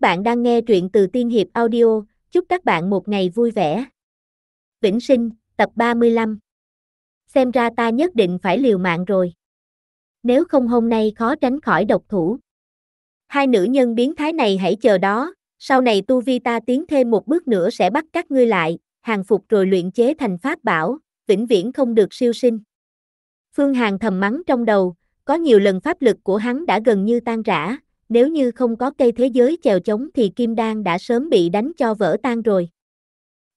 bạn đang nghe truyện từ Tiên Hiệp Audio, chúc các bạn một ngày vui vẻ. Vĩnh sinh, tập 35 Xem ra ta nhất định phải liều mạng rồi. Nếu không hôm nay khó tránh khỏi độc thủ. Hai nữ nhân biến thái này hãy chờ đó, sau này tu vi ta tiến thêm một bước nữa sẽ bắt các ngươi lại, hàng phục rồi luyện chế thành pháp bảo, vĩnh viễn không được siêu sinh. Phương Hàng thầm mắng trong đầu, có nhiều lần pháp lực của hắn đã gần như tan rã, nếu như không có cây thế giới chèo chống thì kim đan đã sớm bị đánh cho vỡ tan rồi.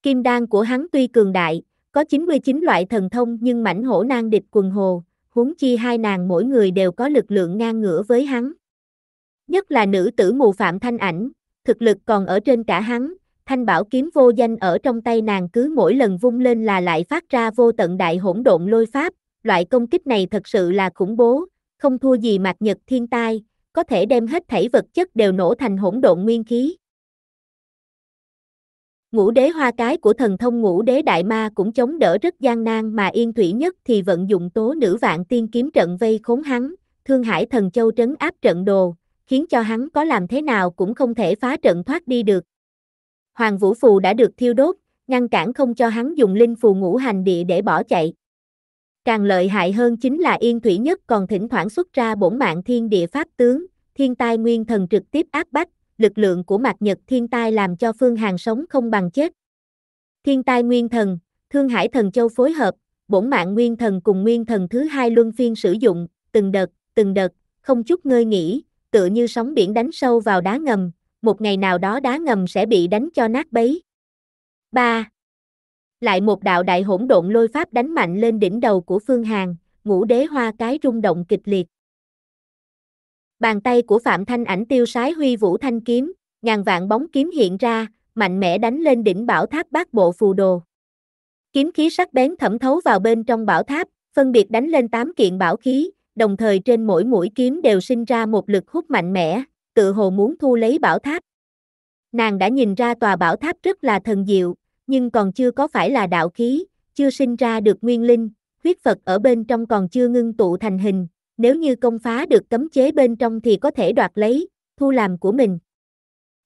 Kim đan của hắn tuy cường đại, có 99 loại thần thông nhưng mảnh hổ nang địch quần hồ, huống chi hai nàng mỗi người đều có lực lượng ngang ngửa với hắn. Nhất là nữ tử mù phạm thanh ảnh, thực lực còn ở trên cả hắn, thanh bảo kiếm vô danh ở trong tay nàng cứ mỗi lần vung lên là lại phát ra vô tận đại hỗn độn lôi pháp, loại công kích này thật sự là khủng bố, không thua gì mạc nhật thiên tai, có thể đem hết thảy vật chất đều nổ thành hỗn độn nguyên khí. Ngũ đế hoa cái của thần thông ngũ đế đại ma cũng chống đỡ rất gian nan mà yên thủy nhất thì vận dụng tố nữ vạn tiên kiếm trận vây khốn hắn, thương hải thần châu trấn áp trận đồ, khiến cho hắn có làm thế nào cũng không thể phá trận thoát đi được. Hoàng vũ phù đã được thiêu đốt, ngăn cản không cho hắn dùng linh phù ngũ hành địa để bỏ chạy. Càng lợi hại hơn chính là Yên Thủy Nhất còn thỉnh thoảng xuất ra bổn mạng thiên địa pháp tướng, thiên tai nguyên thần trực tiếp áp bách, lực lượng của mạc nhật thiên tai làm cho Phương Hàng sống không bằng chết. Thiên tai nguyên thần, Thương Hải thần châu phối hợp, bổn mạng nguyên thần cùng nguyên thần thứ hai luân phiên sử dụng, từng đợt, từng đợt, không chút ngơi nghỉ, tựa như sóng biển đánh sâu vào đá ngầm, một ngày nào đó đá ngầm sẽ bị đánh cho nát bấy. 3 lại một đạo đại hỗn độn lôi pháp đánh mạnh lên đỉnh đầu của Phương Hàn, ngũ đế hoa cái rung động kịch liệt. Bàn tay của Phạm Thanh ảnh tiêu sái huy vũ thanh kiếm, ngàn vạn bóng kiếm hiện ra, mạnh mẽ đánh lên đỉnh bảo tháp bát bộ phù đồ. Kiếm khí sắc bén thẩm thấu vào bên trong bảo tháp, phân biệt đánh lên 8 kiện bảo khí, đồng thời trên mỗi mũi kiếm đều sinh ra một lực hút mạnh mẽ, tự hồ muốn thu lấy bảo tháp. Nàng đã nhìn ra tòa bảo tháp rất là thần diệu, nhưng còn chưa có phải là đạo khí, chưa sinh ra được nguyên linh, huyết Phật ở bên trong còn chưa ngưng tụ thành hình, nếu như công phá được cấm chế bên trong thì có thể đoạt lấy, thu làm của mình.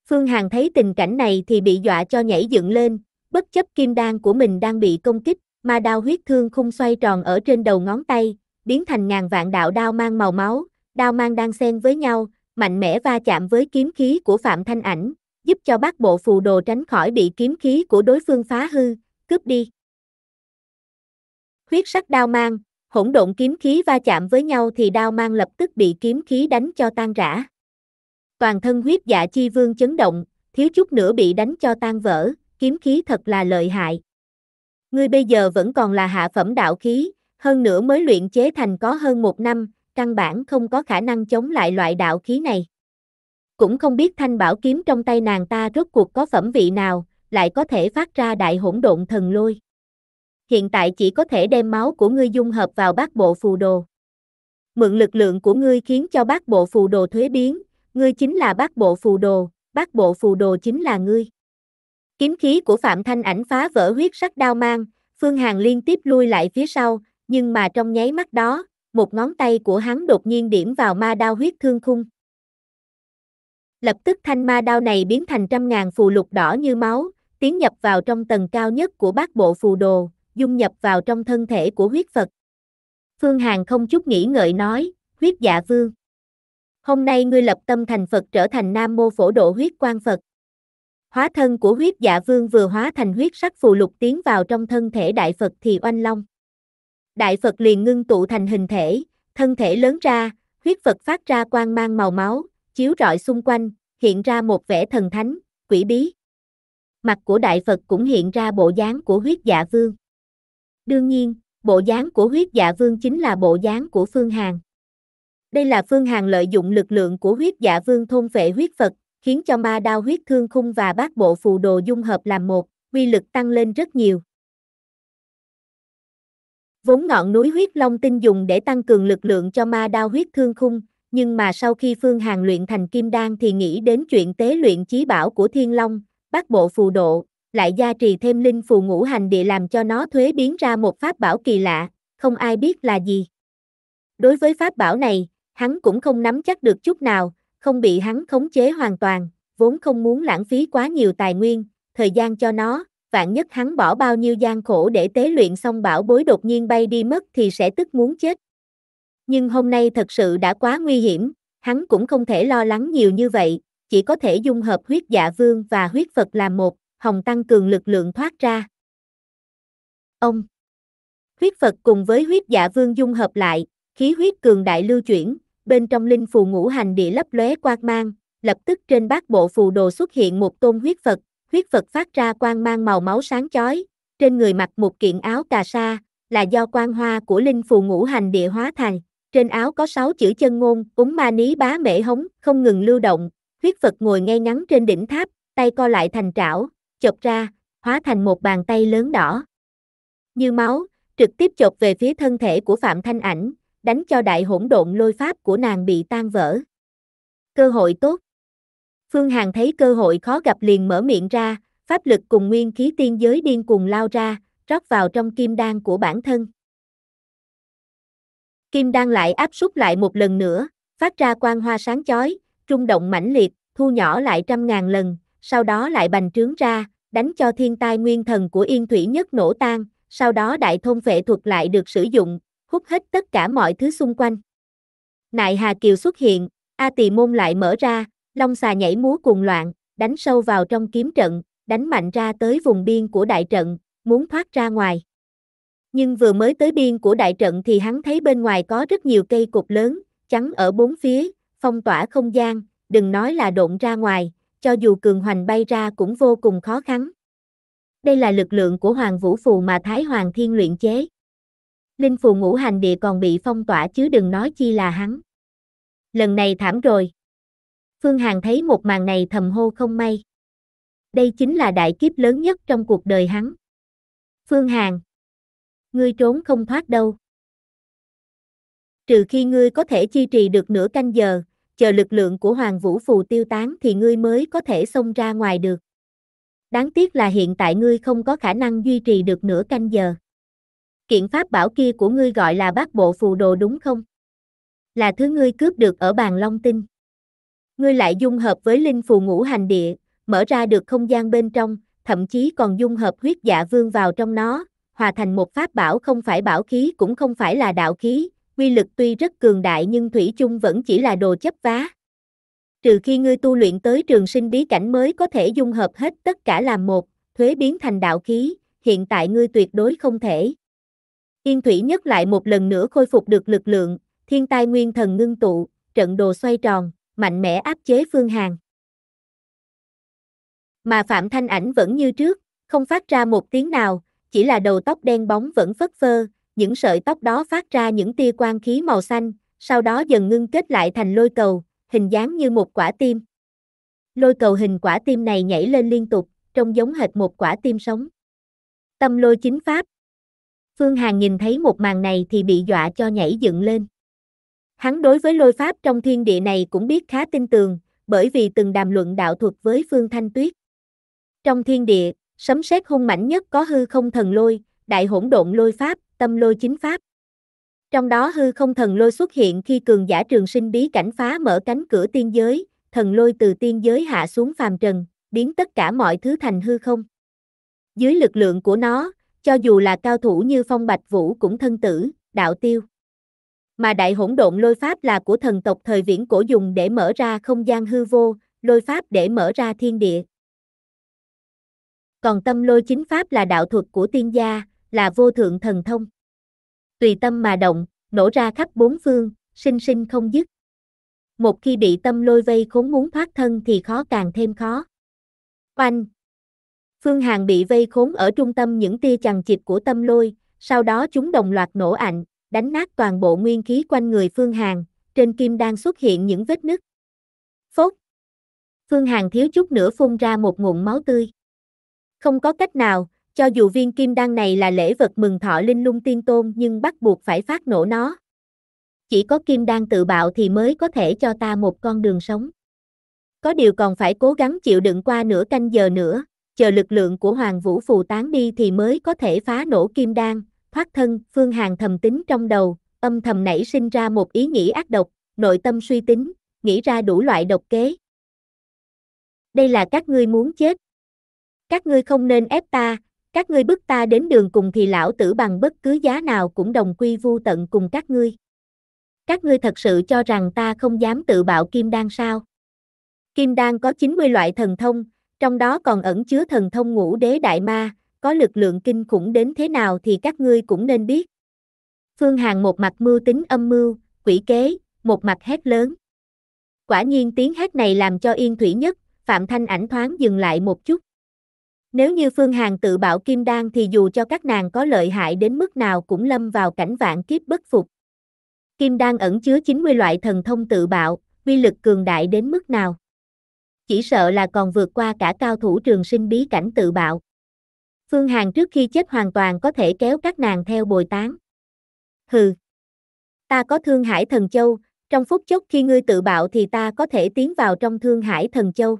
Phương Hằng thấy tình cảnh này thì bị dọa cho nhảy dựng lên, bất chấp kim đan của mình đang bị công kích, ma đao huyết thương khung xoay tròn ở trên đầu ngón tay, biến thành ngàn vạn đạo đao mang màu máu, đao mang đang xen với nhau, mạnh mẽ va chạm với kiếm khí của Phạm Thanh Ảnh, giúp cho bác bộ phù đồ tránh khỏi bị kiếm khí của đối phương phá hư, cướp đi. Khuyết sắc đao mang, hỗn độn kiếm khí va chạm với nhau thì đao mang lập tức bị kiếm khí đánh cho tan rã. Toàn thân huyết dạ chi vương chấn động, thiếu chút nữa bị đánh cho tan vỡ, kiếm khí thật là lợi hại. Ngươi bây giờ vẫn còn là hạ phẩm đạo khí, hơn nữa mới luyện chế thành có hơn một năm, căn bản không có khả năng chống lại loại đạo khí này. Cũng không biết thanh bảo kiếm trong tay nàng ta rốt cuộc có phẩm vị nào, lại có thể phát ra đại hỗn độn thần lôi. Hiện tại chỉ có thể đem máu của ngươi dung hợp vào bát bộ phù đồ. Mượn lực lượng của ngươi khiến cho bát bộ phù đồ thuế biến, ngươi chính là bát bộ phù đồ, bát bộ phù đồ chính là ngươi. Kiếm khí của Phạm Thanh ảnh phá vỡ huyết sắc đao mang, Phương Hàng liên tiếp lui lại phía sau, nhưng mà trong nháy mắt đó, một ngón tay của hắn đột nhiên điểm vào ma đao huyết thương khung. Lập tức thanh ma đao này biến thành trăm ngàn phù lục đỏ như máu, tiến nhập vào trong tầng cao nhất của bát bộ phù đồ, dung nhập vào trong thân thể của huyết Phật. Phương Hàn không chút nghĩ ngợi nói, huyết dạ vương. Hôm nay ngươi lập tâm thành Phật trở thành Nam Mô Phổ Độ huyết quan Phật. Hóa thân của huyết dạ vương vừa hóa thành huyết sắc phù lục tiến vào trong thân thể Đại Phật thì oanh long. Đại Phật liền ngưng tụ thành hình thể, thân thể lớn ra, huyết Phật phát ra quang mang màu máu, chiếu rọi xung quanh, hiện ra một vẻ thần thánh, quỷ bí. Mặt của Đại Phật cũng hiện ra bộ dáng của huyết dạ vương. Đương nhiên, bộ dáng của huyết dạ vương chính là bộ dáng của Phương Hàn. Đây là Phương Hàn lợi dụng lực lượng của huyết dạ vương thôn vệ huyết Phật, khiến cho ma đao huyết thương khung và bát bộ phù đồ dung hợp làm một, uy lực tăng lên rất nhiều. Vốn ngọn núi huyết long tinh dùng để tăng cường lực lượng cho ma đao huyết thương khung, nhưng mà sau khi Phương Hàng luyện thành kim đan thì nghĩ đến chuyện tế luyện chí bảo của Thiên Long, bắc bộ phù độ, lại gia trì thêm linh phù ngũ hành địa làm cho nó thuế biến ra một pháp bảo kỳ lạ, không ai biết là gì. Đối với pháp bảo này, hắn cũng không nắm chắc được chút nào, không bị hắn khống chế hoàn toàn, vốn không muốn lãng phí quá nhiều tài nguyên, thời gian cho nó, vạn nhất hắn bỏ bao nhiêu gian khổ để tế luyện xong bảo bối đột nhiên bay đi mất thì sẽ tức muốn chết nhưng hôm nay thật sự đã quá nguy hiểm, hắn cũng không thể lo lắng nhiều như vậy, chỉ có thể dung hợp huyết dạ vương và huyết Phật làm một, hồng tăng cường lực lượng thoát ra. Ông Huyết Phật cùng với huyết dạ vương dung hợp lại, khí huyết cường đại lưu chuyển, bên trong linh phù ngũ hành địa lấp lóe quang mang, lập tức trên bát bộ phù đồ xuất hiện một tôn huyết Phật, huyết Phật phát ra quang mang màu máu sáng chói, trên người mặc một kiện áo cà sa, là do quang hoa của linh phù ngũ hành địa hóa thành. Trên áo có sáu chữ chân ngôn, úng ma ní bá mễ hống, không ngừng lưu động, huyết Phật ngồi ngay ngắn trên đỉnh tháp, tay co lại thành trảo, chọc ra, hóa thành một bàn tay lớn đỏ. Như máu, trực tiếp chọc về phía thân thể của Phạm Thanh Ảnh, đánh cho đại hỗn độn lôi pháp của nàng bị tan vỡ. Cơ hội tốt. Phương Hàn thấy cơ hội khó gặp liền mở miệng ra, pháp lực cùng nguyên khí tiên giới điên cuồng lao ra, rót vào trong kim đan của bản thân. Kim đang lại áp súc lại một lần nữa, phát ra quang hoa sáng chói, trung động mãnh liệt, thu nhỏ lại trăm ngàn lần, sau đó lại bành trướng ra, đánh cho thiên tai nguyên thần của Yên Thủy Nhất nổ tan, sau đó đại thông vệ thuật lại được sử dụng, hút hết tất cả mọi thứ xung quanh. Nại Hà Kiều xuất hiện, A Tỳ Môn lại mở ra, long xà nhảy múa cuồng loạn, đánh sâu vào trong kiếm trận, đánh mạnh ra tới vùng biên của đại trận, muốn thoát ra ngoài. Nhưng vừa mới tới biên của đại trận thì hắn thấy bên ngoài có rất nhiều cây cột lớn, chắn ở bốn phía, phong tỏa không gian, đừng nói là độn ra ngoài, cho dù cường hoành bay ra cũng vô cùng khó khăn. Đây là lực lượng của Hoàng Vũ Phù mà Thái Hoàng Thiên luyện chế. Linh Phù ngũ hành địa còn bị phong tỏa chứ đừng nói chi là hắn. Lần này thảm rồi. Phương hàng thấy một màn này thầm hô không may. Đây chính là đại kiếp lớn nhất trong cuộc đời hắn. Phương hàng ngươi trốn không thoát đâu. Trừ khi ngươi có thể chi trì được nửa canh giờ, chờ lực lượng của Hoàng Vũ Phù tiêu tán thì ngươi mới có thể xông ra ngoài được. Đáng tiếc là hiện tại ngươi không có khả năng duy trì được nửa canh giờ. Kiện pháp bảo kia của ngươi gọi là bát bộ phù đồ đúng không? Là thứ ngươi cướp được ở bàn Long Tinh. Ngươi lại dung hợp với linh phù ngũ hành địa, mở ra được không gian bên trong, thậm chí còn dung hợp huyết dạ vương vào trong nó, hòa thành một pháp bảo không phải bảo khí cũng không phải là đạo khí, quy lực tuy rất cường đại nhưng thủy chung vẫn chỉ là đồ chấp vá. Trừ khi ngươi tu luyện tới trường sinh bí cảnh mới có thể dung hợp hết tất cả làm một, thuế biến thành đạo khí, hiện tại ngươi tuyệt đối không thể. Yên thủy nhất lại một lần nữa khôi phục được lực lượng, thiên tai nguyên thần ngưng tụ, trận đồ xoay tròn, mạnh mẽ áp chế phương hàng. Mà Phạm Thanh Ảnh vẫn như trước, không phát ra một tiếng nào, chỉ là đầu tóc đen bóng vẫn phất phơ, những sợi tóc đó phát ra những tia quang khí màu xanh, sau đó dần ngưng kết lại thành lôi cầu, hình dáng như một quả tim. Lôi cầu hình quả tim này nhảy lên liên tục, trông giống hệt một quả tim sống. Tâm lôi chính pháp. Phương Hàn nhìn thấy một màn này thì bị dọa cho nhảy dựng lên. Hắn đối với lôi pháp trong thiên địa này cũng biết khá tin tường, bởi vì từng đàm luận đạo thuật với Phương Thanh Tuyết. Trong thiên địa, Sấm sét hung mãnh nhất có hư không thần lôi, đại hỗn độn lôi pháp, tâm lôi chính pháp. Trong đó hư không thần lôi xuất hiện khi cường giả trường sinh bí cảnh phá mở cánh cửa tiên giới, thần lôi từ tiên giới hạ xuống phàm trần, biến tất cả mọi thứ thành hư không. Dưới lực lượng của nó, cho dù là cao thủ như Phong Bạch Vũ cũng thân tử, đạo tiêu. Mà đại hỗn độn lôi pháp là của thần tộc thời viễn cổ dùng để mở ra không gian hư vô, lôi pháp để mở ra thiên địa. Còn tâm lôi chính pháp là đạo thuật của tiên gia, là vô thượng thần thông. Tùy tâm mà động, nổ ra khắp bốn phương, sinh sinh không dứt. Một khi bị tâm lôi vây khốn muốn thoát thân thì khó càng thêm khó. Oanh! Phương hàng bị vây khốn ở trung tâm những tia chằng chịt của tâm lôi, sau đó chúng đồng loạt nổ ảnh, đánh nát toàn bộ nguyên khí quanh người Phương hàng trên kim đang xuất hiện những vết nứt. Phốt! Phương hàng thiếu chút nữa phun ra một nguồn máu tươi. Không có cách nào, cho dù viên kim đan này là lễ vật mừng thọ linh lung tiên tôn nhưng bắt buộc phải phát nổ nó. Chỉ có kim đan tự bạo thì mới có thể cho ta một con đường sống. Có điều còn phải cố gắng chịu đựng qua nửa canh giờ nữa, chờ lực lượng của Hoàng Vũ phù tán đi thì mới có thể phá nổ kim đan, thoát thân, Phương Hàng thầm tính trong đầu, âm thầm nảy sinh ra một ý nghĩ ác độc, nội tâm suy tính, nghĩ ra đủ loại độc kế. Đây là các ngươi muốn chết, các ngươi không nên ép ta, các ngươi bức ta đến đường cùng thì lão tử bằng bất cứ giá nào cũng đồng quy vu tận cùng các ngươi. Các ngươi thật sự cho rằng ta không dám tự bạo kim đan sao? Kim đan có 90 loại thần thông, trong đó còn ẩn chứa thần thông ngũ đế đại ma, có lực lượng kinh khủng đến thế nào thì các ngươi cũng nên biết. Phương hàng một mặt mưu tính âm mưu, quỷ kế, một mặt hét lớn. Quả nhiên tiếng hét này làm cho Yên Thủy Nhất, Phạm Thanh ảnh thoáng dừng lại một chút. Nếu như Phương Hàn tự bảo kim đan thì dù cho các nàng có lợi hại đến mức nào cũng lâm vào cảnh vạn kiếp bất phục. Kim đan ẩn chứa 90 loại thần thông tự bạo, uy lực cường đại đến mức nào? Chỉ sợ là còn vượt qua cả cao thủ trường sinh bí cảnh tự bạo. Phương Hàn trước khi chết hoàn toàn có thể kéo các nàng theo bồi tán. Hừ. Ta có Thương Hải Thần Châu, trong phút chốc khi ngươi tự bạo thì ta có thể tiến vào trong Thương Hải Thần Châu.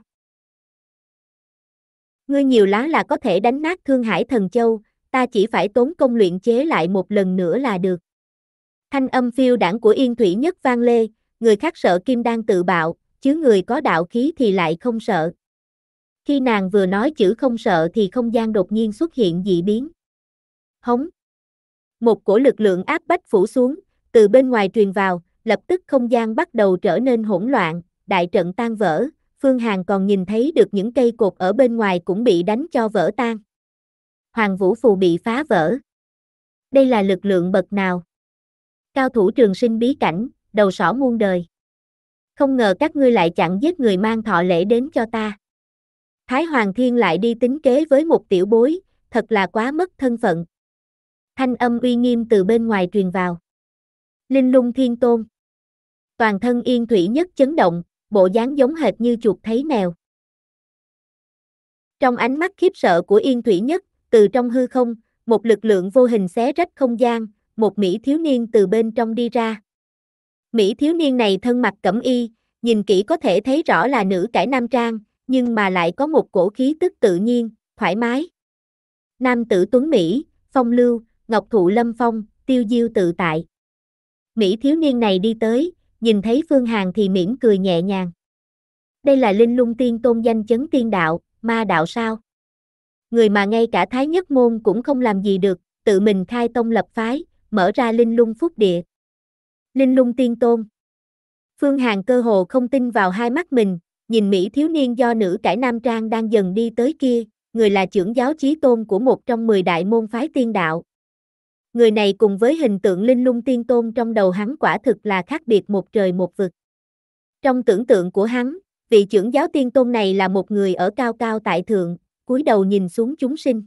Ngươi nhiều lá là có thể đánh nát Thương Hải Thần Châu, ta chỉ phải tốn công luyện chế lại một lần nữa là được. Thanh âm phiêu đảng của Yên Thủy nhất vang lê, người khác sợ kim đan tự bạo, chứ người có đạo khí thì lại không sợ. Khi nàng vừa nói chữ không sợ thì không gian đột nhiên xuất hiện dị biến. Hống. Một cổ lực lượng áp bách phủ xuống, từ bên ngoài truyền vào, lập tức không gian bắt đầu trở nên hỗn loạn, đại trận tan vỡ, Phương Hàn còn nhìn thấy được những cây cột ở bên ngoài cũng bị đánh cho vỡ tan. Hoàng Vũ Phù bị phá vỡ. Đây là lực lượng bậc nào? Cao thủ trường sinh bí cảnh, đầu sỏ muôn đời. Không ngờ các ngươi lại chặn giết người mang thọ lễ đến cho ta. Thái Hoàng Thiên lại đi tính kế với một tiểu bối, thật là quá mất thân phận. Thanh âm uy nghiêm từ bên ngoài truyền vào. Linh lung thiên tôn. Toàn thân yên thủy nhất chấn động, bộ dáng giống hệt như chuột thấy mèo. Trong ánh mắt khiếp sợ của Yên Thủy Nhất, từ trong hư không, một lực lượng vô hình xé rách không gian, một Mỹ thiếu niên từ bên trong đi ra. Mỹ thiếu niên này thân mặc cẩm y, nhìn kỹ có thể thấy rõ là nữ cải nam trang, nhưng mà lại có một cổ khí tức tự nhiên, thoải mái. Nam tử Tuấn Mỹ, Phong Lưu, Ngọc Thụ Lâm Phong, Tiêu Diêu tự tại. Mỹ thiếu niên này đi tới, nhìn thấy Phương Hàn thì mỉm cười nhẹ nhàng. Đây là linh lung tiên tôn danh chấn tiên đạo, ma đạo sao? Người mà ngay cả Thái Nhất Môn cũng không làm gì được, tự mình khai tông lập phái, mở ra linh lung phúc địa. Linh lung tiên tôn. Phương Hàn cơ hồ không tin vào hai mắt mình, nhìn Mỹ thiếu niên do nữ cải nam trang đang dần đi tới kia, người là trưởng giáo chí tôn của một trong mười đại môn phái tiên đạo, người này cùng với hình tượng linh lung tiên tôn trong đầu hắn quả thực là khác biệt một trời một vực. Trong tưởng tượng của hắn, vị trưởng giáo tiên tôn này là một người ở cao cao tại thượng, cúi đầu nhìn xuống chúng sinh.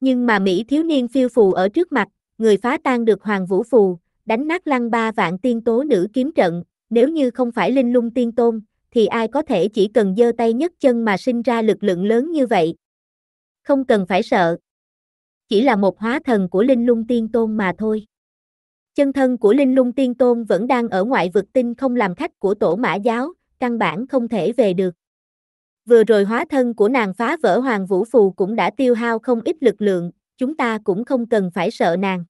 Nhưng mà Mỹ thiếu niên phiêu phù ở trước mặt, người phá tan được hoàng vũ phù, đánh nát lăng ba vạn tiên tố nữ kiếm trận, nếu như không phải linh lung tiên tôn, thì ai có thể chỉ cần giơ tay nhấc chân mà sinh ra lực lượng lớn như vậy. Không cần phải sợ, chỉ là một hóa thần của Linh Lung Tiên Tôn mà thôi. Chân thân của Linh Lung Tiên Tôn vẫn đang ở ngoại vực tinh không làm khách của tổ mã giáo, căn bản không thể về được. Vừa rồi hóa thân của nàng phá vỡ hoàng vũ phù cũng đã tiêu hao không ít lực lượng, chúng ta cũng không cần phải sợ nàng.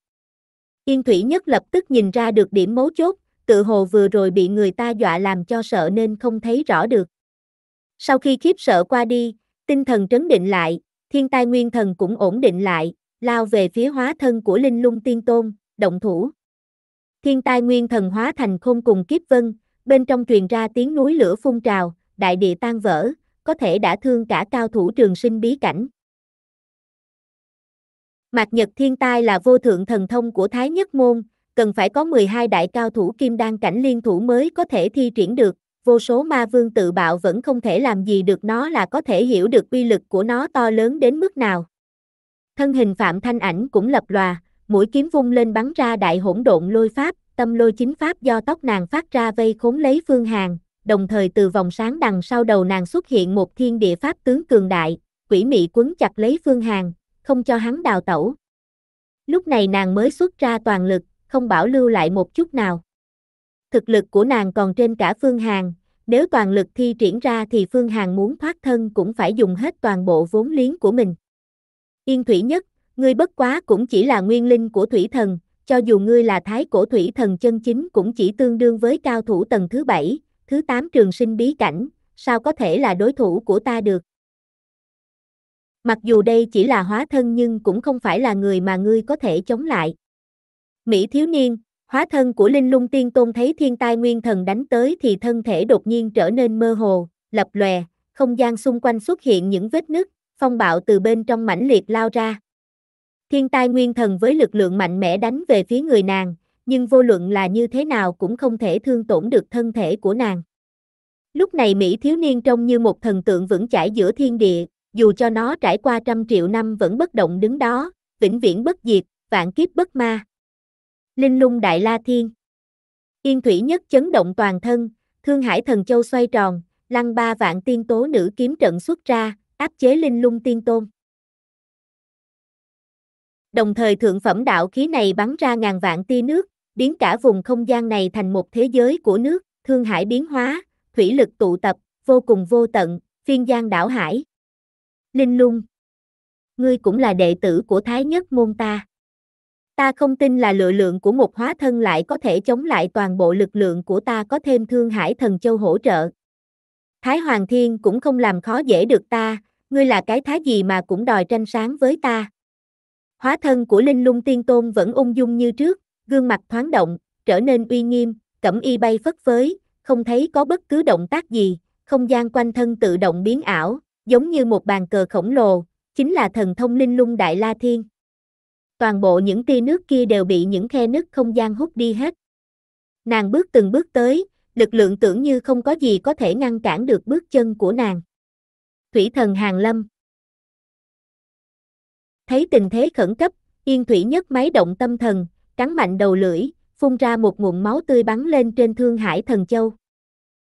Yên Thủy Nhất lập tức nhìn ra được điểm mấu chốt, tự hồ vừa rồi bị người ta dọa làm cho sợ nên không thấy rõ được. Sau khi khiếp sợ qua đi, tinh thần trấn định lại, thiên tai nguyên thần cũng ổn định lại, lao về phía hóa thân của Linh Lung Tiên Tôn, động thủ. Thiên tai nguyên thần hóa thành không cùng kiếp vân, bên trong truyền ra tiếng núi lửa phun trào, đại địa tan vỡ, có thể đã thương cả cao thủ trường sinh bí cảnh. Mạc Nhật Thiên Tai là vô thượng thần thông của Thái Nhất Môn, cần phải có 12 đại cao thủ kim đan cảnh liên thủ mới có thể thi triển được, vô số ma vương tự bạo vẫn không thể làm gì được nó là có thể hiểu được uy lực của nó to lớn đến mức nào. Thân hình Phạm Thanh Ảnh cũng lập lòa, mũi kiếm vung lên bắn ra đại hỗn độn lôi pháp, tâm lôi chính pháp do tóc nàng phát ra vây khốn lấy Phương Hàn, đồng thời từ vòng sáng đằng sau đầu nàng xuất hiện một thiên địa pháp tướng cường đại, quỷ mị quấn chặt lấy Phương Hàn, không cho hắn đào tẩu. Lúc này nàng mới xuất ra toàn lực, không bảo lưu lại một chút nào. Thực lực của nàng còn trên cả Phương Hàn, nếu toàn lực thi triển ra thì Phương Hàn muốn thoát thân cũng phải dùng hết toàn bộ vốn liếng của mình. Yên thủy nhất, ngươi bất quá cũng chỉ là nguyên linh của thủy thần, cho dù ngươi là thái cổ thủy thần chân chính cũng chỉ tương đương với cao thủ tầng thứ bảy, thứ tám trường sinh bí cảnh, sao có thể là đối thủ của ta được. Mặc dù đây chỉ là hóa thân nhưng cũng không phải là người mà ngươi có thể chống lại. Mỹ thiếu niên, hóa thân của Linh Lung Tiên Tôn thấy thiên tai nguyên thần đánh tới thì thân thể đột nhiên trở nên mơ hồ, lập lòe, không gian xung quanh xuất hiện những vết nứt, phong bạo từ bên trong mãnh liệt lao ra. Thiên tai nguyên thần với lực lượng mạnh mẽ đánh về phía người nàng, nhưng vô luận là như thế nào cũng không thể thương tổn được thân thể của nàng. Lúc này Mỹ thiếu niên trông như một thần tượng vững chãi giữa thiên địa, dù cho nó trải qua trăm triệu năm vẫn bất động đứng đó, vĩnh viễn bất diệt, vạn kiếp bất ma. Linh lung đại la thiên. Yên thủy nhất chấn động toàn thân, thương hải thần châu xoay tròn, lăng ba vạn tiên tố nữ kiếm trận xuất ra, áp chế linh lung tiên tôn. Đồng thời thượng phẩm đạo khí này bắn ra ngàn vạn tia nước, biến cả vùng không gian này thành một thế giới của nước, thương hải biến hóa, thủy lực tụ tập, vô cùng vô tận, phiên gian đảo hải. Linh lung. Ngươi cũng là đệ tử của Thái Nhất môn ta. Ta không tin là lựa lượng của một hóa thân lại có thể chống lại toàn bộ lực lượng của ta có thêm Thương Hải Thần Châu hỗ trợ. Thái Hoàng Thiên cũng không làm khó dễ được ta, ngươi là cái thái gì mà cũng đòi tranh sáng với ta. Hóa thân của Linh Lung Tiên Tôn vẫn ung dung như trước, gương mặt thoáng động, trở nên uy nghiêm, cẩm y bay phất phới, không thấy có bất cứ động tác gì, không gian quanh thân tự động biến ảo, giống như một bàn cờ khổng lồ, chính là thần thông Linh Lung Đại La Thiên. Toàn bộ những tia nước kia đều bị những khe nứt không gian hút đi hết. Nàng bước từng bước tới, lực lượng tưởng như không có gì có thể ngăn cản được bước chân của nàng. Thủy thần hàng lâm. Thấy tình thế khẩn cấp, Yên Thủy nhất máy động tâm thần, cắn mạnh đầu lưỡi, phun ra một nguồn máu tươi bắn lên trên Thương Hải Thần Châu.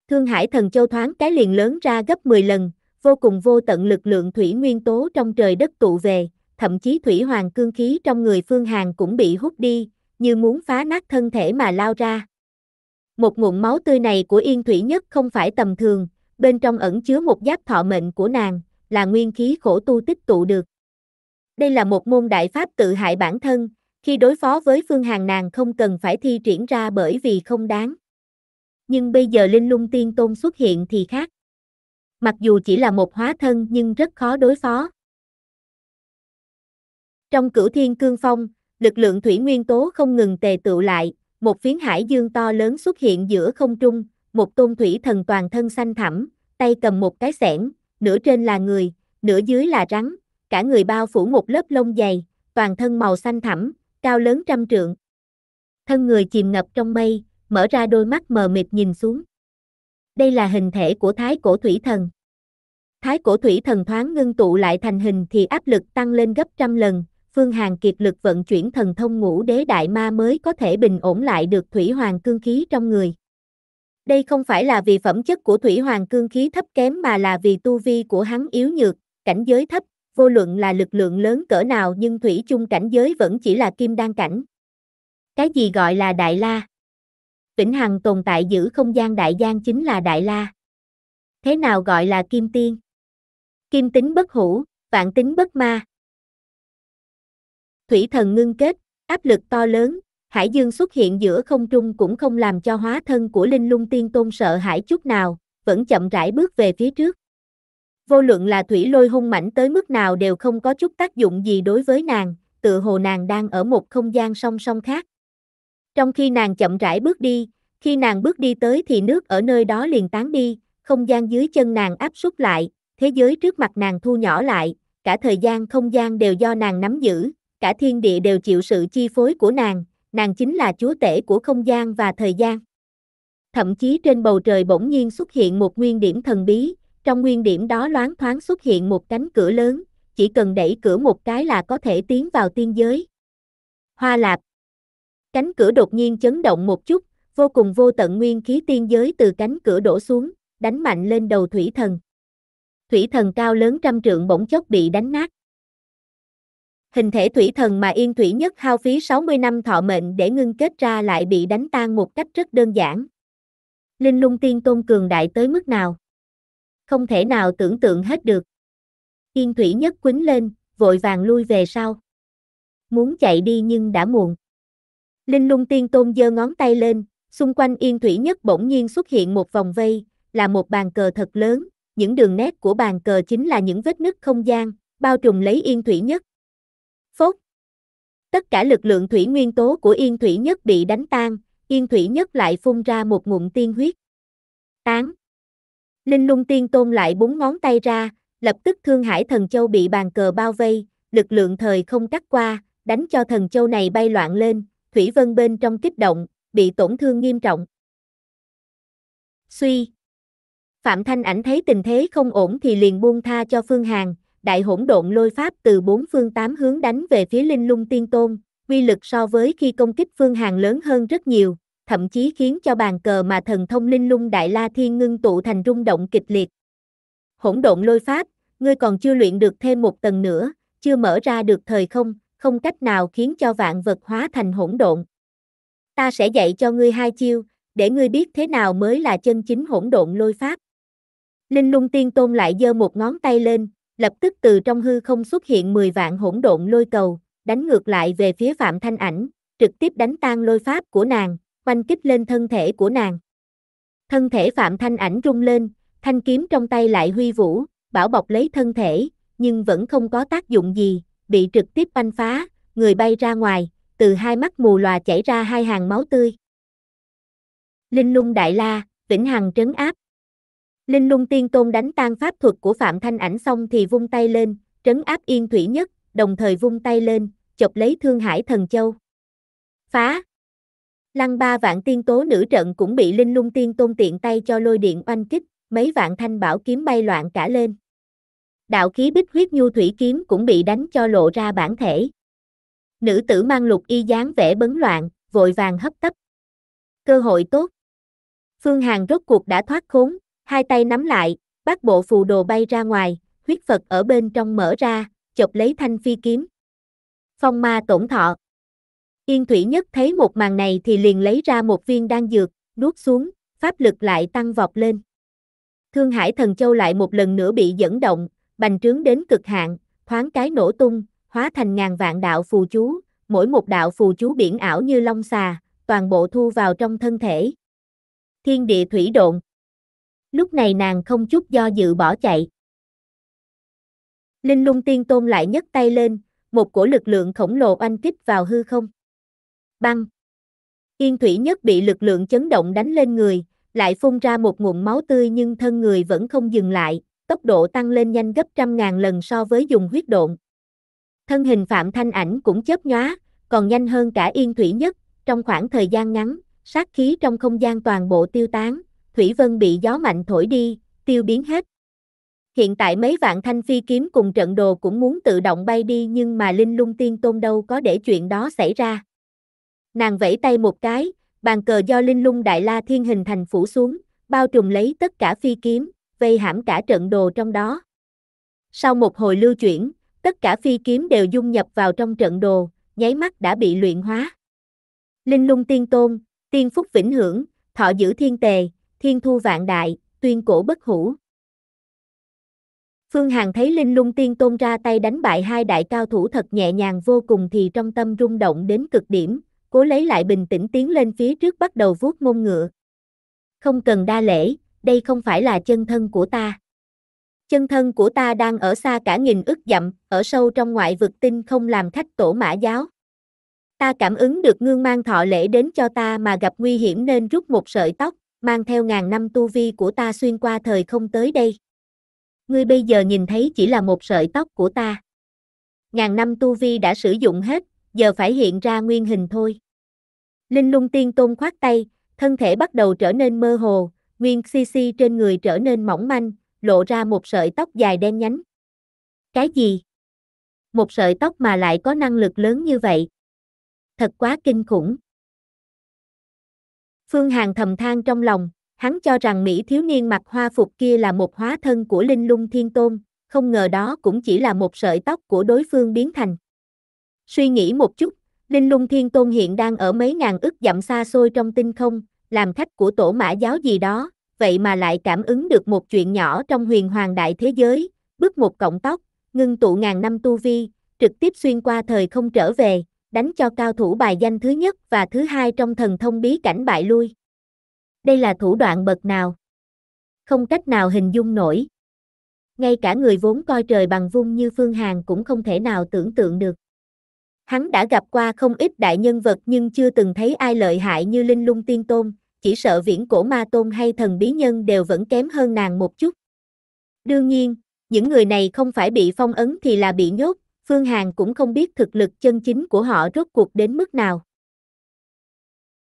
Thương Hải Thần Châu thoáng cái liền lớn ra gấp 10 lần, vô cùng vô tận lực lượng thủy nguyên tố trong trời đất tụ về, thậm chí thủy hoàng cương khí trong người Phương Hàn cũng bị hút đi, như muốn phá nát thân thể mà lao ra. Một nguồn máu tươi này của Yên Thủy Nhất không phải tầm thường, bên trong ẩn chứa một giáp thọ mệnh của nàng, là nguyên khí khổ tu tích tụ được. Đây là một môn đại pháp tự hại bản thân, khi đối phó với phương hàng nàng không cần phải thi triển ra bởi vì không đáng. Nhưng bây giờ Linh Lung Tiên Tôn xuất hiện thì khác. Mặc dù chỉ là một hóa thân nhưng rất khó đối phó. Trong cửu thiên cương phong, lực lượng thủy nguyên tố không ngừng tề tựu lại, một phiến hải dương to lớn xuất hiện giữa không trung, một tôn thủy thần toàn thân xanh thẳm, tay cầm một cái xẻng, nửa trên là người, nửa dưới là rắn, cả người bao phủ một lớp lông dày, toàn thân màu xanh thẳm, cao lớn trăm trượng. Thân người chìm ngập trong mây, mở ra đôi mắt mờ mịt nhìn xuống. Đây là hình thể của thái cổ thủy thần. Thái cổ thủy thần thoáng ngưng tụ lại thành hình thì áp lực tăng lên gấp trăm lần, Phương hàng kiệt lực vận chuyển thần thông ngũ đế đại ma mới có thể bình ổn lại được thủy hoàng cương khí trong người. Đây không phải là vì phẩm chất của thủy hoàng cương khí thấp kém mà là vì tu vi của hắn yếu nhược, cảnh giới thấp, vô luận là lực lượng lớn cỡ nào nhưng thủy chung cảnh giới vẫn chỉ là kim đan cảnh. Cái gì gọi là đại la? Vĩnh Hằng tồn tại giữ không gian đại gian chính là đại la. Thế nào gọi là kim tiên? Kim tính bất hủ, vạn tính bất ma. Thủy thần ngưng kết, áp lực to lớn, Hải Dương xuất hiện giữa không trung cũng không làm cho hóa thân của Linh Lung Tiên Tôn sợ hãi chút nào, vẫn chậm rãi bước về phía trước. Vô luận là thủy lôi hung mảnh tới mức nào đều không có chút tác dụng gì đối với nàng, tự hồ nàng đang ở một không gian song song khác. Trong khi nàng chậm rãi bước đi, khi nàng bước đi tới thì nước ở nơi đó liền tán đi, không gian dưới chân nàng áp suất lại, thế giới trước mặt nàng thu nhỏ lại, cả thời gian không gian đều do nàng nắm giữ, cả thiên địa đều chịu sự chi phối của nàng, nàng chính là chúa tể của không gian và thời gian. Thậm chí trên bầu trời bỗng nhiên xuất hiện một nguyên điểm thần bí, trong nguyên điểm đó loáng thoáng xuất hiện một cánh cửa lớn, chỉ cần đẩy cửa một cái là có thể tiến vào tiên giới. Hoa lạp Cánh cửa đột nhiên chấn động một chút, vô cùng vô tận nguyên khí tiên giới từ cánh cửa đổ xuống, đánh mạnh lên đầu thủy thần. Thủy thần cao lớn trăm trượng bỗng chốc bị đánh nát hình thể thủy thần mà Yên Thủy Nhất hao phí 60 năm thọ mệnh để ngưng kết ra lại bị đánh tan một cách rất đơn giản. Linh lung tiên tôn cường đại tới mức nào? Không thể nào tưởng tượng hết được. Yên Thủy Nhất quýnh lên, vội vàng lui về sau. Muốn chạy đi nhưng đã muộn. Linh lung tiên tôn giơ ngón tay lên, xung quanh Yên Thủy Nhất bỗng nhiên xuất hiện một vòng vây, là một bàn cờ thật lớn, những đường nét của bàn cờ chính là những vết nứt không gian, bao trùm lấy Yên Thủy Nhất Phốt. Tất cả lực lượng thủy nguyên tố của Yên Thủy Nhất bị đánh tan, Yên Thủy Nhất lại phun ra một ngụm tiên huyết. Tán. Linh lung tiên tôn lại búng ngón tay ra, lập tức Thương Hải Thần Châu bị bàn cờ bao vây, lực lượng thời không cắt qua, đánh cho Thần Châu này bay loạn lên, Thủy Vân bên trong kích động, bị tổn thương nghiêm trọng. Suy. Phạm Thanh Ảnh thấy tình thế không ổn thì liền buông tha cho Phương hàng đại hỗn độn lôi pháp từ bốn phương tám hướng đánh về phía linh lung tiên tôn, uy lực so với khi công kích phương hàng lớn hơn rất nhiều, thậm chí khiến cho bàn cờ mà thần thông linh lung đại la thiên ngưng tụ thành rung động kịch liệt. Hỗn độn lôi pháp, ngươi còn chưa luyện được thêm một tầng nữa, chưa mở ra được thời không, không cách nào khiến cho vạn vật hóa thành hỗn độn. Ta sẽ dạy cho ngươi hai chiêu, để ngươi biết thế nào mới là chân chính hỗn độn lôi pháp. Linh lung tiên tôn lại giơ một ngón tay lên, lập tức từ trong hư không xuất hiện 10 vạn hỗn độn lôi cầu, đánh ngược lại về phía Phạm Thanh Ảnh, trực tiếp đánh tan lôi pháp của nàng, quanh kích lên thân thể của nàng. Thân thể Phạm Thanh Ảnh rung lên, thanh kiếm trong tay lại huy vũ, bảo bọc lấy thân thể, nhưng vẫn không có tác dụng gì, bị trực tiếp banh phá, người bay ra ngoài, từ hai mắt mù lòa chảy ra hai hàng máu tươi. Linh lung đại la, vĩnh hằng trấn áp. Linh lung tiên tôn đánh tan pháp thuật của Phạm Thanh Ảnh xong thì vung tay lên, trấn áp yên thủy nhất, đồng thời vung tay lên, chọc lấy Thương Hải Thần Châu. Phá! Lăng ba vạn tiên tố nữ trận cũng bị linh lung tiên tôn tiện tay cho lôi điện oanh kích, mấy vạn thanh bảo kiếm bay loạn cả lên. Đạo khí bích huyết nhu thủy kiếm cũng bị đánh cho lộ ra bản thể. Nữ tử mang lục y dáng vẻ bấn loạn, vội vàng hấp tấp. Cơ hội tốt. Phương Hàng rốt cuộc đã thoát khốn, Hai tay nắm lại, bát bộ phù đồ bay ra ngoài, huyết Phật ở bên trong mở ra, chộp lấy thanh phi kiếm. Phong ma tổn thọ. Yên Thủy Nhất thấy một màn này thì liền lấy ra một viên đan dược, nuốt xuống, pháp lực lại tăng vọt lên. Thương Hải Thần Châu lại một lần nữa bị dẫn động, bành trướng đến cực hạn, thoáng cái nổ tung, hóa thành ngàn vạn đạo phù chú, mỗi một đạo phù chú biển ảo như long xà, toàn bộ thu vào trong thân thể. Thiên địa thủy độn lúc này nàng không chút do dự bỏ chạy. Linh lung tiên tôn lại nhấc tay lên, một cổ lực lượng khổng lồ oanh kích vào hư không. Băng. Yên thủy nhất bị lực lượng chấn động đánh lên người, lại phun ra một nguồn máu tươi nhưng thân người vẫn không dừng lại, tốc độ tăng lên nhanh gấp trăm ngàn lần so với dùng huyết độn. Thân hình Phạm Thanh Ảnh cũng chớp nhóa, còn nhanh hơn cả Yên Thủy Nhất, trong khoảng thời gian ngắn, sát khí trong không gian toàn bộ tiêu tán, Thủy Vân bị gió mạnh thổi đi, tiêu biến hết. Hiện tại mấy vạn thanh phi kiếm cùng trận đồ cũng muốn tự động bay đi nhưng mà Linh lung tiên tôn đâu có để chuyện đó xảy ra. Nàng vẫy tay một cái, bàn cờ do Linh lung đại la thiên hình thành phủ xuống, bao trùm lấy tất cả phi kiếm, vây hãm cả trận đồ trong đó. Sau một hồi lưu chuyển, tất cả phi kiếm đều dung nhập vào trong trận đồ, nháy mắt đã bị luyện hóa. Linh lung tiên tôn, tiên phúc vĩnh hưởng, thọ giữ thiên tề, thiên thu vạn đại, tuyên cổ bất hủ. Phương hàn thấy Linh Lung Tiên Tôn ra tay đánh bại hai đại cao thủ thật nhẹ nhàng vô cùng thì trong tâm rung động đến cực điểm, cố lấy lại bình tĩnh tiến lên phía trước bắt đầu vuốt mông ngựa. Không cần đa lễ, đây không phải là chân thân của ta. Chân thân của ta đang ở xa cả nghìn ức dặm, ở sâu trong ngoại vực tinh không làm khách tổ mã giáo. Ta cảm ứng được ngương mang thọ lễ đến cho ta mà gặp nguy hiểm nên rút một sợi tóc, mang theo ngàn năm tu vi của ta xuyên qua thời không tới đây. Ngươi bây giờ nhìn thấy chỉ là một sợi tóc của ta. Ngàn năm tu vi đã sử dụng hết, giờ phải hiện ra nguyên hình thôi. Linh lung tiên tôn khoát tay, thân thể bắt đầu trở nên mơ hồ, nguyên xi xi trên người trở nên mỏng manh, lộ ra một sợi tóc dài đen nhánh. Cái gì? Một sợi tóc mà lại có năng lực lớn như vậy. Thật quá kinh khủng. Phương Hàn thầm than trong lòng, hắn cho rằng Mỹ thiếu niên mặc hoa phục kia là một hóa thân của Linh Lung Thiên Tôn, không ngờ đó cũng chỉ là một sợi tóc của đối phương biến thành. Suy nghĩ một chút, Linh Lung Thiên Tôn hiện đang ở mấy ngàn ức dặm xa xôi trong tinh không, làm khách của tổ mã giáo gì đó, vậy mà lại cảm ứng được một chuyện nhỏ trong huyền hoàng đại thế giới, bước một cọng tóc, ngưng tụ ngàn năm tu vi, trực tiếp xuyên qua thời không trở về, đánh cho cao thủ bài danh thứ nhất và thứ hai trong thần thông bí cảnh bại lui. Đây là thủ đoạn bậc nào? Không cách nào hình dung nổi. Ngay cả người vốn coi trời bằng vung như Phương Hàn cũng không thể nào tưởng tượng được. Hắn đã gặp qua không ít đại nhân vật nhưng chưa từng thấy ai lợi hại như Linh Lung Tiên Tôn, chỉ sợ viễn cổ ma tôn hay thần bí nhân đều vẫn kém hơn nàng một chút. Đương nhiên, những người này không phải bị phong ấn thì là bị nhốt Phương Hàn cũng không biết thực lực chân chính của họ rốt cuộc đến mức nào.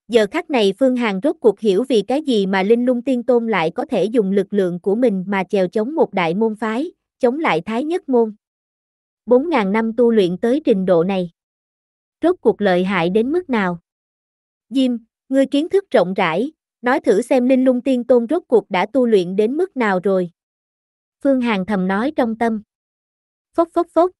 Giờ khắc này Phương Hàn rốt cuộc hiểu vì cái gì mà Linh Lung Tiên Tôn lại có thể dùng lực lượng của mình mà chèo chống một đại môn phái, chống lại Thái Nhất Môn. 4.000 năm tu luyện tới trình độ này. Rốt cuộc lợi hại đến mức nào? Diêm, ngươi kiến thức rộng rãi, nói thử xem Linh Lung Tiên Tôn rốt cuộc đã tu luyện đến mức nào rồi. Phương Hàn thầm nói trong tâm. Phốc phốc phốc,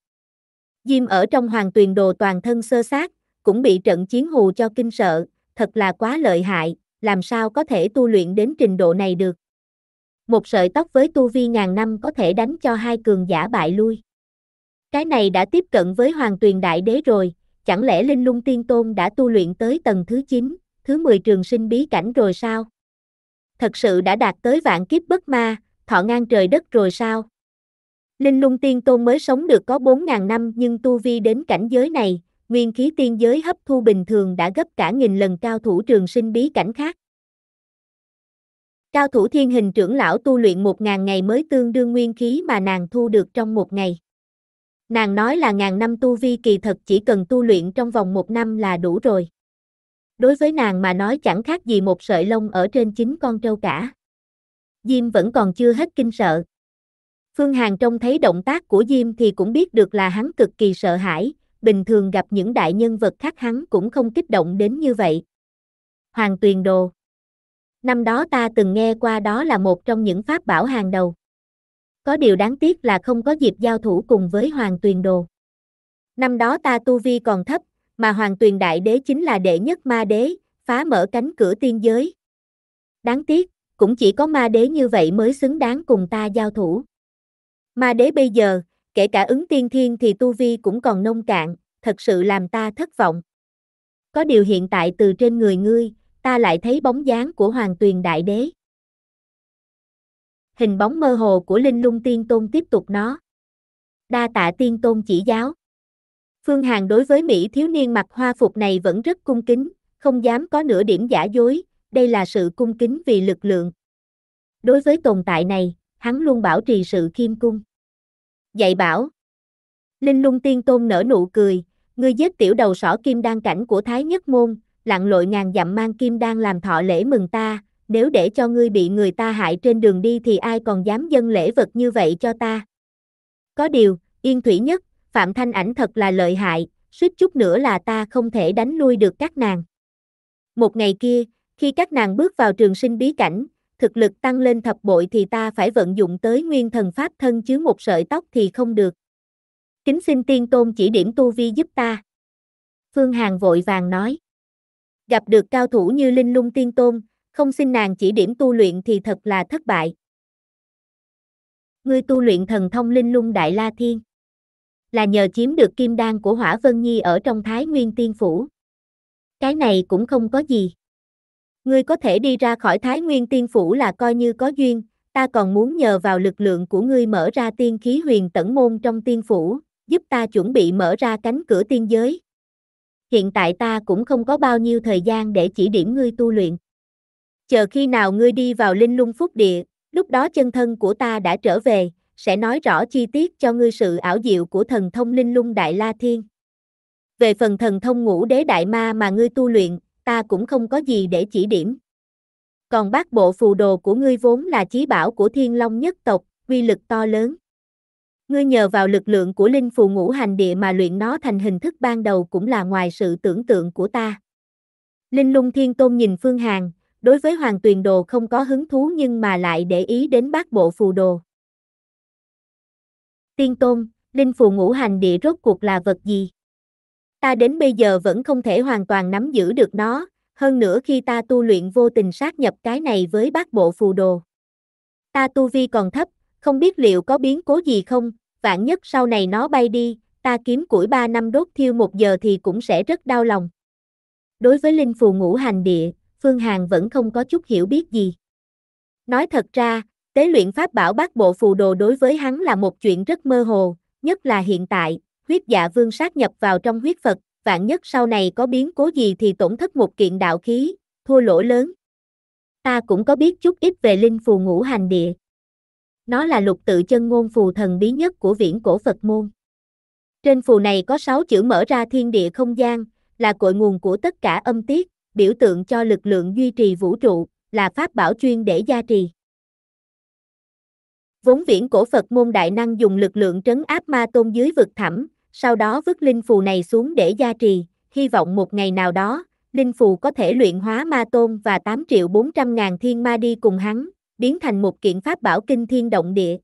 Diêm ở trong hoàng tuyền đồ toàn thân sơ sát, cũng bị trận chiến hù cho kinh sợ, thật là quá lợi hại, làm sao có thể tu luyện đến trình độ này được. Một sợi tóc với tu vi ngàn năm có thể đánh cho hai cường giả bại lui. Cái này đã tiếp cận với hoàng tuyền đại đế rồi, chẳng lẽ linh lung tiên tôn đã tu luyện tới tầng thứ 9, thứ 10 trường sinh bí cảnh rồi sao? Thật sự đã đạt tới vạn kiếp bất ma, thọ ngang trời đất rồi sao? Linh lung tiên tôn mới sống được có 4.000 năm nhưng tu vi đến cảnh giới này, nguyên khí tiên giới hấp thu bình thường đã gấp cả nghìn lần cao thủ trường sinh bí cảnh khác. Cao thủ thiên hình trưởng lão tu luyện 1.000 ngày mới tương đương nguyên khí mà nàng thu được trong một ngày. Nàng nói là ngàn năm tu vi kỳ thật chỉ cần tu luyện trong vòng một năm là đủ rồi. Đối với nàng mà nói chẳng khác gì một sợi lông ở trên chính con trâu cả. Diêm vẫn còn chưa hết kinh sợ. Phương Hàn trông thấy động tác của Diêm thì cũng biết được là hắn cực kỳ sợ hãi, bình thường gặp những đại nhân vật khác hắn cũng không kích động đến như vậy. Hoàng Tuyền Đồ Năm đó ta từng nghe qua đó là một trong những pháp bảo hàng đầu. Có điều đáng tiếc là không có dịp giao thủ cùng với Hoàng Tuyền Đồ. Năm đó ta tu vi còn thấp, mà Hoàng Tuyền Đại Đế chính là đệ nhất ma đế, phá mở cánh cửa tiên giới. Đáng tiếc, cũng chỉ có ma đế như vậy mới xứng đáng cùng ta giao thủ. Ma đế bây giờ, kể cả ứng tiên thiên thì tu vi cũng còn nông cạn, thật sự làm ta thất vọng. Có điều hiện tại từ trên người ngươi, ta lại thấy bóng dáng của hoàng tuyền đại đế. Hình bóng mơ hồ của linh lung tiên tôn tiếp tục nó. Đa tạ tiên tôn chỉ giáo. Phương Hàn đối với Mỹ thiếu niên mặc hoa phục này vẫn rất cung kính, không dám có nửa điểm giả dối, đây là sự cung kính vì lực lượng. Đối với tồn tại này, hắn luôn bảo trì sự khiêm cung. Dạy bảo. Linh lung tiên tôn nở nụ cười, ngươi giết tiểu đầu sỏ kim đan cảnh của Thái Nhất Môn, lặng lội ngàn dặm mang kim đan làm thọ lễ mừng ta, nếu để cho ngươi bị người ta hại trên đường đi thì ai còn dám dâng lễ vật như vậy cho ta. Có điều, yên thủy nhất, Phạm Thanh ảnh thật là lợi hại, suýt chút nữa là ta không thể đánh lui được các nàng. Một ngày kia, khi các nàng bước vào trường sinh bí cảnh, thực lực tăng lên thập bội thì ta phải vận dụng tới nguyên thần pháp thân chứ một sợi tóc thì không được. Kính xin tiên tôn chỉ điểm tu vi giúp ta. Phương Hàn vội vàng nói. Gặp được cao thủ như Linh Lung Tiên Tôn, không xin nàng chỉ điểm tu luyện thì thật là thất bại. Ngươi tu luyện thần thông Linh Lung Đại La Thiên là nhờ chiếm được kim đan của Hỏa Vân Nhi ở trong Thái Nguyên Tiên Phủ. Cái này cũng không có gì. Ngươi có thể đi ra khỏi Thái Nguyên Tiên Phủ là coi như có duyên, ta còn muốn nhờ vào lực lượng của ngươi mở ra tiên khí huyền tẩn môn trong tiên phủ, giúp ta chuẩn bị mở ra cánh cửa tiên giới. Hiện tại ta cũng không có bao nhiêu thời gian để chỉ điểm ngươi tu luyện. Chờ khi nào ngươi đi vào linh lung phúc địa, lúc đó chân thân của ta đã trở về, sẽ nói rõ chi tiết cho ngươi sự ảo diệu của thần thông linh lung đại la thiên. Về phần thần thông ngũ đế đại ma mà ngươi tu luyện, ta cũng không có gì để chỉ điểm. Còn bác bộ phù đồ của ngươi vốn là chí bảo của thiên long nhất tộc, uy lực to lớn. Ngươi nhờ vào lực lượng của linh phù ngũ hành địa mà luyện nó thành hình thức ban đầu cũng là ngoài sự tưởng tượng của ta. Linh lung thiên tôn nhìn Phương hàng, đối với hoàng tuyền đồ không có hứng thú nhưng mà lại để ý đến bác bộ phù đồ. Tiên tôn, linh phù ngũ hành địa rốt cuộc là vật gì? ta đến bây giờ vẫn không thể hoàn toàn nắm giữ được nó, hơn nữa khi ta tu luyện vô tình sát nhập cái này với bát bộ phù đồ. Ta tu vi còn thấp, không biết liệu có biến cố gì không, vạn nhất sau này nó bay đi, ta kiếm củi 3 năm đốt thiêu một giờ thì cũng sẽ rất đau lòng. Đối với linh phù ngũ hành địa, Phương Hàn vẫn không có chút hiểu biết gì. Nói thật ra, tế luyện pháp bảo bát bộ phù đồ đối với hắn là một chuyện rất mơ hồ, nhất là hiện tại, huyết dạ vương sát nhập vào trong huyết Phật, vạn nhất sau này có biến cố gì thì tổn thất một kiện đạo khí, thua lỗ lớn. Ta cũng có biết chút ít về linh phù ngũ hành địa. Nó là lục tự chân ngôn phù thần bí nhất của viễn cổ Phật môn. Trên phù này có 6 chữ mở ra thiên địa không gian, là cội nguồn của tất cả âm tiết, biểu tượng cho lực lượng duy trì vũ trụ, là pháp bảo chuyên để gia trì. Vốn viễn cổ Phật môn đại năng dùng lực lượng trấn áp ma tôn dưới vực thẳm, sau đó vứt linh phù này xuống để gia trì, hy vọng một ngày nào đó, linh phù có thể luyện hóa ma tôn và 8 triệu 400 ngàn thiên ma đi cùng hắn, biến thành một kiện pháp bảo kinh thiên động địa.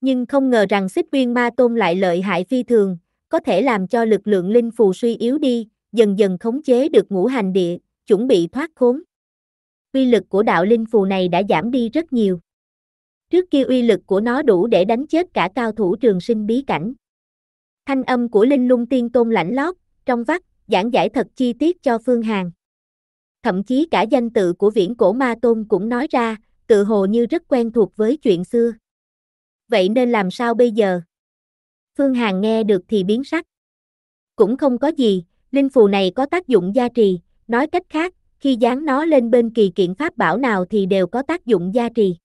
Nhưng không ngờ rằng xích viên ma tôn lại lợi hại phi thường, có thể làm cho lực lượng linh phù suy yếu đi, dần dần khống chế được ngũ hành địa, chuẩn bị thoát khốn. Uy lực của đạo linh phù này đã giảm đi rất nhiều. Trước kia uy lực của nó đủ để đánh chết cả cao thủ trường sinh bí cảnh. Thanh âm của Linh Lung Tiên Tôn lãnh lót, trong vắt, giảng giải thật chi tiết cho Phương Hàn. Thậm chí cả danh tự của viễn cổ ma tôn cũng nói ra, tự hồ như rất quen thuộc với chuyện xưa. Vậy nên làm sao bây giờ? Phương Hàn nghe được thì biến sắc. Cũng không có gì, linh phù này có tác dụng gia trì, nói cách khác, khi dán nó lên bên kỳ kiện pháp bảo nào thì đều có tác dụng gia trì.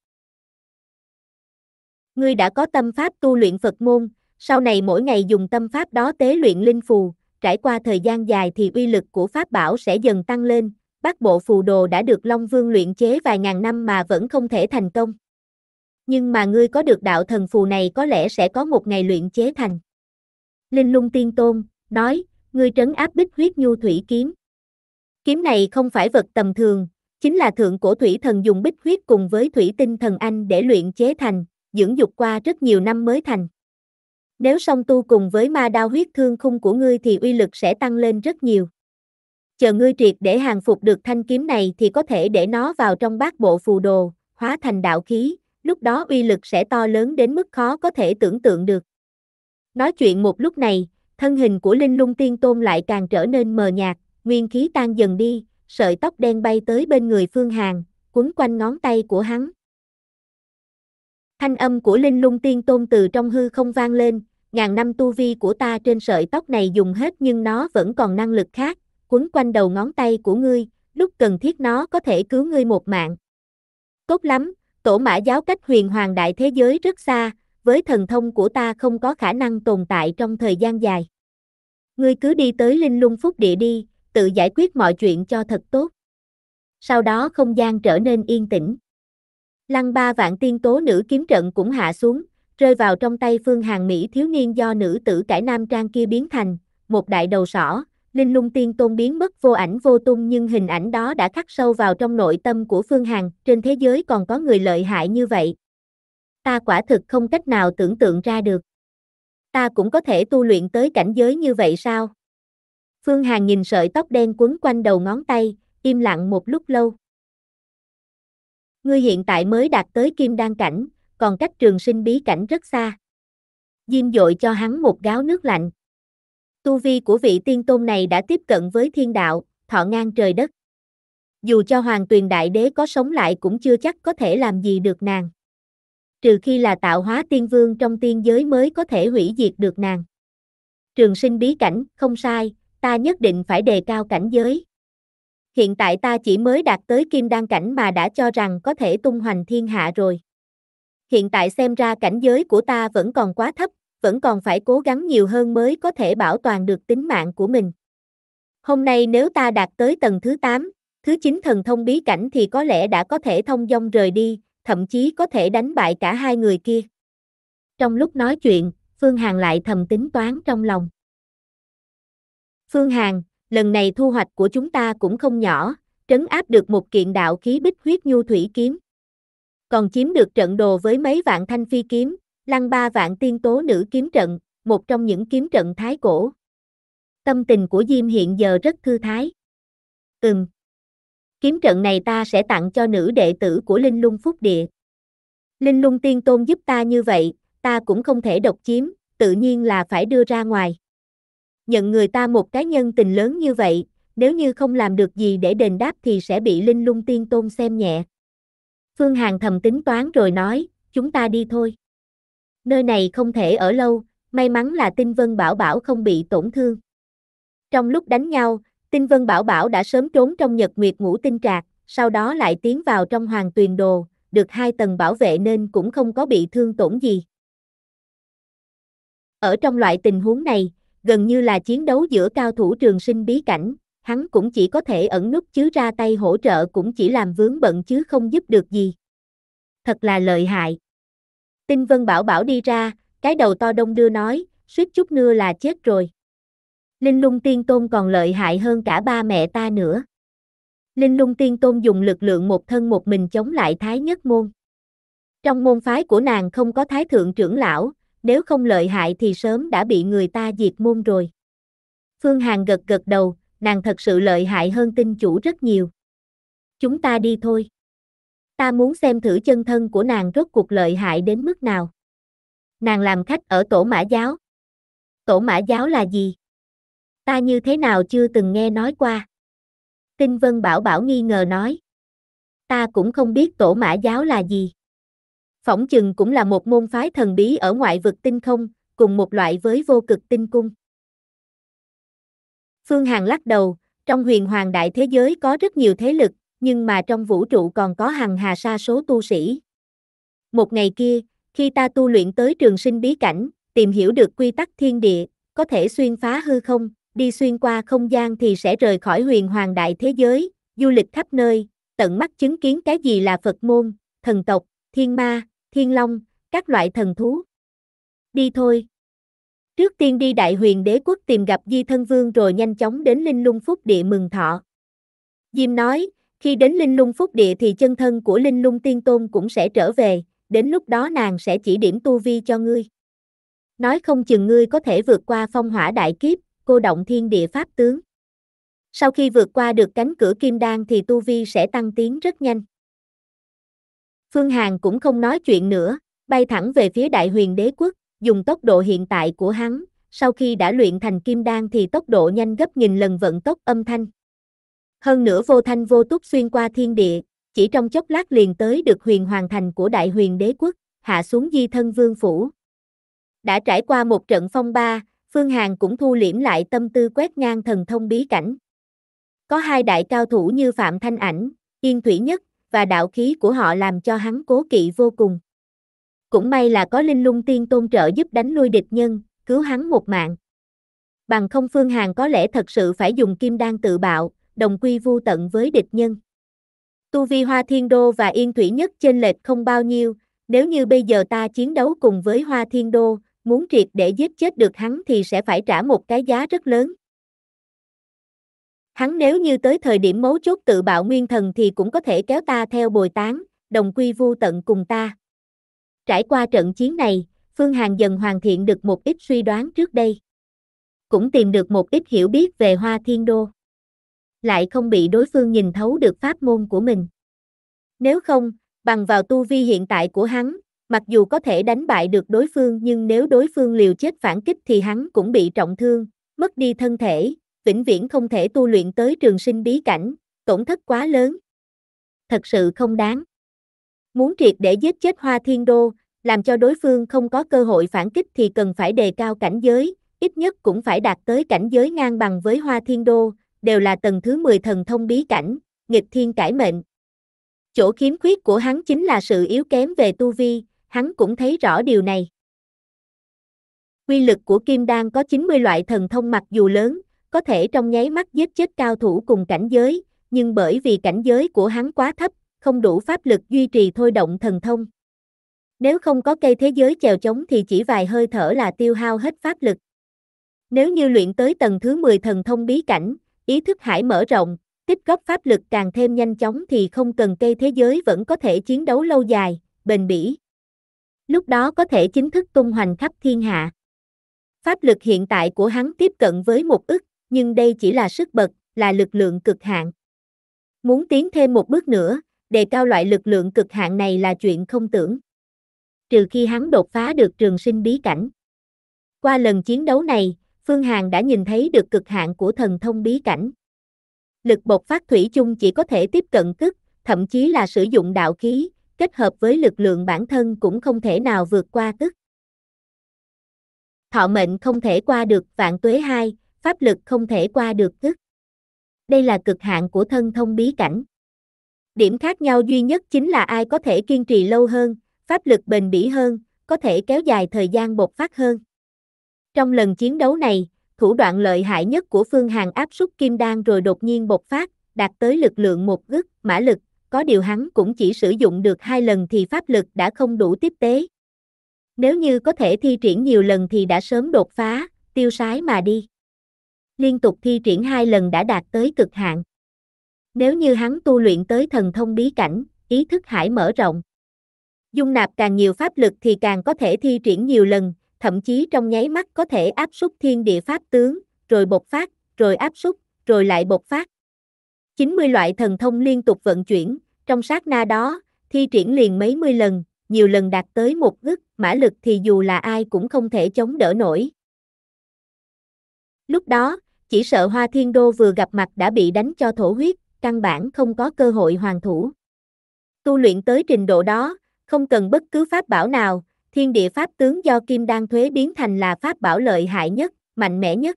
Ngươi đã có tâm pháp tu luyện Phật môn, sau này mỗi ngày dùng tâm pháp đó tế luyện linh phù, trải qua thời gian dài thì uy lực của pháp bảo sẽ dần tăng lên. Bác bộ phù đồ đã được Long Vương luyện chế vài ngàn năm mà vẫn không thể thành công. Nhưng mà ngươi có được đạo thần phù này có lẽ sẽ có một ngày luyện chế thành. Linh lung tiên tôn, nói, ngươi trấn áp bích huyết nhu thủy kiếm. Kiếm này không phải vật tầm thường, chính là thượng cổ thủy thần dùng bích huyết cùng với thủy tinh thần anh để luyện chế thành, dưỡng dục qua rất nhiều năm mới thành. Nếu song tu cùng với ma đao huyết thương khung của ngươi thì uy lực sẽ tăng lên rất nhiều. Chờ ngươi triệt để hàng phục được thanh kiếm này thì có thể để nó vào trong bát bộ phù đồ, hóa thành đạo khí, lúc đó uy lực sẽ to lớn đến mức khó có thể tưởng tượng được. Nói chuyện một lúc này, thân hình của Linh Lung Tiên Tôn lại càng trở nên mờ nhạt, nguyên khí tan dần đi, sợi tóc đen bay tới bên người Phương Hàn, quấn quanh ngón tay của hắn. Thanh âm của Linh Lung Tiên Tôn từ trong hư không vang lên, ngàn năm tu vi của ta trên sợi tóc này dùng hết nhưng nó vẫn còn năng lực khác, quấn quanh đầu ngón tay của ngươi, lúc cần thiết nó có thể cứu ngươi một mạng. Tốt lắm, tổ mã giáo cách huyền hoàng đại thế giới rất xa, với thần thông của ta không có khả năng tồn tại trong thời gian dài. Ngươi cứ đi tới linh lung phúc địa đi, tự giải quyết mọi chuyện cho thật tốt. Sau đó không gian trở nên yên tĩnh. Lăng ba vạn tiên tố nữ kiếm trận cũng hạ xuống, rơi vào trong tay phương hàng Mỹ thiếu niên do nữ tử cải nam trang kia biến thành, một đại đầu sỏ, linh lung tiên tôn biến mất vô ảnh vô tung nhưng hình ảnh đó đã khắc sâu vào trong nội tâm của phương hàng, trên thế giới còn có người lợi hại như vậy. Ta quả thực không cách nào tưởng tượng ra được. Ta cũng có thể tu luyện tới cảnh giới như vậy sao? Phương Hàn nhìn sợi tóc đen quấn quanh đầu ngón tay, im lặng một lúc lâu ngươi hiện tại mới đạt tới kim đan cảnh, còn cách trường sinh bí cảnh rất xa. Diêm dội cho hắn một gáo nước lạnh. Tu vi của vị tiên tôn này đã tiếp cận với thiên đạo, thọ ngang trời đất. Dù cho hoàng tuyền đại đế có sống lại cũng chưa chắc có thể làm gì được nàng. Trừ khi là tạo hóa tiên vương trong tiên giới mới có thể hủy diệt được nàng. Trường sinh bí cảnh, không sai, ta nhất định phải đề cao cảnh giới hiện tại ta chỉ mới đạt tới kim đan cảnh mà đã cho rằng có thể tung hoành thiên hạ rồi. Hiện tại xem ra cảnh giới của ta vẫn còn quá thấp, vẫn còn phải cố gắng nhiều hơn mới có thể bảo toàn được tính mạng của mình. Hôm nay nếu ta đạt tới tầng thứ 8, thứ 9 thần thông bí cảnh thì có lẽ đã có thể thông dong rời đi, thậm chí có thể đánh bại cả hai người kia. Trong lúc nói chuyện, Phương Hằng lại thầm tính toán trong lòng. Phương Hằng, lần này thu hoạch của chúng ta cũng không nhỏ, trấn áp được một kiện đạo khí bích huyết nhu thủy kiếm. Còn chiếm được trận đồ với mấy vạn thanh phi kiếm, lăng ba vạn tiên tố nữ kiếm trận, một trong những kiếm trận thái cổ. Tâm tình của Diêm hiện giờ rất thư thái. Ừm. Kiếm trận này ta sẽ tặng cho nữ đệ tử của Linh Lung Phúc Địa. Linh Lung Tiên Tôn giúp ta như vậy, ta cũng không thể độc chiếm, tự nhiên là phải đưa ra ngoài nhận người ta một cái nhân tình lớn như vậy, nếu như không làm được gì để đền đáp thì sẽ bị Linh Lung Tiên Tôn xem nhẹ. Phương Hàn thầm tính toán rồi nói, chúng ta đi thôi. Nơi này không thể ở lâu, may mắn là Tinh Vân Bảo Bảo không bị tổn thương. Trong lúc đánh nhau, Tinh Vân Bảo Bảo đã sớm trốn trong Nhật Nguyệt Ngũ Tinh Trạc, sau đó lại tiến vào trong Hoàng Tuyền Đồ, được hai tầng bảo vệ nên cũng không có bị thương tổn gì. Ở trong loại tình huống này, gần như là chiến đấu giữa cao thủ trường sinh bí cảnh, hắn cũng chỉ có thể ẩn nút chứ ra tay hỗ trợ cũng chỉ làm vướng bận chứ không giúp được gì. Thật là lợi hại. Tinh Vân Bảo Bảo đi ra, cái đầu to đông đưa nói, suýt chút nưa là chết rồi. Linh lung tiên tôn còn lợi hại hơn cả ba mẹ ta nữa. Linh lung tiên tôn dùng lực lượng một thân một mình chống lại thái nhất môn. Trong môn phái của nàng không có thái thượng trưởng lão, nếu không lợi hại thì sớm đã bị người ta diệt môn rồi. Phương Hằng gật gật đầu, nàng thật sự lợi hại hơn tinh chủ rất nhiều. Chúng ta đi thôi. Ta muốn xem thử chân thân của nàng rốt cuộc lợi hại đến mức nào. Nàng làm khách ở tổ mã giáo. Tổ mã giáo là gì? Ta như thế nào chưa từng nghe nói qua. Tinh Vân Bảo Bảo nghi ngờ nói. Ta cũng không biết tổ mã giáo là gì phỏng chừng cũng là một môn phái thần bí ở ngoại vực tinh không, cùng một loại với vô cực tinh cung. Phương Hằng lắc đầu, trong huyền hoàng đại thế giới có rất nhiều thế lực, nhưng mà trong vũ trụ còn có hàng hà sa số tu sĩ. Một ngày kia, khi ta tu luyện tới trường sinh bí cảnh, tìm hiểu được quy tắc thiên địa, có thể xuyên phá hư không, đi xuyên qua không gian thì sẽ rời khỏi huyền hoàng đại thế giới, du lịch khắp nơi, tận mắt chứng kiến cái gì là Phật môn, thần tộc, thiên ma, thiên long, các loại thần thú. Đi thôi. Trước tiên đi đại huyền đế quốc tìm gặp Di Thân Vương rồi nhanh chóng đến Linh Lung Phúc Địa mừng thọ. Diêm nói, khi đến Linh Lung Phúc Địa thì chân thân của Linh Lung Tiên Tôn cũng sẽ trở về, đến lúc đó nàng sẽ chỉ điểm tu vi cho ngươi. Nói không chừng ngươi có thể vượt qua phong hỏa đại kiếp, cô động thiên địa pháp tướng. Sau khi vượt qua được cánh cửa kim đan thì tu vi sẽ tăng tiến rất nhanh. Phương Hàn cũng không nói chuyện nữa, bay thẳng về phía đại huyền đế quốc, dùng tốc độ hiện tại của hắn, sau khi đã luyện thành kim đan thì tốc độ nhanh gấp nghìn lần vận tốc âm thanh. Hơn nữa vô thanh vô túc xuyên qua thiên địa, chỉ trong chốc lát liền tới được huyền hoàng thành của đại huyền đế quốc, hạ xuống di thân vương phủ. Đã trải qua một trận phong ba, Phương Hàn cũng thu liễm lại tâm tư quét ngang thần thông bí cảnh. Có hai đại cao thủ như Phạm Thanh Ảnh, Yên Thủy Nhất và đạo khí của họ làm cho hắn cố kỵ vô cùng. Cũng may là có linh lung tiên tôn trợ giúp đánh lui địch nhân, cứu hắn một mạng. Bằng không Phương Hàn có lẽ thật sự phải dùng kim đan tự bạo, đồng quy vu tận với địch nhân. Tu vi Hoa Thiên Đô và Yên Thủy Nhất trên lệch không bao nhiêu, nếu như bây giờ ta chiến đấu cùng với Hoa Thiên Đô, muốn triệt để giết chết được hắn thì sẽ phải trả một cái giá rất lớn. Hắn nếu như tới thời điểm mấu chốt tự bạo nguyên thần thì cũng có thể kéo ta theo bồi tán, đồng quy vu tận cùng ta. Trải qua trận chiến này, Phương Hàn dần hoàn thiện được một ít suy đoán trước đây. Cũng tìm được một ít hiểu biết về Hoa Thiên Đô. Lại không bị đối phương nhìn thấu được pháp môn của mình. Nếu không, bằng vào tu vi hiện tại của hắn, mặc dù có thể đánh bại được đối phương nhưng nếu đối phương liều chết phản kích thì hắn cũng bị trọng thương, mất đi thân thể, vĩnh viễn không thể tu luyện tới trường sinh bí cảnh, tổn thất quá lớn. Thật sự không đáng. Muốn triệt để giết chết Hoa Thiên Đô, làm cho đối phương không có cơ hội phản kích thì cần phải đề cao cảnh giới, ít nhất cũng phải đạt tới cảnh giới ngang bằng với Hoa Thiên Đô, đều là tầng thứ 10 thần thông bí cảnh, nghịch thiên cải mệnh. Chỗ khiếm khuyết của hắn chính là sự yếu kém về tu vi, hắn cũng thấy rõ điều này. Quy lực của Kim Đan có 90 loại thần thông mặc dù lớn, có thể trong nháy mắt giết chết cao thủ cùng cảnh giới, nhưng bởi vì cảnh giới của hắn quá thấp, không đủ pháp lực duy trì thôi động thần thông. Nếu không có cây thế giới chèo chống thì chỉ vài hơi thở là tiêu hao hết pháp lực. Nếu như luyện tới tầng thứ 10 thần thông bí cảnh, ý thức hải mở rộng, tích góp pháp lực càng thêm nhanh chóng thì không cần cây thế giới vẫn có thể chiến đấu lâu dài, bền bỉ. Lúc đó có thể chính thức tung hoành khắp thiên hạ. Pháp lực hiện tại của hắn tiếp cận với một ức, nhưng đây chỉ là sức bật, là lực lượng cực hạn. Muốn tiến thêm một bước nữa, đề cao loại lực lượng cực hạn này là chuyện không tưởng. Trừ khi hắn đột phá được trường sinh bí cảnh. Qua lần chiến đấu này, Phương Hàn đã nhìn thấy được cực hạn của thần thông bí cảnh. Lực bộc phát thủy chung chỉ có thể tiếp cận cức, thậm chí là sử dụng đạo khí, kết hợp với lực lượng bản thân cũng không thể nào vượt qua cức. Thọ mệnh không thể qua được vạn tuế 2, pháp lực không thể qua được thức. Đây là cực hạn của thân thông bí cảnh. Điểm khác nhau duy nhất chính là ai có thể kiên trì lâu hơn, pháp lực bền bỉ hơn, có thể kéo dài thời gian bộc phát hơn. Trong lần chiến đấu này, thủ đoạn lợi hại nhất của Phương Hàn áp súc kim đan rồi đột nhiên bộc phát, đạt tới lực lượng một gức, mã lực, có điều hắn cũng chỉ sử dụng được hai lần thì pháp lực đã không đủ tiếp tế. Nếu như có thể thi triển nhiều lần thì đã sớm đột phá, tiêu sái mà đi liên tục thi triển hai lần đã đạt tới cực hạn. Nếu như hắn tu luyện tới thần thông bí cảnh, ý thức hải mở rộng. Dung nạp càng nhiều pháp lực thì càng có thể thi triển nhiều lần, thậm chí trong nháy mắt có thể áp súc thiên địa pháp tướng, rồi bộc phát, rồi áp súc, rồi lại bộc phát. 90 loại thần thông liên tục vận chuyển, trong sát na đó, thi triển liền mấy mươi lần, nhiều lần đạt tới một ức, mã lực thì dù là ai cũng không thể chống đỡ nổi. Lúc đó, chỉ sợ Hoa Thiên Đô vừa gặp mặt đã bị đánh cho thổ huyết, căn bản không có cơ hội hoàn thủ. Tu luyện tới trình độ đó, không cần bất cứ pháp bảo nào, thiên địa pháp tướng do Kim Đan Thuế biến thành là pháp bảo lợi hại nhất, mạnh mẽ nhất.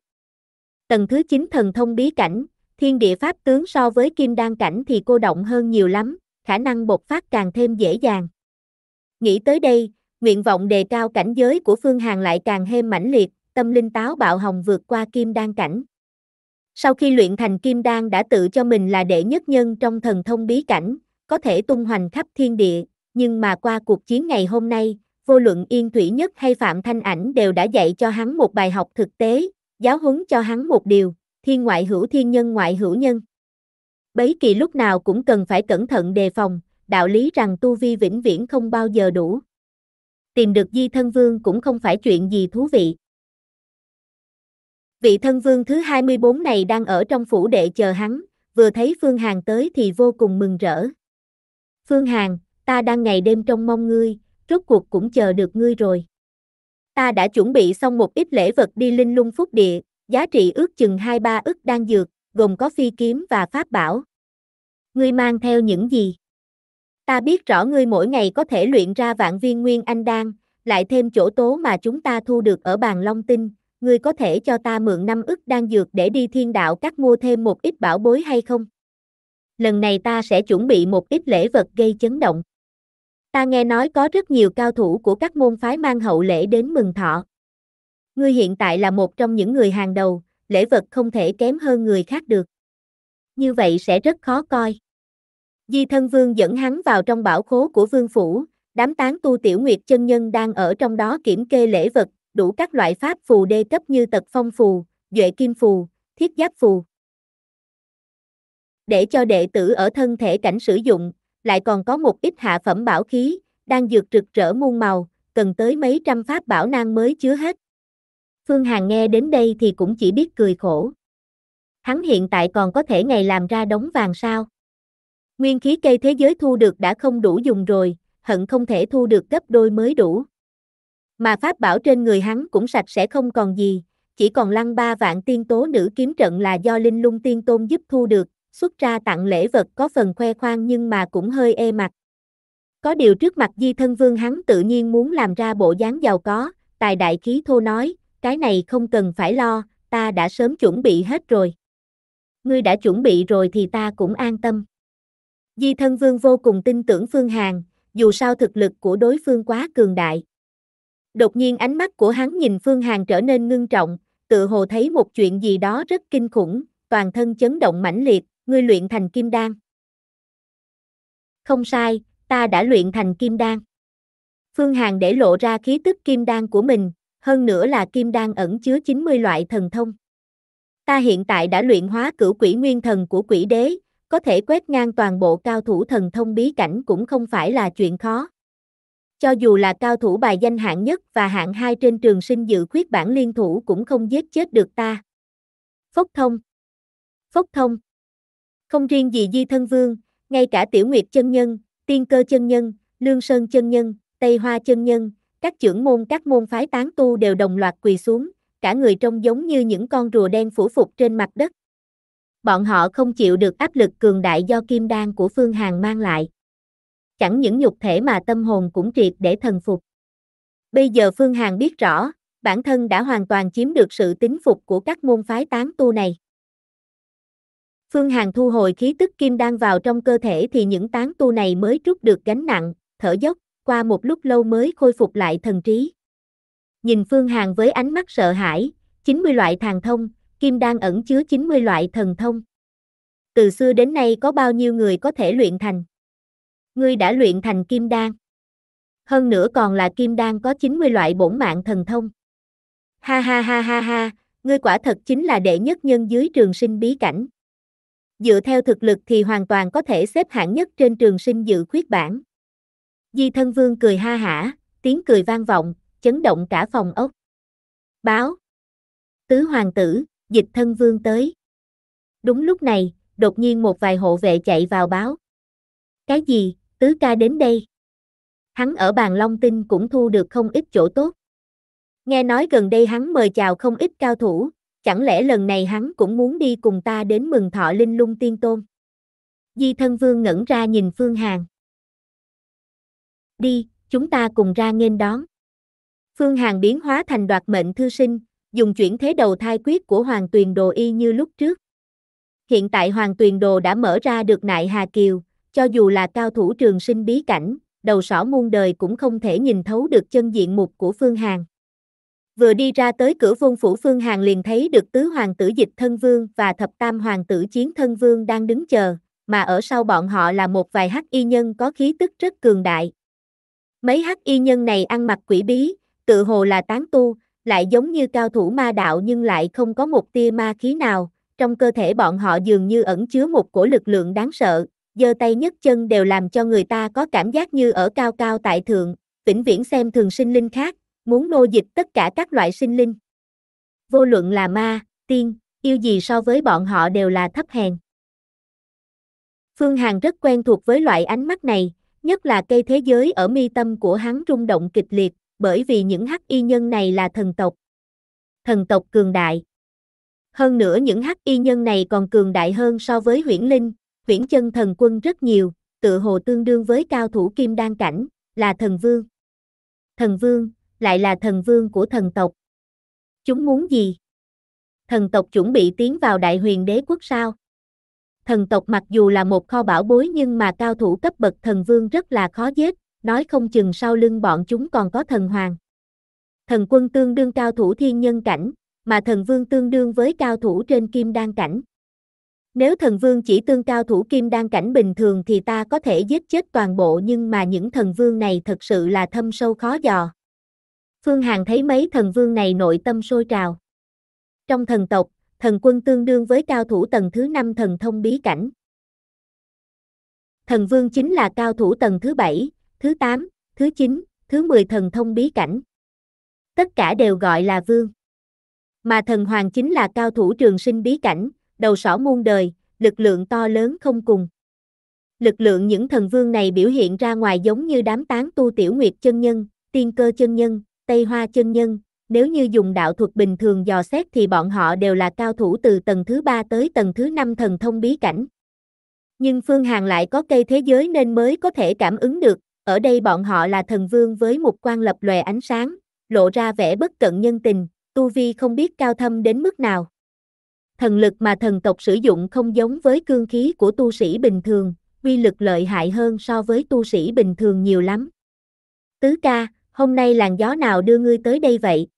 Tầng thứ 9 thần thông bí cảnh, thiên địa pháp tướng so với Kim Đan cảnh thì cô động hơn nhiều lắm, khả năng bộc phát càng thêm dễ dàng. Nghĩ tới đây, nguyện vọng đề cao cảnh giới của Phương hàng lại càng thêm mãnh liệt, tâm linh táo bạo hồng vượt qua Kim Đan cảnh. Sau khi luyện thành kim đan đã tự cho mình là đệ nhất nhân trong thần thông bí cảnh, có thể tung hoành khắp thiên địa, nhưng mà qua cuộc chiến ngày hôm nay, vô luận Yên Thủy Nhất hay Phạm Thanh Ảnh đều đã dạy cho hắn một bài học thực tế, giáo huấn cho hắn một điều, thiên ngoại hữu thiên nhân ngoại hữu nhân. Bấy kỳ lúc nào cũng cần phải cẩn thận đề phòng, đạo lý rằng tu vi vĩnh viễn không bao giờ đủ. Tìm được Di Thân Vương cũng không phải chuyện gì thú vị. Vị thân vương thứ 24 này đang ở trong phủ đệ chờ hắn, vừa thấy Phương Hàn tới thì vô cùng mừng rỡ. Phương Hàn, ta đang ngày đêm trong mong ngươi, rốt cuộc cũng chờ được ngươi rồi. Ta đã chuẩn bị xong một ít lễ vật đi linh lung phúc địa, giá trị ước chừng 2-3 ức đang dược, gồm có phi kiếm và pháp bảo. Ngươi mang theo những gì? Ta biết rõ ngươi mỗi ngày có thể luyện ra vạn viên nguyên anh đan, lại thêm chỗ tố mà chúng ta thu được ở bàn long tinh, ngươi có thể cho ta mượn năm ức đan dược để đi thiên đạo các mua thêm một ít bảo bối hay không? Lần này ta sẽ chuẩn bị một ít lễ vật gây chấn động. Ta nghe nói có rất nhiều cao thủ của các môn phái mang hậu lễ đến mừng thọ. Ngươi hiện tại là một trong những người hàng đầu, lễ vật không thể kém hơn người khác được. Như vậy sẽ rất khó coi. Di thân vương dẫn hắn vào trong bảo khố của vương phủ, đám tán tu tiểu nguyệt chân nhân đang ở trong đó kiểm kê lễ vật, đủ các loại pháp phù đê cấp như tật phong phù, duệ kim phù, thiết giáp phù. Để cho đệ tử ở thân thể cảnh sử dụng, lại còn có một ít hạ phẩm bảo khí, đang dược rực rỡ muôn màu, cần tới mấy trăm pháp bảo nan mới chứa hết. Phương Hằng nghe đến đây thì cũng chỉ biết cười khổ. Hắn hiện tại còn có thể ngày làm ra đống vàng sao. Nguyên khí cây thế giới thu được đã không đủ dùng rồi, hận không thể thu được gấp đôi mới đủ. Mà pháp bảo trên người hắn cũng sạch sẽ không còn gì, chỉ còn lăng ba vạn tiên tố nữ kiếm trận là do linh lung tiên tôn giúp thu được, xuất ra tặng lễ vật có phần khoe khoang nhưng mà cũng hơi e mặt. Có điều trước mặt di thân vương hắn tự nhiên muốn làm ra bộ dáng giàu có, tài đại khí thô nói, cái này không cần phải lo, ta đã sớm chuẩn bị hết rồi. Ngươi đã chuẩn bị rồi thì ta cũng an tâm. Di thân vương vô cùng tin tưởng Phương Hàn, dù sao thực lực của đối phương quá cường đại. Đột nhiên ánh mắt của hắn nhìn Phương Hàng trở nên ngưng trọng, tự hồ thấy một chuyện gì đó rất kinh khủng, toàn thân chấn động mãnh liệt, ngươi luyện thành kim đan. Không sai, ta đã luyện thành kim đan. Phương Hàng để lộ ra khí tức kim đan của mình, hơn nữa là kim đan ẩn chứa 90 loại thần thông. Ta hiện tại đã luyện hóa cửu quỷ nguyên thần của quỷ đế, có thể quét ngang toàn bộ cao thủ thần thông bí cảnh cũng không phải là chuyện khó cho dù là cao thủ bài danh hạng nhất và hạng hai trên trường sinh dự khuyết bản liên thủ cũng không giết chết được ta. Phốc thông. Phốc thông. Không riêng gì Di Thân Vương, ngay cả Tiểu Nguyệt chân nhân, Tiên Cơ chân nhân, Lương Sơn chân nhân, Tây Hoa chân nhân, các trưởng môn các môn phái tán tu đều đồng loạt quỳ xuống, cả người trông giống như những con rùa đen phủ phục trên mặt đất. Bọn họ không chịu được áp lực cường đại do kim đan của Phương Hàn mang lại chẳng những nhục thể mà tâm hồn cũng triệt để thần phục. Bây giờ Phương Hàn biết rõ, bản thân đã hoàn toàn chiếm được sự tín phục của các môn phái tán tu này. Phương Hàn thu hồi khí tức kim đang vào trong cơ thể thì những tán tu này mới trút được gánh nặng, thở dốc, qua một lúc lâu mới khôi phục lại thần trí. Nhìn Phương Hàn với ánh mắt sợ hãi, 90 loại thần thông, kim đang ẩn chứa 90 loại thần thông. Từ xưa đến nay có bao nhiêu người có thể luyện thành? ngươi đã luyện thành kim đan. Hơn nữa còn là kim đan có 90 loại bổn mạng thần thông. Ha ha ha ha ha, ngươi quả thật chính là đệ nhất nhân dưới trường sinh bí cảnh. Dựa theo thực lực thì hoàn toàn có thể xếp hạng nhất trên trường sinh dự khuyết bản. Di thân vương cười ha hả, tiếng cười vang vọng, chấn động cả phòng ốc. Báo. Tứ hoàng tử, dịch thân vương tới. Đúng lúc này, đột nhiên một vài hộ vệ chạy vào báo. Cái gì, tứ ca đến đây. Hắn ở bàn Long Tinh cũng thu được không ít chỗ tốt. Nghe nói gần đây hắn mời chào không ít cao thủ, chẳng lẽ lần này hắn cũng muốn đi cùng ta đến mừng thọ linh lung tiên tôn. Di thân vương ngẩn ra nhìn Phương Hàn. Đi, chúng ta cùng ra nghênh đón. Phương Hàn biến hóa thành đoạt mệnh thư sinh, dùng chuyển thế đầu thai quyết của Hoàng Tuyền Đồ y như lúc trước. Hiện tại Hoàng Tuyền Đồ đã mở ra được nại Hà Kiều, cho dù là cao thủ trường sinh bí cảnh, đầu sỏ muôn đời cũng không thể nhìn thấu được chân diện mục của Phương Hàn. Vừa đi ra tới cửa vôn phủ Phương Hàn liền thấy được tứ hoàng tử dịch thân vương và thập tam hoàng tử chiến thân vương đang đứng chờ, mà ở sau bọn họ là một vài hắc y nhân có khí tức rất cường đại. Mấy hắc y nhân này ăn mặc quỷ bí, tự hồ là tán tu, lại giống như cao thủ ma đạo nhưng lại không có một tia ma khí nào, trong cơ thể bọn họ dường như ẩn chứa một cổ lực lượng đáng sợ, giơ tay nhấc chân đều làm cho người ta có cảm giác như ở cao cao tại thượng, vĩnh viễn xem thường sinh linh khác, muốn nô dịch tất cả các loại sinh linh. Vô luận là ma, tiên, yêu gì so với bọn họ đều là thấp hèn. Phương Hằng rất quen thuộc với loại ánh mắt này, nhất là cây thế giới ở mi tâm của hắn rung động kịch liệt, bởi vì những hắc y nhân này là thần tộc. Thần tộc cường đại. Hơn nữa những hắc y nhân này còn cường đại hơn so với huyễn linh, viễn chân thần quân rất nhiều, tựa hồ tương đương với cao thủ kim đan cảnh, là thần vương. Thần vương, lại là thần vương của thần tộc. Chúng muốn gì? Thần tộc chuẩn bị tiến vào đại huyền đế quốc sao? Thần tộc mặc dù là một kho bảo bối nhưng mà cao thủ cấp bậc thần vương rất là khó giết, nói không chừng sau lưng bọn chúng còn có thần hoàng. Thần quân tương đương cao thủ thiên nhân cảnh, mà thần vương tương đương với cao thủ trên kim đan cảnh. Nếu thần vương chỉ tương cao thủ kim đan cảnh bình thường thì ta có thể giết chết toàn bộ nhưng mà những thần vương này thật sự là thâm sâu khó dò. Phương Hằng thấy mấy thần vương này nội tâm sôi trào. Trong thần tộc, thần quân tương đương với cao thủ tầng thứ 5 thần thông bí cảnh. Thần vương chính là cao thủ tầng thứ 7, thứ 8, thứ 9, thứ 10 thần thông bí cảnh. Tất cả đều gọi là vương. Mà thần hoàng chính là cao thủ trường sinh bí cảnh, đầu sỏ muôn đời, lực lượng to lớn không cùng. Lực lượng những thần vương này biểu hiện ra ngoài giống như đám tán tu tiểu nguyệt chân nhân, tiên cơ chân nhân, tây hoa chân nhân, nếu như dùng đạo thuật bình thường dò xét thì bọn họ đều là cao thủ từ tầng thứ ba tới tầng thứ năm thần thông bí cảnh. Nhưng Phương hàng lại có cây thế giới nên mới có thể cảm ứng được, ở đây bọn họ là thần vương với một quan lập lòe ánh sáng, lộ ra vẻ bất cận nhân tình, tu vi không biết cao thâm đến mức nào thần lực mà thần tộc sử dụng không giống với cương khí của tu sĩ bình thường, uy lực lợi hại hơn so với tu sĩ bình thường nhiều lắm. Tứ ca, hôm nay làn gió nào đưa ngươi tới đây vậy?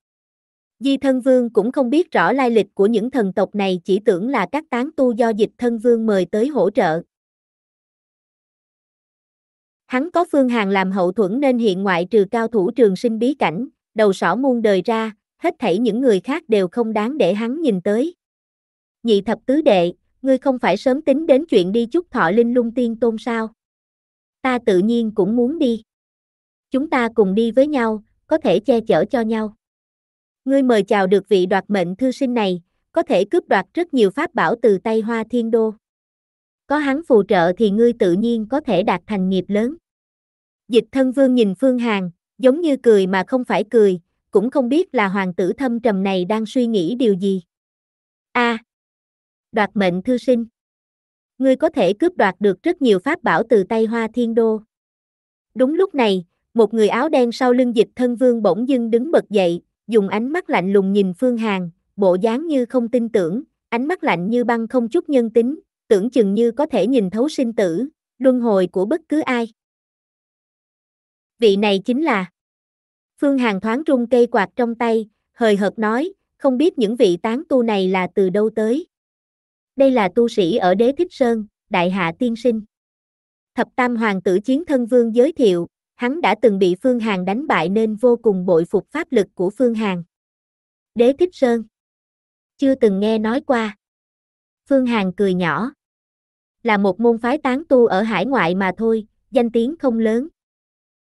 Di thân vương cũng không biết rõ lai lịch của những thần tộc này chỉ tưởng là các tán tu do dịch thân vương mời tới hỗ trợ. Hắn có phương hàng làm hậu thuẫn nên hiện ngoại trừ cao thủ trường sinh bí cảnh, đầu sỏ muôn đời ra, hết thảy những người khác đều không đáng để hắn nhìn tới, nhị thập tứ đệ, ngươi không phải sớm tính đến chuyện đi chút thọ linh lung tiên tôn sao? Ta tự nhiên cũng muốn đi. Chúng ta cùng đi với nhau, có thể che chở cho nhau. Ngươi mời chào được vị đoạt mệnh thư sinh này, có thể cướp đoạt rất nhiều pháp bảo từ tay hoa thiên đô. Có hắn phù trợ thì ngươi tự nhiên có thể đạt thành nghiệp lớn. Dịch thân vương nhìn Phương Hàn, giống như cười mà không phải cười, cũng không biết là hoàng tử thâm trầm này đang suy nghĩ điều gì. A, à, đoạt mệnh thư sinh. Ngươi có thể cướp đoạt được rất nhiều pháp bảo từ tay Hoa Thiên Đô. Đúng lúc này, một người áo đen sau lưng dịch thân vương bỗng dưng đứng bật dậy, dùng ánh mắt lạnh lùng nhìn Phương Hàn, bộ dáng như không tin tưởng, ánh mắt lạnh như băng không chút nhân tính, tưởng chừng như có thể nhìn thấu sinh tử, luân hồi của bất cứ ai. Vị này chính là Phương Hàn thoáng rung cây quạt trong tay, hời hợt nói, không biết những vị tán tu này là từ đâu tới. Đây là tu sĩ ở Đế Thích Sơn, Đại Hạ Tiên Sinh. Thập Tam Hoàng tử Chiến Thân Vương giới thiệu, hắn đã từng bị Phương Hàn đánh bại nên vô cùng bội phục pháp lực của Phương Hàn. Đế Thích Sơn. Chưa từng nghe nói qua. Phương Hàn cười nhỏ. Là một môn phái tán tu ở hải ngoại mà thôi, danh tiếng không lớn.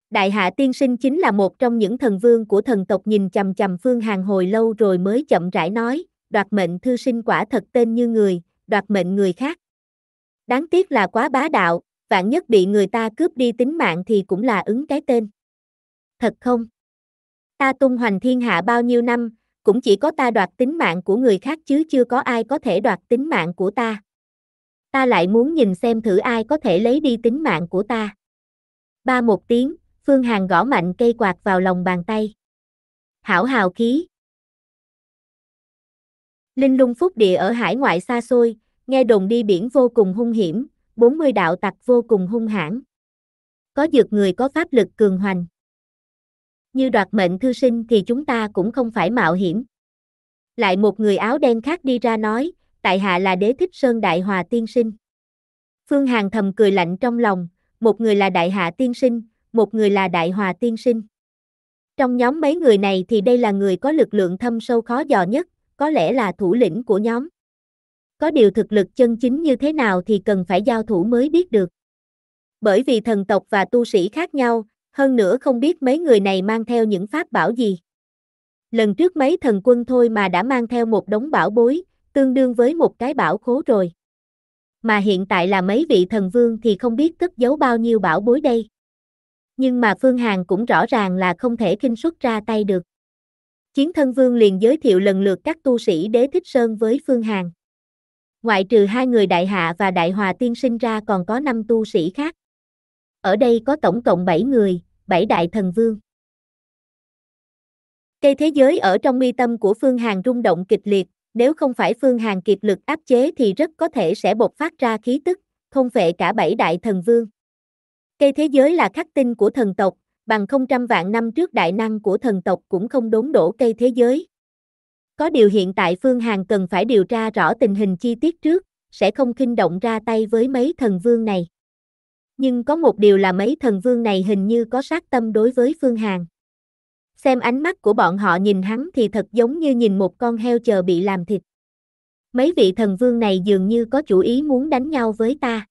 Đại Hạ Tiên Sinh chính là một trong những thần vương của thần tộc nhìn chầm chầm Phương Hàn hồi lâu rồi mới chậm rãi nói, đoạt mệnh thư sinh quả thật tên như người, đoạt mệnh người khác. Đáng tiếc là quá bá đạo, vạn nhất bị người ta cướp đi tính mạng thì cũng là ứng cái tên. Thật không? Ta tung hoành thiên hạ bao nhiêu năm, cũng chỉ có ta đoạt tính mạng của người khác chứ chưa có ai có thể đoạt tính mạng của ta. Ta lại muốn nhìn xem thử ai có thể lấy đi tính mạng của ta. Ba một tiếng, Phương Hằng gõ mạnh cây quạt vào lòng bàn tay. Hảo hào khí. Linh lung phúc địa ở hải ngoại xa xôi, nghe đồn đi biển vô cùng hung hiểm, 40 đạo tặc vô cùng hung hãn. Có dược người có pháp lực cường hoành. Như đoạt mệnh thư sinh thì chúng ta cũng không phải mạo hiểm. Lại một người áo đen khác đi ra nói, tại hạ là đế thích sơn đại hòa tiên sinh. Phương Hàn thầm cười lạnh trong lòng, một người là đại hạ tiên sinh, một người là đại hòa tiên sinh. Trong nhóm mấy người này thì đây là người có lực lượng thâm sâu khó dò nhất, có lẽ là thủ lĩnh của nhóm có điều thực lực chân chính như thế nào thì cần phải giao thủ mới biết được. Bởi vì thần tộc và tu sĩ khác nhau, hơn nữa không biết mấy người này mang theo những pháp bảo gì. Lần trước mấy thần quân thôi mà đã mang theo một đống bảo bối, tương đương với một cái bảo khố rồi. Mà hiện tại là mấy vị thần vương thì không biết cất giấu bao nhiêu bảo bối đây. Nhưng mà Phương Hàn cũng rõ ràng là không thể kinh xuất ra tay được. Chiến thân vương liền giới thiệu lần lượt các tu sĩ đế thích sơn với Phương Hàn. Ngoại trừ hai người đại hạ và đại hòa tiên sinh ra còn có năm tu sĩ khác. Ở đây có tổng cộng 7 người, 7 đại thần vương. Cây thế giới ở trong mi tâm của Phương Hàn rung động kịch liệt, nếu không phải Phương Hàn kịp lực áp chế thì rất có thể sẽ bộc phát ra khí tức, không vệ cả bảy đại thần vương. Cây thế giới là khắc tinh của thần tộc, bằng không trăm vạn năm trước đại năng của thần tộc cũng không đốn đổ cây thế giới. Có điều hiện tại Phương Hàn cần phải điều tra rõ tình hình chi tiết trước, sẽ không kinh động ra tay với mấy thần vương này. Nhưng có một điều là mấy thần vương này hình như có sát tâm đối với Phương Hàn. Xem ánh mắt của bọn họ nhìn hắn thì thật giống như nhìn một con heo chờ bị làm thịt. Mấy vị thần vương này dường như có chủ ý muốn đánh nhau với ta.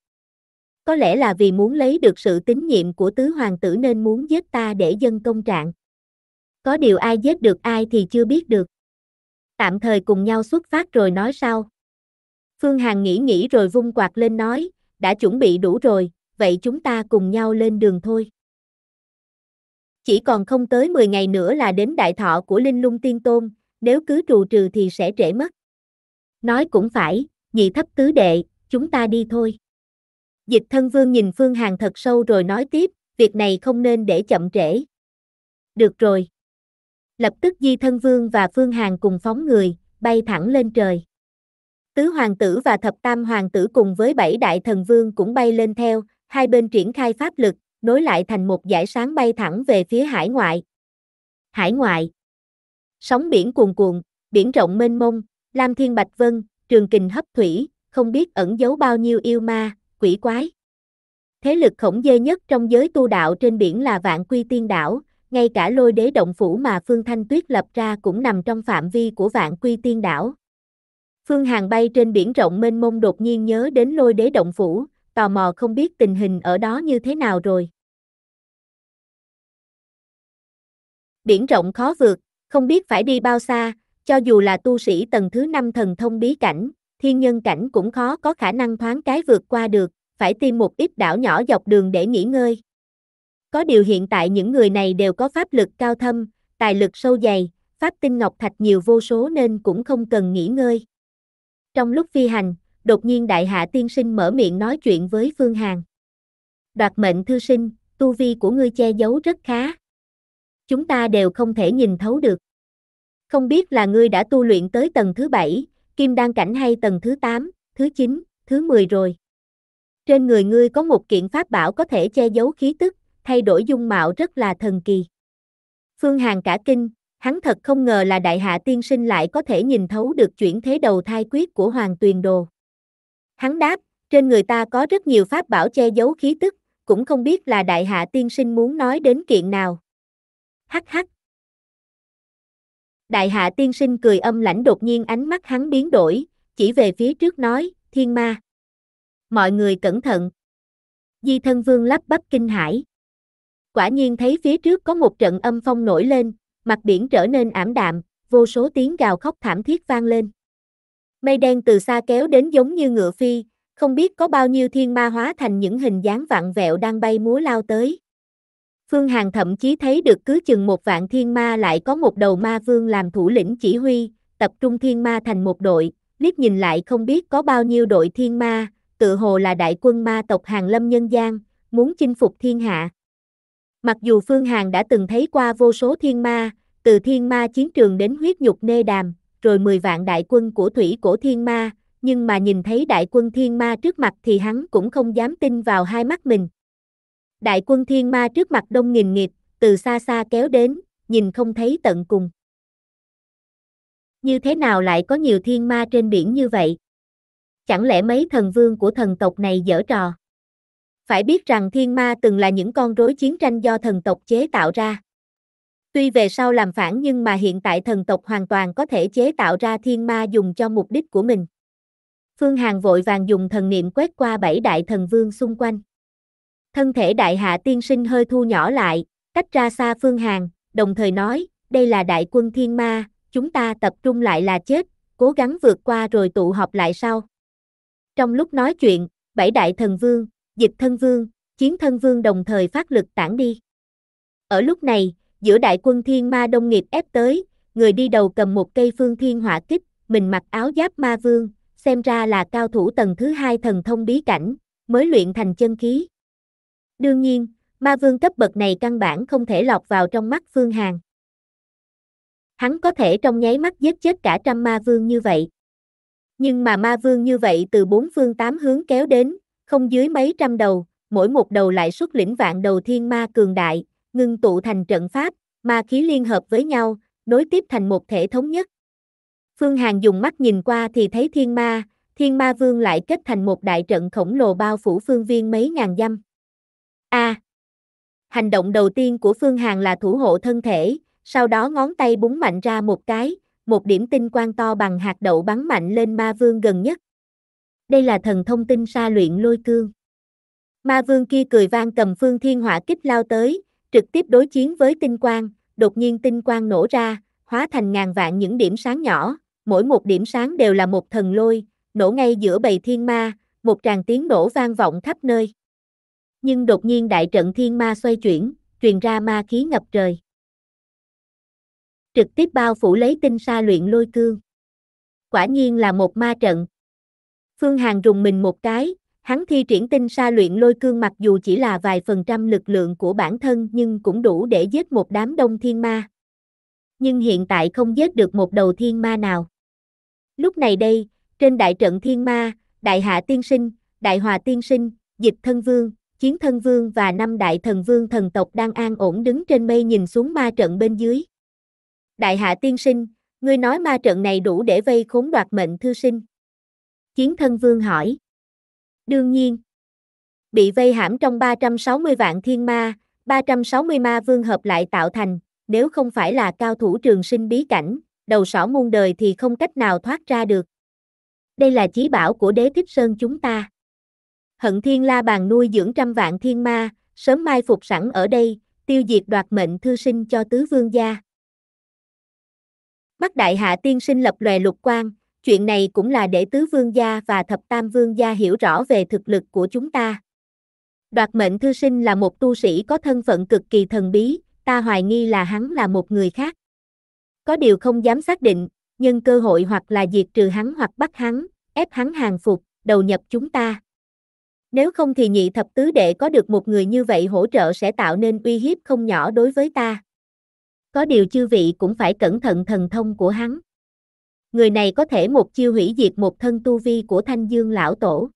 Có lẽ là vì muốn lấy được sự tín nhiệm của tứ hoàng tử nên muốn giết ta để dân công trạng. Có điều ai giết được ai thì chưa biết được tạm thời cùng nhau xuất phát rồi nói sau. Phương Hằng nghĩ nghĩ rồi vung quạt lên nói, đã chuẩn bị đủ rồi, vậy chúng ta cùng nhau lên đường thôi. Chỉ còn không tới 10 ngày nữa là đến đại thọ của Linh Lung Tiên Tôn, nếu cứ trù trừ thì sẽ trễ mất. Nói cũng phải, nhị thấp tứ đệ, chúng ta đi thôi. Dịch thân vương nhìn Phương Hằng thật sâu rồi nói tiếp, việc này không nên để chậm trễ. Được rồi lập tức Di Thân Vương và Phương Hàng cùng phóng người, bay thẳng lên trời. Tứ hoàng tử và thập tam hoàng tử cùng với bảy đại thần vương cũng bay lên theo, hai bên triển khai pháp lực, nối lại thành một dải sáng bay thẳng về phía hải ngoại. Hải ngoại Sóng biển cuồn cuộn, biển rộng mênh mông, Lam Thiên Bạch Vân, trường kình hấp thủy, không biết ẩn giấu bao nhiêu yêu ma, quỷ quái. Thế lực khổng dê nhất trong giới tu đạo trên biển là Vạn Quy Tiên Đảo, ngay cả lôi đế động phủ mà Phương Thanh Tuyết lập ra cũng nằm trong phạm vi của vạn quy tiên đảo. Phương Hàng bay trên biển rộng mênh mông đột nhiên nhớ đến lôi đế động phủ, tò mò không biết tình hình ở đó như thế nào rồi. Biển rộng khó vượt, không biết phải đi bao xa, cho dù là tu sĩ tầng thứ năm thần thông bí cảnh, thiên nhân cảnh cũng khó có khả năng thoáng cái vượt qua được, phải tìm một ít đảo nhỏ dọc đường để nghỉ ngơi. Có điều hiện tại những người này đều có pháp lực cao thâm, tài lực sâu dày, pháp tinh ngọc thạch nhiều vô số nên cũng không cần nghỉ ngơi. Trong lúc phi hành, đột nhiên đại hạ tiên sinh mở miệng nói chuyện với Phương Hàn. Đoạt mệnh thư sinh, tu vi của ngươi che giấu rất khá. Chúng ta đều không thể nhìn thấu được. Không biết là ngươi đã tu luyện tới tầng thứ bảy, kim đan cảnh hay tầng thứ tám, thứ chín, thứ mười rồi. Trên người ngươi có một kiện pháp bảo có thể che giấu khí tức, thay đổi dung mạo rất là thần kỳ. Phương Hàn cả kinh, hắn thật không ngờ là đại hạ tiên sinh lại có thể nhìn thấu được chuyển thế đầu thai quyết của Hoàng Tuyền Đồ. Hắn đáp, trên người ta có rất nhiều pháp bảo che giấu khí tức, cũng không biết là đại hạ tiên sinh muốn nói đến kiện nào. Hắc hắc. Đại hạ tiên sinh cười âm lãnh đột nhiên ánh mắt hắn biến đổi, chỉ về phía trước nói, thiên ma. Mọi người cẩn thận. Di thân vương lắp bắp kinh hãi quả nhiên thấy phía trước có một trận âm phong nổi lên, mặt biển trở nên ảm đạm, vô số tiếng gào khóc thảm thiết vang lên. Mây đen từ xa kéo đến giống như ngựa phi, không biết có bao nhiêu thiên ma hóa thành những hình dáng vặn vẹo đang bay múa lao tới. Phương Hàn thậm chí thấy được cứ chừng một vạn thiên ma lại có một đầu ma vương làm thủ lĩnh chỉ huy, tập trung thiên ma thành một đội, liếc nhìn lại không biết có bao nhiêu đội thiên ma, tự hồ là đại quân ma tộc hàng lâm nhân gian, muốn chinh phục thiên hạ. Mặc dù Phương Hằng đã từng thấy qua vô số thiên ma, từ thiên ma chiến trường đến huyết nhục nê đàm, rồi 10 vạn đại quân của thủy cổ thiên ma, nhưng mà nhìn thấy đại quân thiên ma trước mặt thì hắn cũng không dám tin vào hai mắt mình. Đại quân thiên ma trước mặt đông nghìn nghiệp, từ xa xa kéo đến, nhìn không thấy tận cùng. Như thế nào lại có nhiều thiên ma trên biển như vậy? Chẳng lẽ mấy thần vương của thần tộc này dở trò? Phải biết rằng thiên ma từng là những con rối chiến tranh do thần tộc chế tạo ra. Tuy về sau làm phản nhưng mà hiện tại thần tộc hoàn toàn có thể chế tạo ra thiên ma dùng cho mục đích của mình. Phương Hàn vội vàng dùng thần niệm quét qua bảy đại thần vương xung quanh. Thân thể đại hạ tiên sinh hơi thu nhỏ lại, cách ra xa Phương Hàn, đồng thời nói, đây là đại quân thiên ma, chúng ta tập trung lại là chết, cố gắng vượt qua rồi tụ họp lại sau. Trong lúc nói chuyện, bảy đại thần vương, dịch thân vương, chiến thân vương đồng thời phát lực tản đi. Ở lúc này, giữa đại quân thiên ma đông nghiệp ép tới, người đi đầu cầm một cây phương thiên hỏa kích, mình mặc áo giáp ma vương, xem ra là cao thủ tầng thứ hai thần thông bí cảnh, mới luyện thành chân khí. Đương nhiên, ma vương cấp bậc này căn bản không thể lọt vào trong mắt Phương hàng Hắn có thể trong nháy mắt giết chết cả trăm ma vương như vậy. Nhưng mà ma vương như vậy từ bốn phương tám hướng kéo đến, không dưới mấy trăm đầu, mỗi một đầu lại xuất lĩnh vạn đầu thiên ma cường đại, ngưng tụ thành trận pháp, ma khí liên hợp với nhau, nối tiếp thành một thể thống nhất. Phương Hàn dùng mắt nhìn qua thì thấy thiên ma, thiên ma vương lại kết thành một đại trận khổng lồ bao phủ phương viên mấy ngàn dăm. A. À, hành động đầu tiên của Phương Hàn là thủ hộ thân thể, sau đó ngón tay búng mạnh ra một cái, một điểm tinh quang to bằng hạt đậu bắn mạnh lên ma vương gần nhất đây là thần thông tin sa luyện lôi cương. Ma vương kia cười vang cầm phương thiên hỏa kích lao tới, trực tiếp đối chiến với tinh quang, đột nhiên tinh quang nổ ra, hóa thành ngàn vạn những điểm sáng nhỏ, mỗi một điểm sáng đều là một thần lôi, nổ ngay giữa bầy thiên ma, một tràng tiếng nổ vang vọng khắp nơi. Nhưng đột nhiên đại trận thiên ma xoay chuyển, truyền ra ma khí ngập trời. Trực tiếp bao phủ lấy tinh sa luyện lôi cương. Quả nhiên là một ma trận. Phương Hàng rùng mình một cái, hắn thi triển tinh sa luyện lôi cương mặc dù chỉ là vài phần trăm lực lượng của bản thân nhưng cũng đủ để giết một đám đông thiên ma. Nhưng hiện tại không giết được một đầu thiên ma nào. Lúc này đây, trên đại trận thiên ma, đại hạ tiên sinh, đại hòa tiên sinh, dịch thân vương, chiến thân vương và năm đại thần vương thần tộc đang an ổn đứng trên mây nhìn xuống ma trận bên dưới. Đại hạ tiên sinh, ngươi nói ma trận này đủ để vây khốn đoạt mệnh thư sinh. Chiến thân vương hỏi. Đương nhiên. Bị vây hãm trong 360 vạn thiên ma, 360 ma vương hợp lại tạo thành, nếu không phải là cao thủ trường sinh bí cảnh, đầu sỏ muôn đời thì không cách nào thoát ra được. Đây là chí bảo của đế thích sơn chúng ta. Hận thiên la bàn nuôi dưỡng trăm vạn thiên ma, sớm mai phục sẵn ở đây, tiêu diệt đoạt mệnh thư sinh cho tứ vương gia. Mắt đại hạ tiên sinh lập lòe lục quang, chuyện này cũng là để tứ vương gia và thập tam vương gia hiểu rõ về thực lực của chúng ta. Đoạt mệnh thư sinh là một tu sĩ có thân phận cực kỳ thần bí, ta hoài nghi là hắn là một người khác. Có điều không dám xác định, nhưng cơ hội hoặc là diệt trừ hắn hoặc bắt hắn, ép hắn hàng phục, đầu nhập chúng ta. Nếu không thì nhị thập tứ đệ có được một người như vậy hỗ trợ sẽ tạo nên uy hiếp không nhỏ đối với ta. Có điều chư vị cũng phải cẩn thận thần thông của hắn người này có thể một chiêu hủy diệt một thân tu vi của thanh dương lão tổ.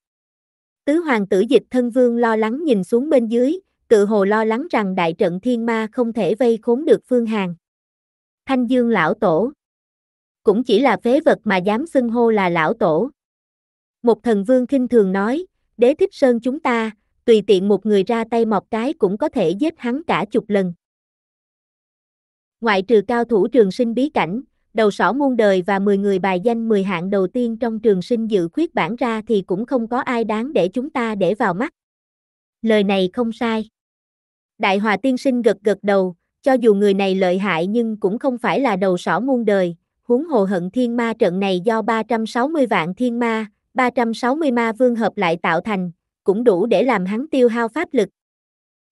Tứ hoàng tử dịch thân vương lo lắng nhìn xuống bên dưới, tự hồ lo lắng rằng đại trận thiên ma không thể vây khốn được phương hàng. Thanh dương lão tổ Cũng chỉ là phế vật mà dám xưng hô là lão tổ. Một thần vương kinh thường nói, đế thích sơn chúng ta, tùy tiện một người ra tay mọc cái cũng có thể giết hắn cả chục lần. Ngoại trừ cao thủ trường sinh bí cảnh, đầu sỏ muôn đời và 10 người bài danh 10 hạng đầu tiên trong trường sinh dự khuyết bản ra thì cũng không có ai đáng để chúng ta để vào mắt. Lời này không sai. Đại Hòa tiên sinh gật gật đầu, cho dù người này lợi hại nhưng cũng không phải là đầu sỏ muôn đời, huống hồ hận thiên ma trận này do 360 vạn thiên ma, 360 ma vương hợp lại tạo thành, cũng đủ để làm hắn tiêu hao pháp lực.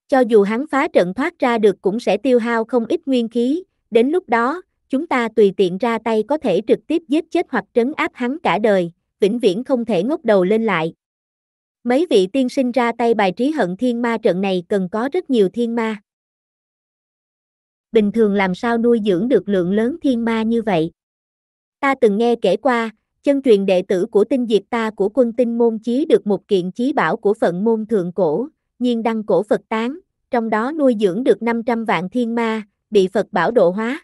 Cho dù hắn phá trận thoát ra được cũng sẽ tiêu hao không ít nguyên khí, đến lúc đó, chúng ta tùy tiện ra tay có thể trực tiếp giết chết hoặc trấn áp hắn cả đời, vĩnh viễn không thể ngốc đầu lên lại. Mấy vị tiên sinh ra tay bài trí hận thiên ma trận này cần có rất nhiều thiên ma. Bình thường làm sao nuôi dưỡng được lượng lớn thiên ma như vậy? Ta từng nghe kể qua, chân truyền đệ tử của tinh diệt ta của quân tinh môn chí được một kiện chí bảo của phận môn thượng cổ, nhiên đăng cổ Phật tán, trong đó nuôi dưỡng được 500 vạn thiên ma, bị Phật bảo độ hóa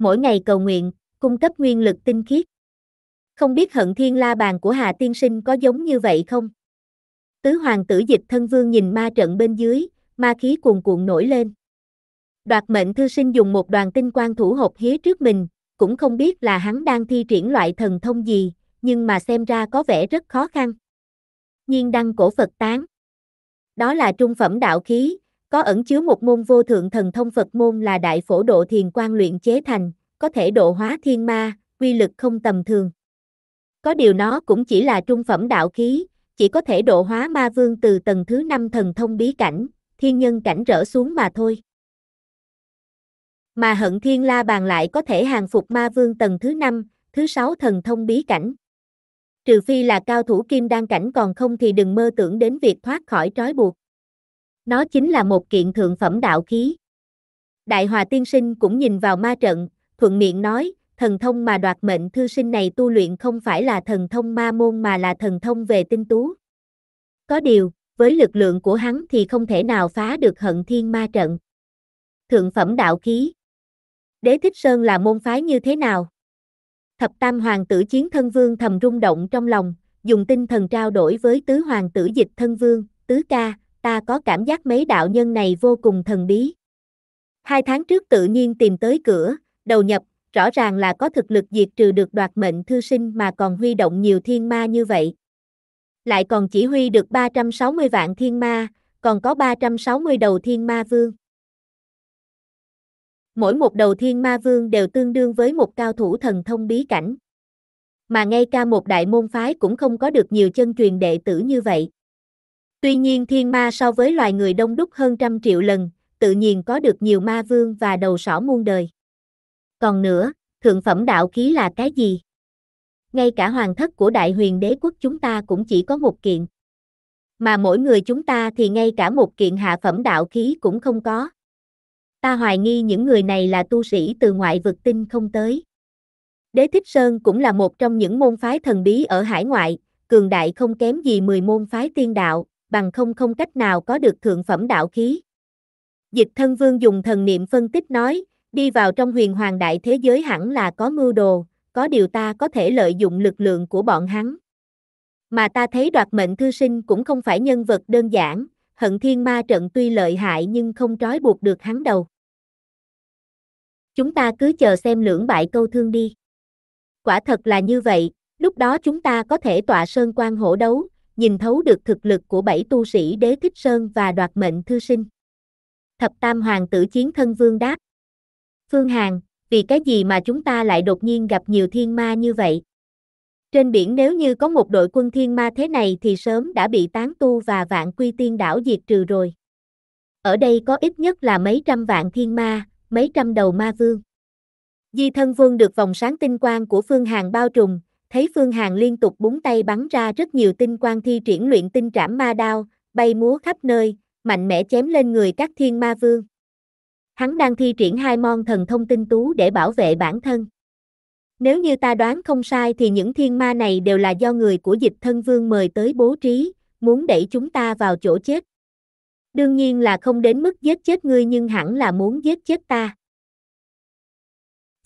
mỗi ngày cầu nguyện, cung cấp nguyên lực tinh khiết. Không biết hận thiên la bàn của Hà Tiên Sinh có giống như vậy không? Tứ hoàng tử dịch thân vương nhìn ma trận bên dưới, ma khí cuồn cuộn nổi lên. Đoạt mệnh thư sinh dùng một đoàn tinh quang thủ hộp hía trước mình, cũng không biết là hắn đang thi triển loại thần thông gì, nhưng mà xem ra có vẻ rất khó khăn. Nhiên đăng cổ Phật tán. Đó là trung phẩm đạo khí, có ẩn chứa một môn vô thượng thần thông Phật môn là đại phổ độ thiền quan luyện chế thành, có thể độ hóa thiên ma, quy lực không tầm thường. Có điều nó cũng chỉ là trung phẩm đạo khí, chỉ có thể độ hóa ma vương từ tầng thứ 5 thần thông bí cảnh, thiên nhân cảnh rỡ xuống mà thôi. Mà hận thiên la bàn lại có thể hàng phục ma vương tầng thứ 5, thứ 6 thần thông bí cảnh. Trừ phi là cao thủ kim đan cảnh còn không thì đừng mơ tưởng đến việc thoát khỏi trói buộc. Nó chính là một kiện thượng phẩm đạo khí. Đại Hòa Tiên Sinh cũng nhìn vào ma trận, thuận miệng nói, thần thông mà đoạt mệnh thư sinh này tu luyện không phải là thần thông ma môn mà là thần thông về tinh tú. Có điều, với lực lượng của hắn thì không thể nào phá được hận thiên ma trận. Thượng phẩm đạo khí Đế Thích Sơn là môn phái như thế nào? Thập Tam Hoàng tử chiến thân vương thầm rung động trong lòng, dùng tinh thần trao đổi với tứ hoàng tử dịch thân vương, tứ ca, ta có cảm giác mấy đạo nhân này vô cùng thần bí. Hai tháng trước tự nhiên tìm tới cửa, đầu nhập, rõ ràng là có thực lực diệt trừ được đoạt mệnh thư sinh mà còn huy động nhiều thiên ma như vậy. Lại còn chỉ huy được 360 vạn thiên ma, còn có 360 đầu thiên ma vương. Mỗi một đầu thiên ma vương đều tương đương với một cao thủ thần thông bí cảnh. Mà ngay cả một đại môn phái cũng không có được nhiều chân truyền đệ tử như vậy. Tuy nhiên thiên ma so với loài người đông đúc hơn trăm triệu lần, tự nhiên có được nhiều ma vương và đầu sỏ muôn đời. Còn nữa, thượng phẩm đạo khí là cái gì? Ngay cả hoàng thất của đại huyền đế quốc chúng ta cũng chỉ có một kiện. Mà mỗi người chúng ta thì ngay cả một kiện hạ phẩm đạo khí cũng không có. Ta hoài nghi những người này là tu sĩ từ ngoại vực tinh không tới. Đế Thích Sơn cũng là một trong những môn phái thần bí ở hải ngoại, cường đại không kém gì 10 môn phái tiên đạo, bằng không không cách nào có được thượng phẩm đạo khí. Dịch thân vương dùng thần niệm phân tích nói, đi vào trong huyền hoàng đại thế giới hẳn là có mưu đồ, có điều ta có thể lợi dụng lực lượng của bọn hắn. Mà ta thấy đoạt mệnh thư sinh cũng không phải nhân vật đơn giản, hận thiên ma trận tuy lợi hại nhưng không trói buộc được hắn đầu. Chúng ta cứ chờ xem lưỡng bại câu thương đi. Quả thật là như vậy, lúc đó chúng ta có thể tọa sơn quan hổ đấu, nhìn thấu được thực lực của bảy tu sĩ đế thích sơn và đoạt mệnh thư sinh. Thập tam hoàng tử chiến thân vương đáp. Phương Hàn, vì cái gì mà chúng ta lại đột nhiên gặp nhiều thiên ma như vậy? Trên biển nếu như có một đội quân thiên ma thế này thì sớm đã bị tán tu và vạn quy tiên đảo diệt trừ rồi. Ở đây có ít nhất là mấy trăm vạn thiên ma, mấy trăm đầu ma vương. Di thân vương được vòng sáng tinh quang của Phương Hàn bao trùm, thấy Phương Hàng liên tục búng tay bắn ra rất nhiều tinh quang thi triển luyện tinh trảm ma đao, bay múa khắp nơi, mạnh mẽ chém lên người các thiên ma vương. Hắn đang thi triển hai môn thần thông tinh tú để bảo vệ bản thân. Nếu như ta đoán không sai thì những thiên ma này đều là do người của dịch thân vương mời tới bố trí, muốn đẩy chúng ta vào chỗ chết. Đương nhiên là không đến mức giết chết ngươi nhưng hẳn là muốn giết chết ta.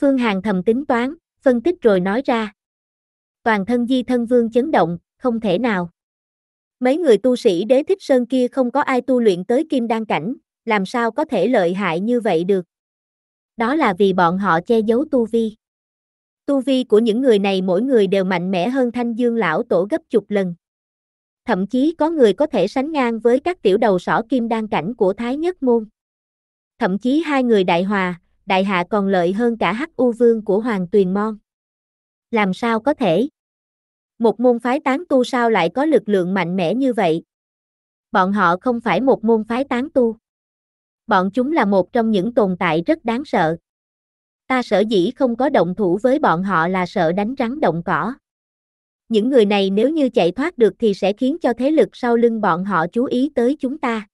Phương Hàn thầm tính toán, phân tích rồi nói ra toàn thân di thân vương chấn động, không thể nào. Mấy người tu sĩ đế thích sơn kia không có ai tu luyện tới kim đan cảnh, làm sao có thể lợi hại như vậy được. Đó là vì bọn họ che giấu tu vi. Tu vi của những người này mỗi người đều mạnh mẽ hơn thanh dương lão tổ gấp chục lần. Thậm chí có người có thể sánh ngang với các tiểu đầu sỏ kim đan cảnh của Thái Nhất Môn. Thậm chí hai người đại hòa, đại hạ còn lợi hơn cả hắc u vương của Hoàng Tuyền Mon. Làm sao có thể? một môn phái tán tu sao lại có lực lượng mạnh mẽ như vậy? Bọn họ không phải một môn phái tán tu. Bọn chúng là một trong những tồn tại rất đáng sợ. Ta sở dĩ không có động thủ với bọn họ là sợ đánh rắn động cỏ. Những người này nếu như chạy thoát được thì sẽ khiến cho thế lực sau lưng bọn họ chú ý tới chúng ta.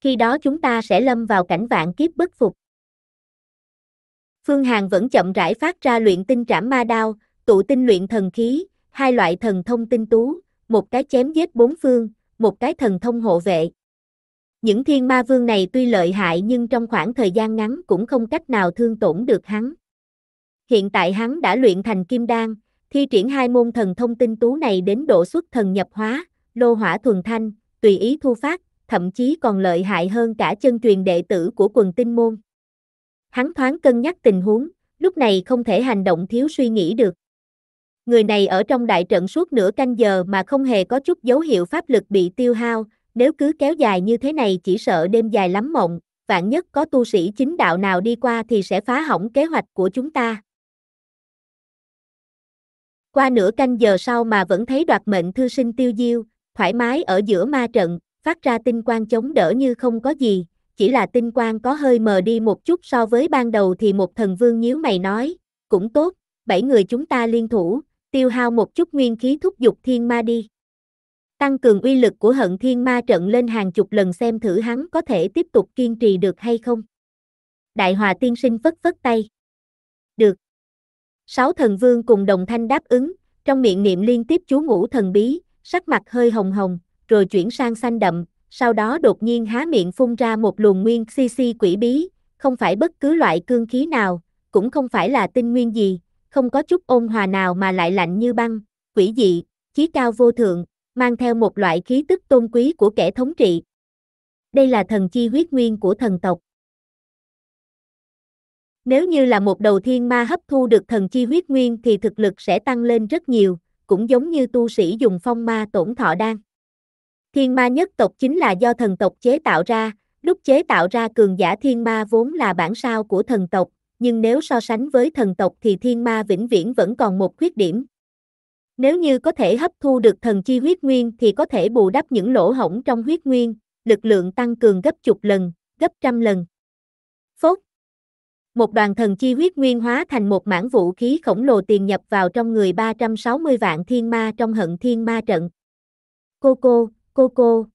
Khi đó chúng ta sẽ lâm vào cảnh vạn kiếp bất phục. Phương Hàn vẫn chậm rãi phát ra luyện tinh trảm ma đao, tụ tinh luyện thần khí, hai loại thần thông tinh tú, một cái chém giết bốn phương, một cái thần thông hộ vệ. Những thiên ma vương này tuy lợi hại nhưng trong khoảng thời gian ngắn cũng không cách nào thương tổn được hắn. Hiện tại hắn đã luyện thành kim đan, thi triển hai môn thần thông tinh tú này đến độ xuất thần nhập hóa, lô hỏa thuần thanh, tùy ý thu phát, thậm chí còn lợi hại hơn cả chân truyền đệ tử của quần tinh môn. Hắn thoáng cân nhắc tình huống, lúc này không thể hành động thiếu suy nghĩ được người này ở trong đại trận suốt nửa canh giờ mà không hề có chút dấu hiệu pháp lực bị tiêu hao, nếu cứ kéo dài như thế này chỉ sợ đêm dài lắm mộng, vạn nhất có tu sĩ chính đạo nào đi qua thì sẽ phá hỏng kế hoạch của chúng ta. Qua nửa canh giờ sau mà vẫn thấy đoạt mệnh thư sinh tiêu diêu, thoải mái ở giữa ma trận, phát ra tinh quang chống đỡ như không có gì, chỉ là tinh quang có hơi mờ đi một chút so với ban đầu thì một thần vương nhíu mày nói, cũng tốt, bảy người chúng ta liên thủ, tiêu hao một chút nguyên khí thúc giục thiên ma đi. Tăng cường uy lực của hận thiên ma trận lên hàng chục lần xem thử hắn có thể tiếp tục kiên trì được hay không. Đại hòa tiên sinh phất phất tay. Được. Sáu thần vương cùng đồng thanh đáp ứng, trong miệng niệm liên tiếp chú ngũ thần bí, sắc mặt hơi hồng hồng, rồi chuyển sang xanh đậm, sau đó đột nhiên há miệng phun ra một luồng nguyên xi xi quỷ bí, không phải bất cứ loại cương khí nào, cũng không phải là tinh nguyên gì, không có chút ôn hòa nào mà lại lạnh như băng, quỷ dị, chí cao vô thượng, mang theo một loại khí tức tôn quý của kẻ thống trị. Đây là thần chi huyết nguyên của thần tộc. Nếu như là một đầu thiên ma hấp thu được thần chi huyết nguyên thì thực lực sẽ tăng lên rất nhiều, cũng giống như tu sĩ dùng phong ma tổn thọ đan. Thiên ma nhất tộc chính là do thần tộc chế tạo ra, lúc chế tạo ra cường giả thiên ma vốn là bản sao của thần tộc, nhưng nếu so sánh với thần tộc thì thiên ma vĩnh viễn vẫn còn một khuyết điểm. Nếu như có thể hấp thu được thần chi huyết nguyên thì có thể bù đắp những lỗ hổng trong huyết nguyên, lực lượng tăng cường gấp chục lần, gấp trăm lần. Phốt Một đoàn thần chi huyết nguyên hóa thành một mảng vũ khí khổng lồ tiền nhập vào trong người 360 vạn thiên ma trong hận thiên ma trận. Cô cô, cô cô.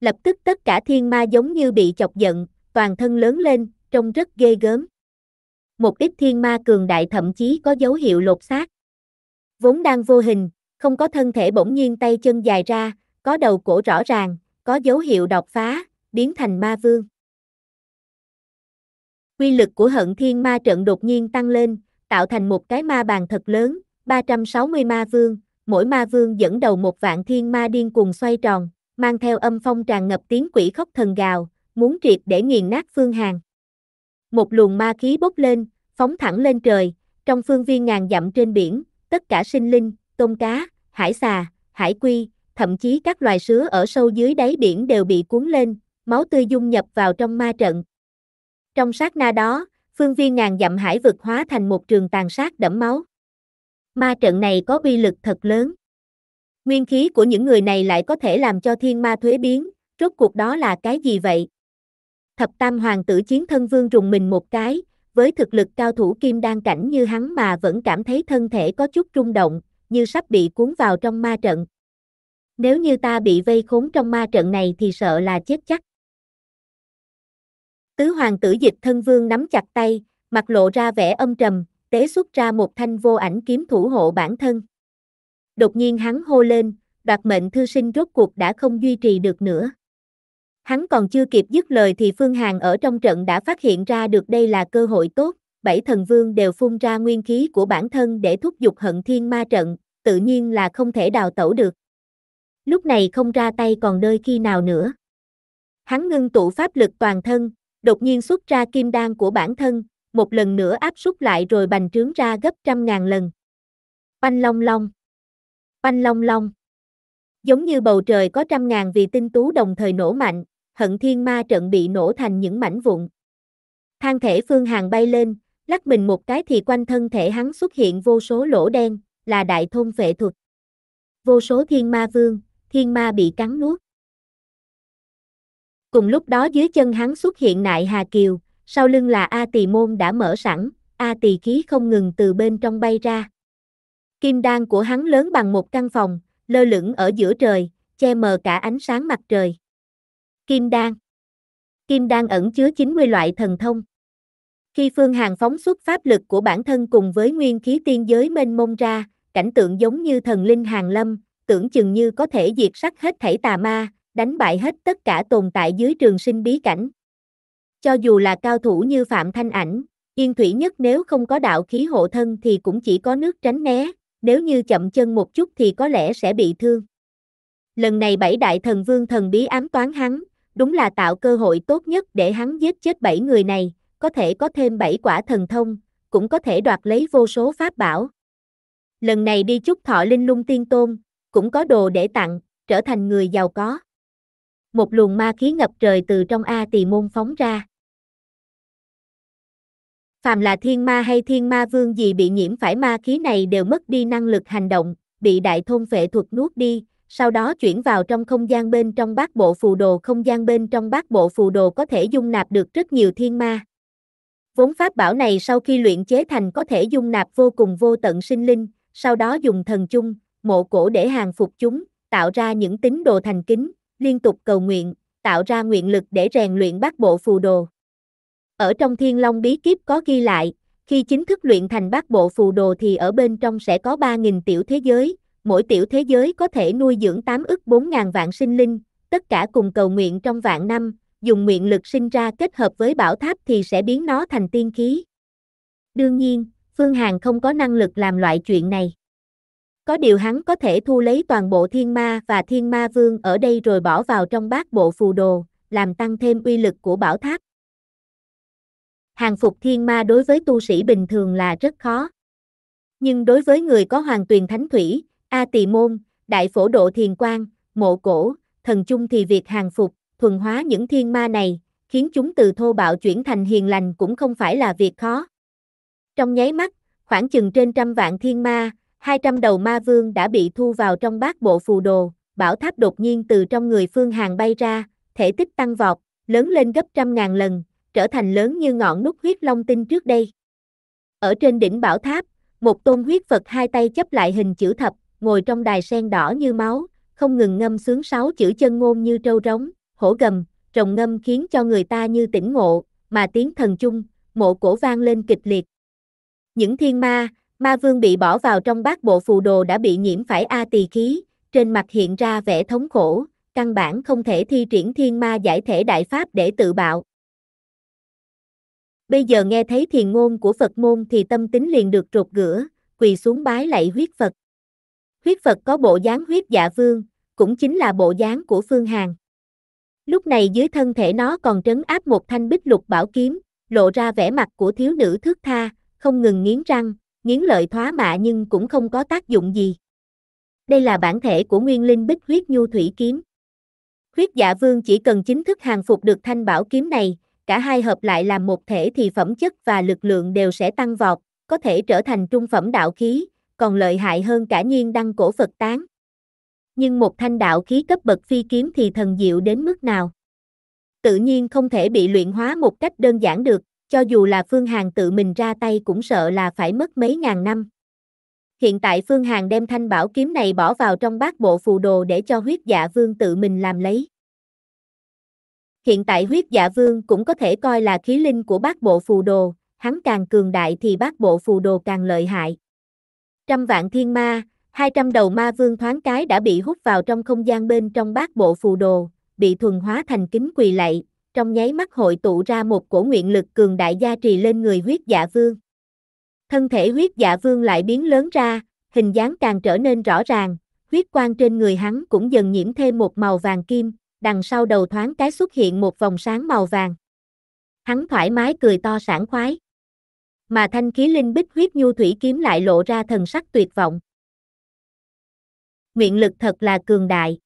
Lập tức tất cả thiên ma giống như bị chọc giận, toàn thân lớn lên, trông rất ghê gớm một ít thiên ma cường đại thậm chí có dấu hiệu lột xác. Vốn đang vô hình, không có thân thể bỗng nhiên tay chân dài ra, có đầu cổ rõ ràng, có dấu hiệu đột phá, biến thành ma vương. Quy lực của hận thiên ma trận đột nhiên tăng lên, tạo thành một cái ma bàn thật lớn, 360 ma vương, mỗi ma vương dẫn đầu một vạn thiên ma điên cuồng xoay tròn, mang theo âm phong tràn ngập tiếng quỷ khóc thần gào, muốn triệt để nghiền nát phương hàng một luồng ma khí bốc lên, phóng thẳng lên trời, trong phương viên ngàn dặm trên biển, tất cả sinh linh, tôm cá, hải xà, hải quy, thậm chí các loài sứa ở sâu dưới đáy biển đều bị cuốn lên, máu tươi dung nhập vào trong ma trận. Trong sát na đó, phương viên ngàn dặm hải vực hóa thành một trường tàn sát đẫm máu. Ma trận này có uy lực thật lớn. Nguyên khí của những người này lại có thể làm cho thiên ma thuế biến, rốt cuộc đó là cái gì vậy? Thập tam hoàng tử chiến thân vương rùng mình một cái, với thực lực cao thủ kim đan cảnh như hắn mà vẫn cảm thấy thân thể có chút rung động, như sắp bị cuốn vào trong ma trận. Nếu như ta bị vây khốn trong ma trận này thì sợ là chết chắc. Tứ hoàng tử dịch thân vương nắm chặt tay, mặt lộ ra vẻ âm trầm, tế xuất ra một thanh vô ảnh kiếm thủ hộ bản thân. Đột nhiên hắn hô lên, đoạt mệnh thư sinh rốt cuộc đã không duy trì được nữa. Hắn còn chưa kịp dứt lời thì Phương Hàn ở trong trận đã phát hiện ra được đây là cơ hội tốt, bảy thần vương đều phun ra nguyên khí của bản thân để thúc giục hận thiên ma trận, tự nhiên là không thể đào tẩu được. Lúc này không ra tay còn nơi khi nào nữa. Hắn ngưng tụ pháp lực toàn thân, đột nhiên xuất ra kim đan của bản thân, một lần nữa áp súc lại rồi bành trướng ra gấp trăm ngàn lần. panh long long. panh long long. Giống như bầu trời có trăm ngàn vì tinh tú đồng thời nổ mạnh, hận thiên ma trận bị nổ thành những mảnh vụn. Thang thể Phương Hàng bay lên, lắc mình một cái thì quanh thân thể hắn xuất hiện vô số lỗ đen, là đại thôn vệ thuật. Vô số thiên ma vương, thiên ma bị cắn nuốt. Cùng lúc đó dưới chân hắn xuất hiện nại Hà Kiều, sau lưng là A Tỳ Môn đã mở sẵn, A Tỳ khí không ngừng từ bên trong bay ra. Kim đan của hắn lớn bằng một căn phòng, lơ lửng ở giữa trời, che mờ cả ánh sáng mặt trời. Kim Đan Kim Đan ẩn chứa 90 loại thần thông. Khi Phương Hàng phóng xuất pháp lực của bản thân cùng với nguyên khí tiên giới mênh mông ra, cảnh tượng giống như thần linh hàng lâm, tưởng chừng như có thể diệt sát hết thảy tà ma, đánh bại hết tất cả tồn tại dưới trường sinh bí cảnh. Cho dù là cao thủ như Phạm Thanh Ảnh, Yên Thủy Nhất nếu không có đạo khí hộ thân thì cũng chỉ có nước tránh né, nếu như chậm chân một chút thì có lẽ sẽ bị thương. Lần này bảy đại thần vương thần bí ám toán hắn, đúng là tạo cơ hội tốt nhất để hắn giết chết 7 người này, có thể có thêm 7 quả thần thông, cũng có thể đoạt lấy vô số pháp bảo. Lần này đi chúc thọ linh lung tiên tôn, cũng có đồ để tặng, trở thành người giàu có. Một luồng ma khí ngập trời từ trong A tỳ môn phóng ra. Phàm là thiên ma hay thiên ma vương gì bị nhiễm phải ma khí này đều mất đi năng lực hành động, bị đại thôn vệ thuật nuốt đi, sau đó chuyển vào trong không gian bên trong bát bộ phù đồ. Không gian bên trong bát bộ phù đồ có thể dung nạp được rất nhiều thiên ma. Vốn pháp bảo này sau khi luyện chế thành có thể dung nạp vô cùng vô tận sinh linh, sau đó dùng thần chung, mộ cổ để hàng phục chúng, tạo ra những tín đồ thành kính, liên tục cầu nguyện, tạo ra nguyện lực để rèn luyện bát bộ phù đồ. Ở trong Thiên Long Bí Kiếp có ghi lại, khi chính thức luyện thành bát bộ phù đồ thì ở bên trong sẽ có 3.000 tiểu thế giới, mỗi tiểu thế giới có thể nuôi dưỡng 8 ức 4.000 vạn sinh linh, tất cả cùng cầu nguyện trong vạn năm, dùng nguyện lực sinh ra kết hợp với bảo tháp thì sẽ biến nó thành tiên khí. Đương nhiên, Phương Hàn không có năng lực làm loại chuyện này. Có điều hắn có thể thu lấy toàn bộ thiên ma và thiên ma vương ở đây rồi bỏ vào trong bát bộ phù đồ, làm tăng thêm uy lực của bảo tháp. Hàng phục thiên ma đối với tu sĩ bình thường là rất khó. Nhưng đối với người có hoàng tuyền thánh thủy, A Tỳ Môn, Đại Phổ Độ Thiền Quang, Mộ Cổ, Thần Chung thì việc hàng phục, thuần hóa những thiên ma này, khiến chúng từ thô bạo chuyển thành hiền lành cũng không phải là việc khó. Trong nháy mắt, khoảng chừng trên trăm vạn thiên ma, hai trăm đầu ma vương đã bị thu vào trong bát bộ phù đồ, bảo tháp đột nhiên từ trong người phương hàng bay ra, thể tích tăng vọt, lớn lên gấp trăm ngàn lần, trở thành lớn như ngọn nút huyết long tinh trước đây. Ở trên đỉnh bảo tháp, một tôn huyết Phật hai tay chấp lại hình chữ thập, ngồi trong đài sen đỏ như máu, không ngừng ngâm sướng sáu chữ chân ngôn như trâu rống, hổ gầm, trồng ngâm khiến cho người ta như tỉnh ngộ, mà tiếng thần chung, mộ cổ vang lên kịch liệt. Những thiên ma, ma vương bị bỏ vào trong bát bộ phù đồ đã bị nhiễm phải A tỳ khí, trên mặt hiện ra vẻ thống khổ, căn bản không thể thi triển thiên ma giải thể đại pháp để tự bạo. Bây giờ nghe thấy thiền ngôn của Phật môn thì tâm tính liền được trột gửa, quỳ xuống bái lạy huyết Phật huyết Phật có bộ dáng huyết dạ vương, cũng chính là bộ dáng của Phương Hàn. Lúc này dưới thân thể nó còn trấn áp một thanh bích lục bảo kiếm, lộ ra vẻ mặt của thiếu nữ thước tha, không ngừng nghiến răng, nghiến lợi thoá mạ nhưng cũng không có tác dụng gì. Đây là bản thể của nguyên linh bích huyết nhu thủy kiếm. Huyết dạ vương chỉ cần chính thức hàng phục được thanh bảo kiếm này, cả hai hợp lại làm một thể thì phẩm chất và lực lượng đều sẽ tăng vọt, có thể trở thành trung phẩm đạo khí, còn lợi hại hơn cả nhiên đăng cổ Phật tán. Nhưng một thanh đạo khí cấp bậc phi kiếm thì thần diệu đến mức nào? Tự nhiên không thể bị luyện hóa một cách đơn giản được, cho dù là Phương hàng tự mình ra tay cũng sợ là phải mất mấy ngàn năm. Hiện tại Phương hàng đem thanh bảo kiếm này bỏ vào trong bát bộ phù đồ để cho huyết dạ vương tự mình làm lấy. Hiện tại huyết dạ vương cũng có thể coi là khí linh của bát bộ phù đồ, hắn càng cường đại thì bát bộ phù đồ càng lợi hại. Trăm vạn thiên ma, hai trăm đầu ma vương thoáng cái đã bị hút vào trong không gian bên trong bát bộ phù đồ, bị thuần hóa thành kính quỳ lạy, trong nháy mắt hội tụ ra một cổ nguyện lực cường đại gia trì lên người huyết dạ vương. Thân thể huyết dạ vương lại biến lớn ra, hình dáng càng trở nên rõ ràng, huyết quang trên người hắn cũng dần nhiễm thêm một màu vàng kim, đằng sau đầu thoáng cái xuất hiện một vòng sáng màu vàng. Hắn thoải mái cười to sảng khoái mà thanh khí linh bích huyết nhu thủy kiếm lại lộ ra thần sắc tuyệt vọng. Nguyện lực thật là cường đại.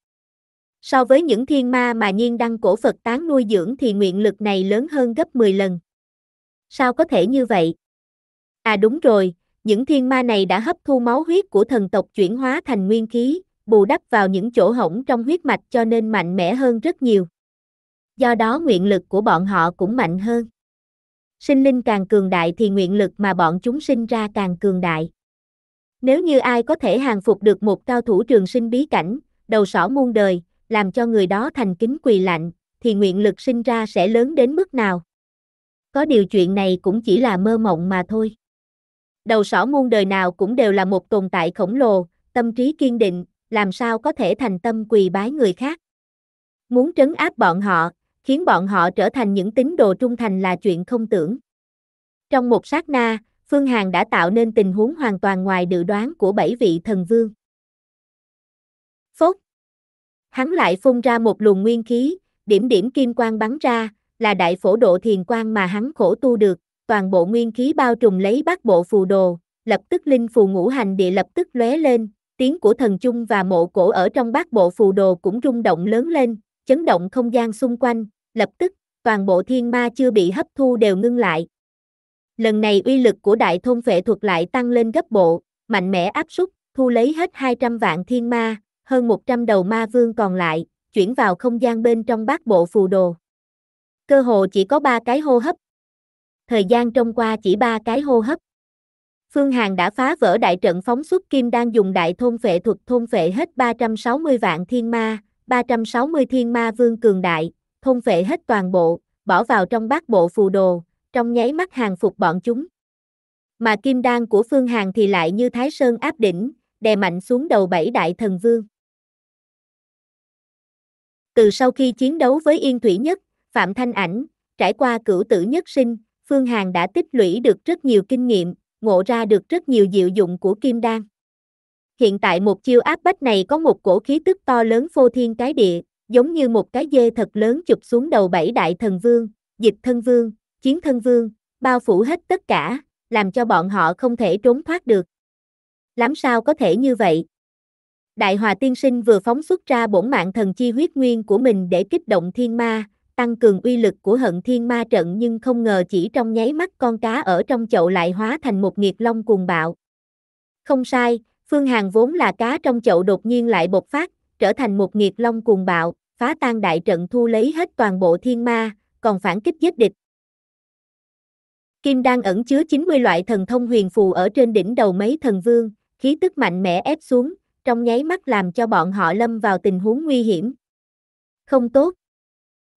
So với những thiên ma mà nhiên đăng cổ Phật tán nuôi dưỡng thì nguyện lực này lớn hơn gấp 10 lần. Sao có thể như vậy? À đúng rồi, những thiên ma này đã hấp thu máu huyết của thần tộc chuyển hóa thành nguyên khí, bù đắp vào những chỗ hổng trong huyết mạch cho nên mạnh mẽ hơn rất nhiều. Do đó nguyện lực của bọn họ cũng mạnh hơn sinh linh càng cường đại thì nguyện lực mà bọn chúng sinh ra càng cường đại. Nếu như ai có thể hàng phục được một cao thủ trường sinh bí cảnh, đầu sỏ muôn đời, làm cho người đó thành kính quỳ lạnh, thì nguyện lực sinh ra sẽ lớn đến mức nào? Có điều chuyện này cũng chỉ là mơ mộng mà thôi. Đầu sỏ muôn đời nào cũng đều là một tồn tại khổng lồ, tâm trí kiên định, làm sao có thể thành tâm quỳ bái người khác. Muốn trấn áp bọn họ, khiến bọn họ trở thành những tín đồ trung thành là chuyện không tưởng. Trong một sát na, Phương Hàn đã tạo nên tình huống hoàn toàn ngoài dự đoán của bảy vị thần vương. Phốt! Hắn lại phun ra một luồng nguyên khí, điểm điểm kim quang bắn ra, là đại phổ độ thiền quang mà hắn khổ tu được, toàn bộ nguyên khí bao trùm lấy bát bộ phù đồ, lập tức linh phù ngũ hành địa lập tức lóe lên, tiếng của thần chung và mộ cổ ở trong bát bộ phù đồ cũng rung động lớn lên, chấn động không gian xung quanh, lập tức, toàn bộ thiên ma chưa bị hấp thu đều ngưng lại. Lần này uy lực của đại thôn phệ thuật lại tăng lên gấp bộ, mạnh mẽ áp súc, thu lấy hết 200 vạn thiên ma, hơn 100 đầu ma vương còn lại, chuyển vào không gian bên trong bát bộ phù đồ. Cơ hồ chỉ có 3 cái hô hấp. Thời gian trông qua chỉ 3 cái hô hấp. Phương Hàn đã phá vỡ đại trận phóng xuất kim đang dùng đại thôn phệ thuật thôn phệ hết 360 vạn thiên ma, 360 thiên ma vương cường đại, thôn phệ hết toàn bộ, bỏ vào trong bát bộ phù đồ, trong nháy mắt hàng phục bọn chúng. Mà kim đan của Phương hàng thì lại như Thái Sơn áp đỉnh, đè mạnh xuống đầu bảy đại thần vương. Từ sau khi chiến đấu với Yên Thủy Nhất, Phạm Thanh Ảnh, trải qua cửu tử nhất sinh, Phương hàng đã tích lũy được rất nhiều kinh nghiệm, ngộ ra được rất nhiều diệu dụng của kim đan. Hiện tại một chiêu áp bách này có một cổ khí tức to lớn phô thiên cái địa, giống như một cái dê thật lớn chụp xuống đầu bảy đại thần vương, dịch thân vương, chiến thân vương, bao phủ hết tất cả, làm cho bọn họ không thể trốn thoát được. Lắm sao có thể như vậy? Đại Hòa Tiên Sinh vừa phóng xuất ra bổn mạng thần chi huyết nguyên của mình để kích động thiên ma, tăng cường uy lực của hận thiên ma trận nhưng không ngờ chỉ trong nháy mắt con cá ở trong chậu lại hóa thành một nghiệt long cuồng bạo. Không sai, Phương Hằng vốn là cá trong chậu đột nhiên lại bộc phát, trở thành một nghiệt long cuồng bạo, phá tan đại trận thu lấy hết toàn bộ thiên ma, còn phản kích giết địch. Kim Đan ẩn chứa 90 loại thần thông huyền phù ở trên đỉnh đầu mấy thần vương, khí tức mạnh mẽ ép xuống, trong nháy mắt làm cho bọn họ lâm vào tình huống nguy hiểm. Không tốt.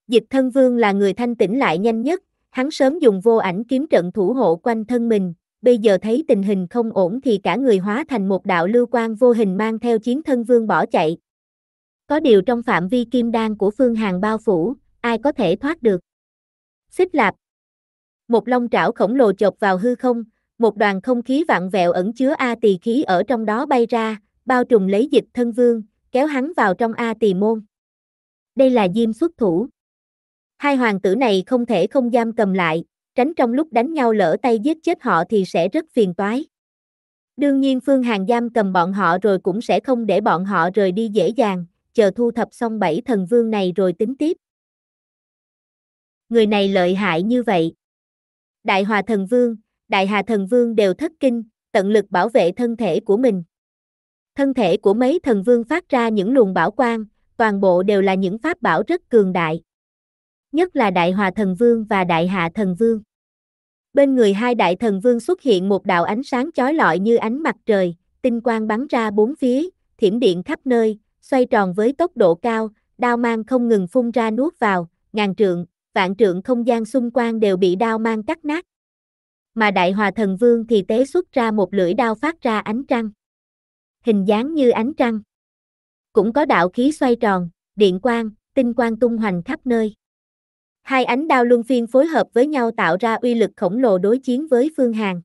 Dịch thân vương là người thanh tĩnh lại nhanh nhất, hắn sớm dùng vô ảnh kiếm trận thủ hộ quanh thân mình, bây giờ thấy tình hình không ổn thì cả người hóa thành một đạo lưu quan vô hình mang theo chiến thân vương bỏ chạy. Có điều trong phạm vi kim đan của Phương Hàng bao phủ, ai có thể thoát được. Xích lạp. Một long trảo khổng lồ chộp vào hư không, một đoàn không khí vặn vẹo ẩn chứa A tỳ khí ở trong đó bay ra, bao trùm lấy dịch thân vương, kéo hắn vào trong A tỳ môn. Đây là diêm xuất thủ. Hai hoàng tử này không thể không giam cầm lại, tránh trong lúc đánh nhau lỡ tay giết chết họ thì sẽ rất phiền toái. Đương nhiên Phương Hàng giam cầm bọn họ rồi cũng sẽ không để bọn họ rời đi dễ dàng, chờ thu thập xong bảy thần vương này rồi tính tiếp. Người này lợi hại như vậy. Đại Hòa Thần Vương, Đại Hà Thần Vương đều thất kinh, tận lực bảo vệ thân thể của mình. Thân thể của mấy thần vương phát ra những luồng bảo quang, toàn bộ đều là những pháp bảo rất cường đại nhất là Đại Hòa Thần Vương và Đại Hạ Thần Vương. Bên người hai đại thần vương xuất hiện một đạo ánh sáng chói lọi như ánh mặt trời, tinh quang bắn ra bốn phía, thiểm điện khắp nơi, xoay tròn với tốc độ cao, đao mang không ngừng phun ra nuốt vào, ngàn trượng, vạn trượng không gian xung quanh đều bị đao mang cắt nát. Mà Đại Hòa Thần Vương thì tế xuất ra một lưỡi đao phát ra ánh trăng. Hình dáng như ánh trăng. Cũng có đạo khí xoay tròn, điện quang, tinh quang tung hoành khắp nơi. Hai ánh đao luân phiên phối hợp với nhau tạo ra uy lực khổng lồ đối chiến với Phương Hàn.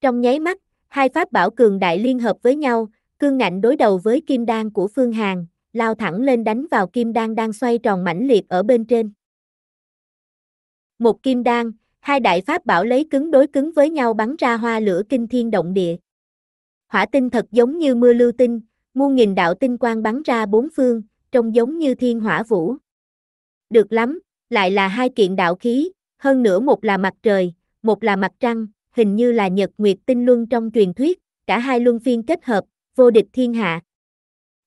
Trong nháy mắt, hai pháp bảo cường đại liên hợp với nhau, cương ngạnh đối đầu với kim đan của Phương Hàn, lao thẳng lên đánh vào kim đan đang xoay tròn mãnh liệt ở bên trên. Một kim đan, hai đại pháp bảo lấy cứng đối cứng với nhau bắn ra hoa lửa kinh thiên động địa. Hỏa tinh thật giống như mưa lưu tinh, muôn nghìn đạo tinh quang bắn ra bốn phương, trông giống như thiên hỏa vũ. Được lắm, lại là hai kiện đạo khí, hơn nữa một là mặt trời, một là mặt trăng, hình như là nhật nguyệt tinh luân trong truyền thuyết, cả hai luân phiên kết hợp, vô địch thiên hạ.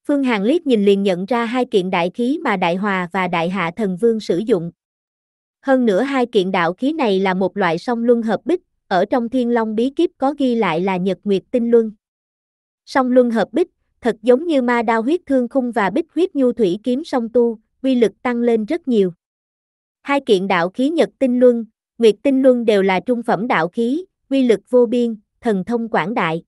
Phương Hàng liếc nhìn liền nhận ra hai kiện đại khí mà Đại Hòa và Đại Hạ Thần Vương sử dụng. Hơn nữa hai kiện đạo khí này là một loại song luân hợp bích, ở trong Thiên Long bí kíp có ghi lại là Nhật Nguyệt Tinh Luân. Song luân hợp bích, thật giống như ma đao huyết thương khung và bích huyết nhu thủy kiếm song tu, uy lực tăng lên rất nhiều. Hai kiện đạo khí Nhật Tinh Luân, Nguyệt Tinh Luân đều là trung phẩm đạo khí, uy lực vô biên, thần thông quảng đại.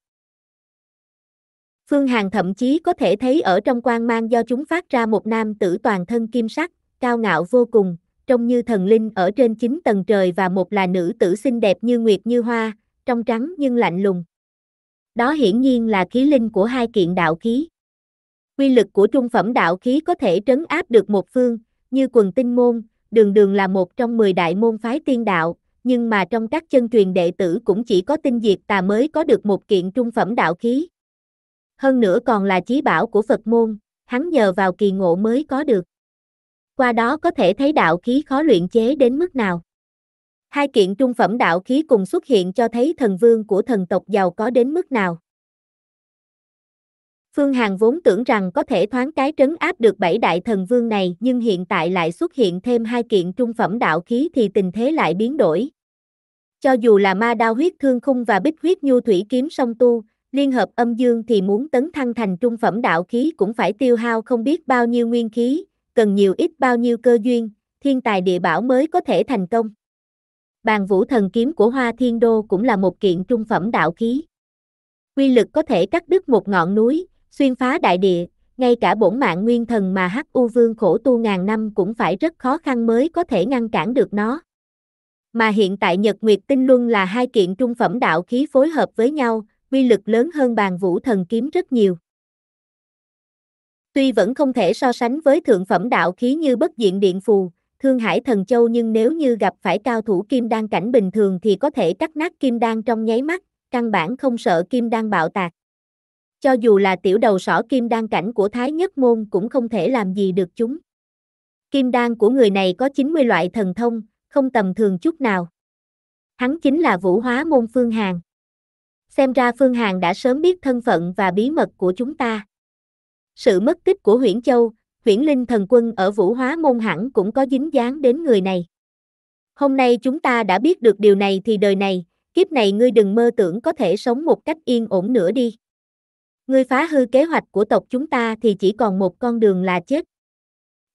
Phương Hàn thậm chí có thể thấy ở trong quang mang do chúng phát ra một nam tử toàn thân kim sắc, cao ngạo vô cùng, trông như thần linh ở trên chín tầng trời và một là nữ tử xinh đẹp như nguyệt như hoa, trong trắng nhưng lạnh lùng. Đó hiển nhiên là khí linh của hai kiện đạo khí. Quy lực của trung phẩm đạo khí có thể trấn áp được một phương, như quần tinh môn, đường đường là một trong 10 đại môn phái tiên đạo, nhưng mà trong các chân truyền đệ tử cũng chỉ có tinh diệt tà mới có được một kiện trung phẩm đạo khí. Hơn nữa còn là chí bảo của Phật môn, hắn nhờ vào kỳ ngộ mới có được. Qua đó có thể thấy đạo khí khó luyện chế đến mức nào. Hai kiện trung phẩm đạo khí cùng xuất hiện cho thấy thần vương của thần tộc giàu có đến mức nào. Phương Hằng vốn tưởng rằng có thể thoáng cái trấn áp được bảy đại thần vương này nhưng hiện tại lại xuất hiện thêm hai kiện trung phẩm đạo khí thì tình thế lại biến đổi. Cho dù là ma đao huyết thương khung và bích huyết nhu thủy kiếm song tu, liên hợp âm dương thì muốn tấn thăng thành trung phẩm đạo khí cũng phải tiêu hao không biết bao nhiêu nguyên khí, cần nhiều ít bao nhiêu cơ duyên, thiên tài địa bảo mới có thể thành công. Bàn vũ thần kiếm của Hoa Thiên Đô cũng là một kiện trung phẩm đạo khí. Quy lực có thể cắt đứt một ngọn núi, xuyên phá đại địa, ngay cả bổn mạng nguyên thần mà Hắc U Vương khổ tu ngàn năm cũng phải rất khó khăn mới có thể ngăn cản được nó. Mà hiện tại Nhật Nguyệt Tinh Luân là hai kiện trung phẩm đạo khí phối hợp với nhau, uy lực lớn hơn bàn vũ thần kiếm rất nhiều. Tuy vẫn không thể so sánh với thượng phẩm đạo khí như bất diện điện phù, thương hải thần châu nhưng nếu như gặp phải cao thủ kim đan cảnh bình thường thì có thể cắt nát kim đan trong nháy mắt, căn bản không sợ kim đan bạo tạc. Cho dù là tiểu đầu sỏ kim đan cảnh của Thái Nhất Môn cũng không thể làm gì được chúng. Kim đan của người này có 90 loại thần thông, không tầm thường chút nào. Hắn chính là vũ hóa môn Phương Hàn. Xem ra Phương Hàn đã sớm biết thân phận và bí mật của chúng ta. Sự mất tích của Huyễn Châu, Huyễn Linh thần quân ở Vũ Hóa Môn hẳn cũng có dính dáng đến người này. Hôm nay chúng ta đã biết được điều này thì đời này, kiếp này ngươi đừng mơ tưởng có thể sống một cách yên ổn nữa đi. Ngươi phá hư kế hoạch của tộc chúng ta thì chỉ còn một con đường là chết.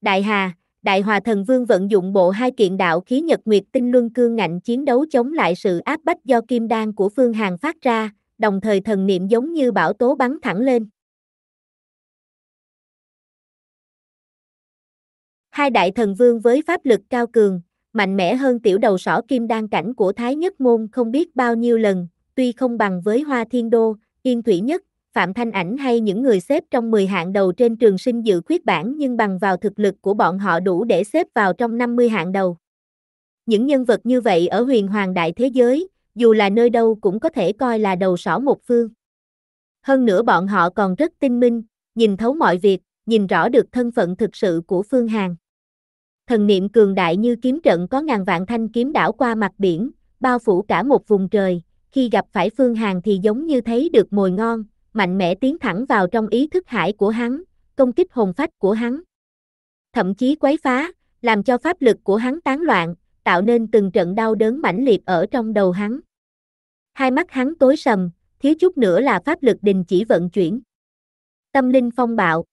Đại Hà, Đại Hòa Thần Vương vận dụng bộ hai kiện đạo khí Nhật Nguyệt Tinh Luân Cương ngạnh chiến đấu chống lại sự áp bách do kim đan của Phương Hàn phát ra, đồng thời thần niệm giống như bão tố bắn thẳng lên. Hai đại thần vương với pháp lực cao cường, mạnh mẽ hơn tiểu đầu sỏ kim đan cảnh của Thái Nhất Môn không biết bao nhiêu lần, tuy không bằng với Hoa Thiên Đô, Yên Thủy Nhất, Phạm Thanh Ảnh hay những người xếp trong 10 hạng đầu trên trường sinh dự khuyết bản nhưng bằng vào thực lực của bọn họ đủ để xếp vào trong 50 hạng đầu. Những nhân vật như vậy ở huyền hoàng đại thế giới, dù là nơi đâu cũng có thể coi là đầu sỏ một phương. Hơn nữa bọn họ còn rất tinh minh, nhìn thấu mọi việc, nhìn rõ được thân phận thực sự của Phương Hàn. Thần niệm cường đại như kiếm trận có ngàn vạn thanh kiếm đảo qua mặt biển, bao phủ cả một vùng trời, khi gặp phải Phương Hàn thì giống như thấy được mồi ngon, mạnh mẽ tiến thẳng vào trong ý thức hải của hắn, công kích hồn phách của hắn. Thậm chí quấy phá, làm cho pháp lực của hắn tán loạn, tạo nên từng trận đau đớn mãnh liệt ở trong đầu hắn. Hai mắt hắn tối sầm, thiếu chút nữa là pháp lực đình chỉ vận chuyển. Tâm linh phong bạo.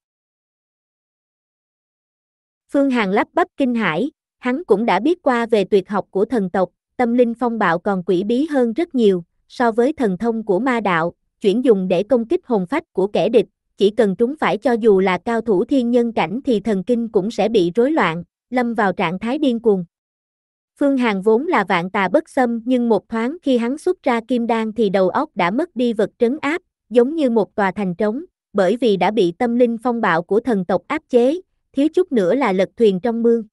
Phương Hàn lắp bắp kinh hãi, hắn cũng đã biết qua về tuyệt học của thần tộc, tâm linh phong bạo còn quỷ bí hơn rất nhiều, so với thần thông của ma đạo, chuyển dùng để công kích hồn phách của kẻ địch, chỉ cần trúng phải cho dù là cao thủ thiên nhân cảnh thì thần kinh cũng sẽ bị rối loạn, lâm vào trạng thái điên cuồng. Phương Hàn vốn là vạn tà bất xâm nhưng một thoáng khi hắn xuất ra kim đan thì đầu óc đã mất đi vật trấn áp, giống như một tòa thành trống, bởi vì đã bị tâm linh phong bạo của thần tộc áp chế, thiếu chút nữa là lật thuyền trong mương.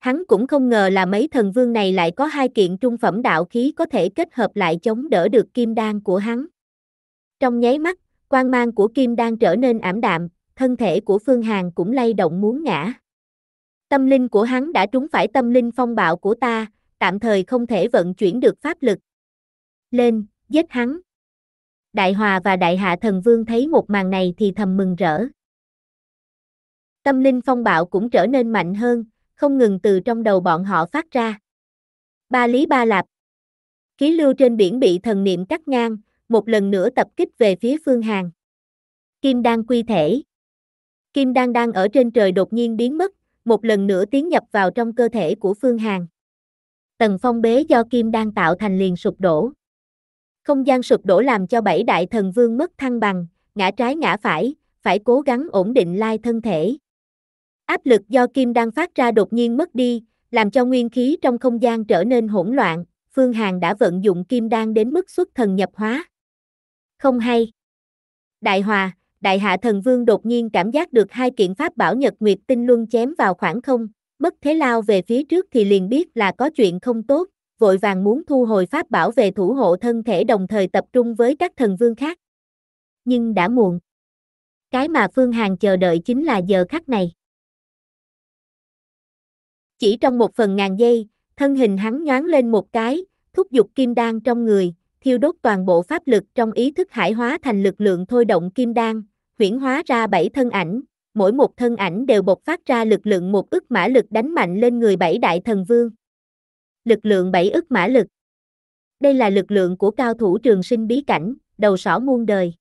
Hắn cũng không ngờ là mấy thần vương này lại có hai kiện trung phẩm đạo khí có thể kết hợp lại chống đỡ được kim đan của hắn. Trong nháy mắt, quang mang của Kim đang trở nên ảm đạm, thân thể của Phương Hàn cũng lay động muốn ngã. Tâm linh của hắn đã trúng phải tâm linh phong bạo của ta, tạm thời không thể vận chuyển được pháp lực. Lên, giết hắn. Đại Hòa và Đại Hạ Thần Vương thấy một màn này thì thầm mừng rỡ. Tâm linh phong bạo cũng trở nên mạnh hơn, không ngừng từ trong đầu bọn họ phát ra. Ba Lý Ba Lạp Khí lưu trên biển bị thần niệm cắt ngang, một lần nữa tập kích về phía Phương Hàn. Kim Đan quy thể. Kim Đan đang ở trên trời đột nhiên biến mất, một lần nữa tiến nhập vào trong cơ thể của Phương Hàn. Tầng phong bế do Kim Đan tạo thành liền sụp đổ. Không gian sụp đổ làm cho bảy đại thần vương mất thăng bằng, ngã trái ngã phải, phải cố gắng ổn định lai thân thể. Áp lực do Kim Đan phát ra đột nhiên mất đi, làm cho nguyên khí trong không gian trở nên hỗn loạn, Phương Hàn đã vận dụng Kim Đan đến mức xuất thần nhập hóa không hay. Đại Hòa, Đại Hạ Thần Vương đột nhiên cảm giác được hai kiện pháp bảo Nhật Nguyệt Tinh Luân chém vào khoảng không, bất thế lao về phía trước thì liền biết là có chuyện không tốt, vội vàng muốn thu hồi pháp bảo về thủ hộ thân thể đồng thời tập trung với các thần vương khác. Nhưng đã muộn. Cái mà Phương Hàn chờ đợi chính là giờ khắc này. Chỉ trong một phần ngàn giây, thân hình hắn nhoáng lên một cái, thúc giục kim đan trong người, thiêu đốt toàn bộ pháp lực trong ý thức hải hóa thành lực lượng thôi động kim đan, chuyển hóa ra bảy thân ảnh, mỗi một thân ảnh đều bộc phát ra lực lượng một ức mã lực đánh mạnh lên người bảy đại thần vương. Lực lượng bảy ức mã lực. Đây là lực lượng của cao thủ trường sinh bí cảnh, đầu sỏ muôn đời.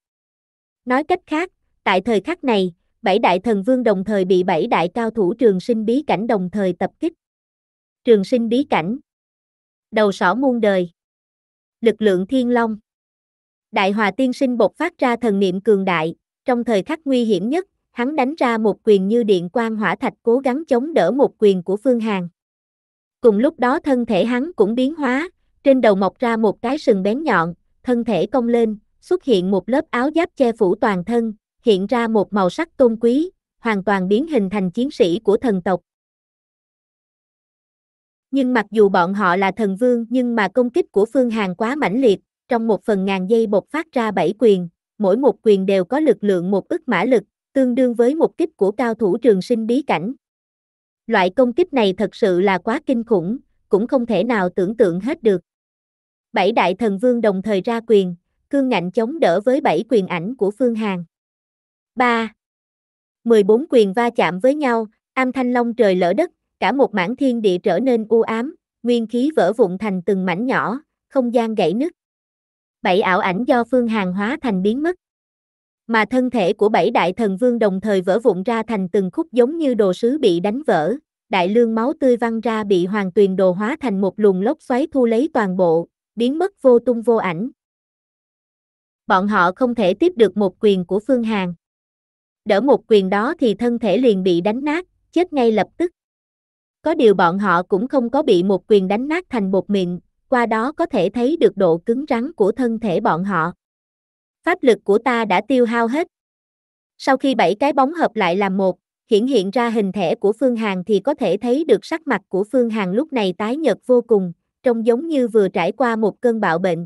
Nói cách khác, tại thời khắc này, bảy đại thần vương đồng thời bị bảy đại cao thủ trường sinh bí cảnh đồng thời tập kích. Trường sinh bí cảnh. Đầu sỏ muôn đời lực lượng thiên long. Đại hòa tiên sinh bộc phát ra thần niệm cường đại, trong thời khắc nguy hiểm nhất, hắn đánh ra một quyền như điện quang hỏa thạch cố gắng chống đỡ một quyền của Phương Hàn. Cùng lúc đó thân thể hắn cũng biến hóa, trên đầu mọc ra một cái sừng bén nhọn, thân thể cong lên, xuất hiện một lớp áo giáp che phủ toàn thân, hiện ra một màu sắc tôn quý, hoàn toàn biến hình thành chiến sĩ của thần tộc, nhưng mặc dù bọn họ là thần vương nhưng mà công kích của Phương Hàng quá mãnh liệt, trong một phần ngàn giây bột phát ra bảy quyền, mỗi một quyền đều có lực lượng một ức mã lực, tương đương với một kích của cao thủ trường sinh bí cảnh. Loại công kích này thật sự là quá kinh khủng, cũng không thể nào tưởng tượng hết được. Bảy đại thần vương đồng thời ra quyền, cương ngạnh chống đỡ với bảy quyền ảnh của Phương Hàng. 3. 14 quyền va chạm với nhau, âm thanh long trời lỡ đất, cả một mảng thiên địa trở nên u ám, nguyên khí vỡ vụn thành từng mảnh nhỏ, không gian gãy nứt. Bảy ảo ảnh do Phương Hàng hóa thành biến mất. Mà thân thể của bảy đại thần vương đồng thời vỡ vụn ra thành từng khúc giống như đồ sứ bị đánh vỡ, đại lương máu tươi văng ra bị hoàng tuyền đồ hóa thành một luồng lốc xoáy thu lấy toàn bộ, biến mất vô tung vô ảnh. Bọn họ không thể tiếp được một quyền của Phương Hàng. Đỡ một quyền đó thì thân thể liền bị đánh nát, chết ngay lập tức. Có điều bọn họ cũng không có bị một quyền đánh nát thành bột mịn, qua đó có thể thấy được độ cứng rắn của thân thể bọn họ. Pháp lực của ta đã tiêu hao hết. Sau khi bảy cái bóng hợp lại làm một, hiển hiện ra hình thể của Phương Hàn thì có thể thấy được sắc mặt của Phương Hàn lúc này tái nhợt vô cùng, trông giống như vừa trải qua một cơn bạo bệnh.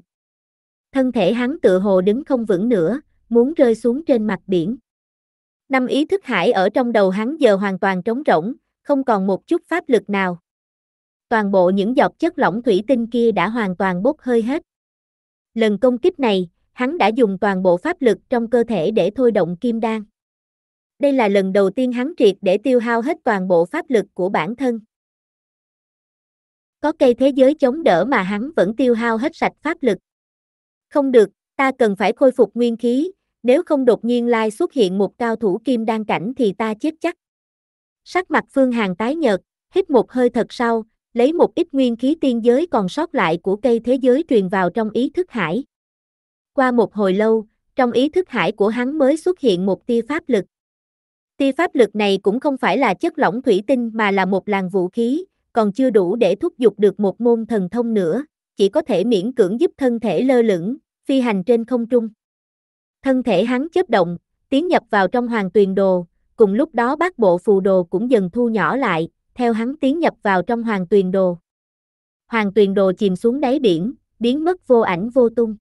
Thân thể hắn tự hồ đứng không vững nữa, muốn rơi xuống trên mặt biển. Năm ý thức hải ở trong đầu hắn giờ hoàn toàn trống rỗng, không còn một chút pháp lực nào. Toàn bộ những giọt chất lỏng thủy tinh kia đã hoàn toàn bốc hơi hết. Lần công kích này, hắn đã dùng toàn bộ pháp lực trong cơ thể để thôi động kim đan. Đây là lần đầu tiên hắn triệt để tiêu hao hết toàn bộ pháp lực của bản thân. Có cây thế giới chống đỡ mà hắn vẫn tiêu hao hết sạch pháp lực. Không được, ta cần phải khôi phục nguyên khí, nếu không đột nhiên lai xuất hiện một cao thủ kim đan cảnh thì ta chết chắc. Sắc mặt Phương Hàn tái nhợt, hít một hơi thật sâu, lấy một ít nguyên khí tiên giới còn sót lại của cây thế giới truyền vào trong ý thức hải. Qua một hồi lâu, trong ý thức hải của hắn mới xuất hiện một tia pháp lực. Tia pháp lực này cũng không phải là chất lỏng thủy tinh mà là một làn vũ khí, còn chưa đủ để thúc giục được một môn thần thông nữa, chỉ có thể miễn cưỡng giúp thân thể lơ lửng, phi hành trên không trung. Thân thể hắn chớp động, tiến nhập vào trong hoàng tuyền đồ, cùng lúc đó bát bộ phù đồ cũng dần thu nhỏ lại, theo hắn tiến nhập vào trong hoàng tuyền đồ. Hoàng tuyền đồ chìm xuống đáy biển, biến mất vô ảnh vô tung.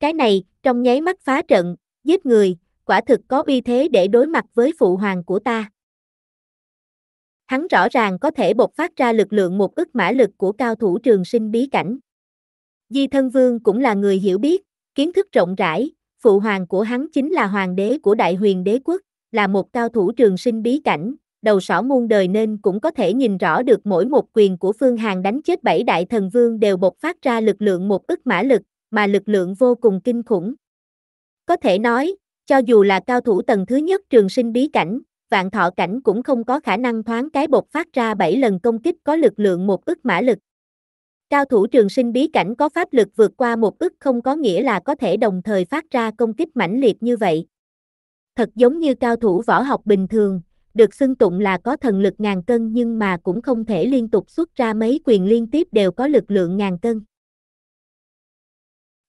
Cái này, trong nháy mắt phá trận, giết người, quả thực có uy thế để đối mặt với phụ hoàng của ta. Hắn rõ ràng có thể bộc phát ra lực lượng một ức mã lực của cao thủ trường sinh bí cảnh. Di thân vương cũng là người hiểu biết, kiến thức rộng rãi, phụ hoàng của hắn chính là hoàng đế của đại huyền đế quốc là một cao thủ trường sinh bí cảnh, đầu sỏ muôn đời nên cũng có thể nhìn rõ được mỗi một quyền của Phương Hàn đánh chết bảy đại thần vương đều bộc phát ra lực lượng một ức mã lực, mà lực lượng vô cùng kinh khủng. Có thể nói, cho dù là cao thủ tầng thứ nhất trường sinh bí cảnh, vạn thọ cảnh cũng không có khả năng thoáng cái bộc phát ra bảy lần công kích có lực lượng một ức mã lực. Cao thủ trường sinh bí cảnh có pháp lực vượt qua một ức không có nghĩa là có thể đồng thời phát ra công kích mãnh liệt như vậy thật giống như cao thủ võ học bình thường, được xưng tụng là có thần lực ngàn cân nhưng mà cũng không thể liên tục xuất ra mấy quyền liên tiếp đều có lực lượng ngàn cân.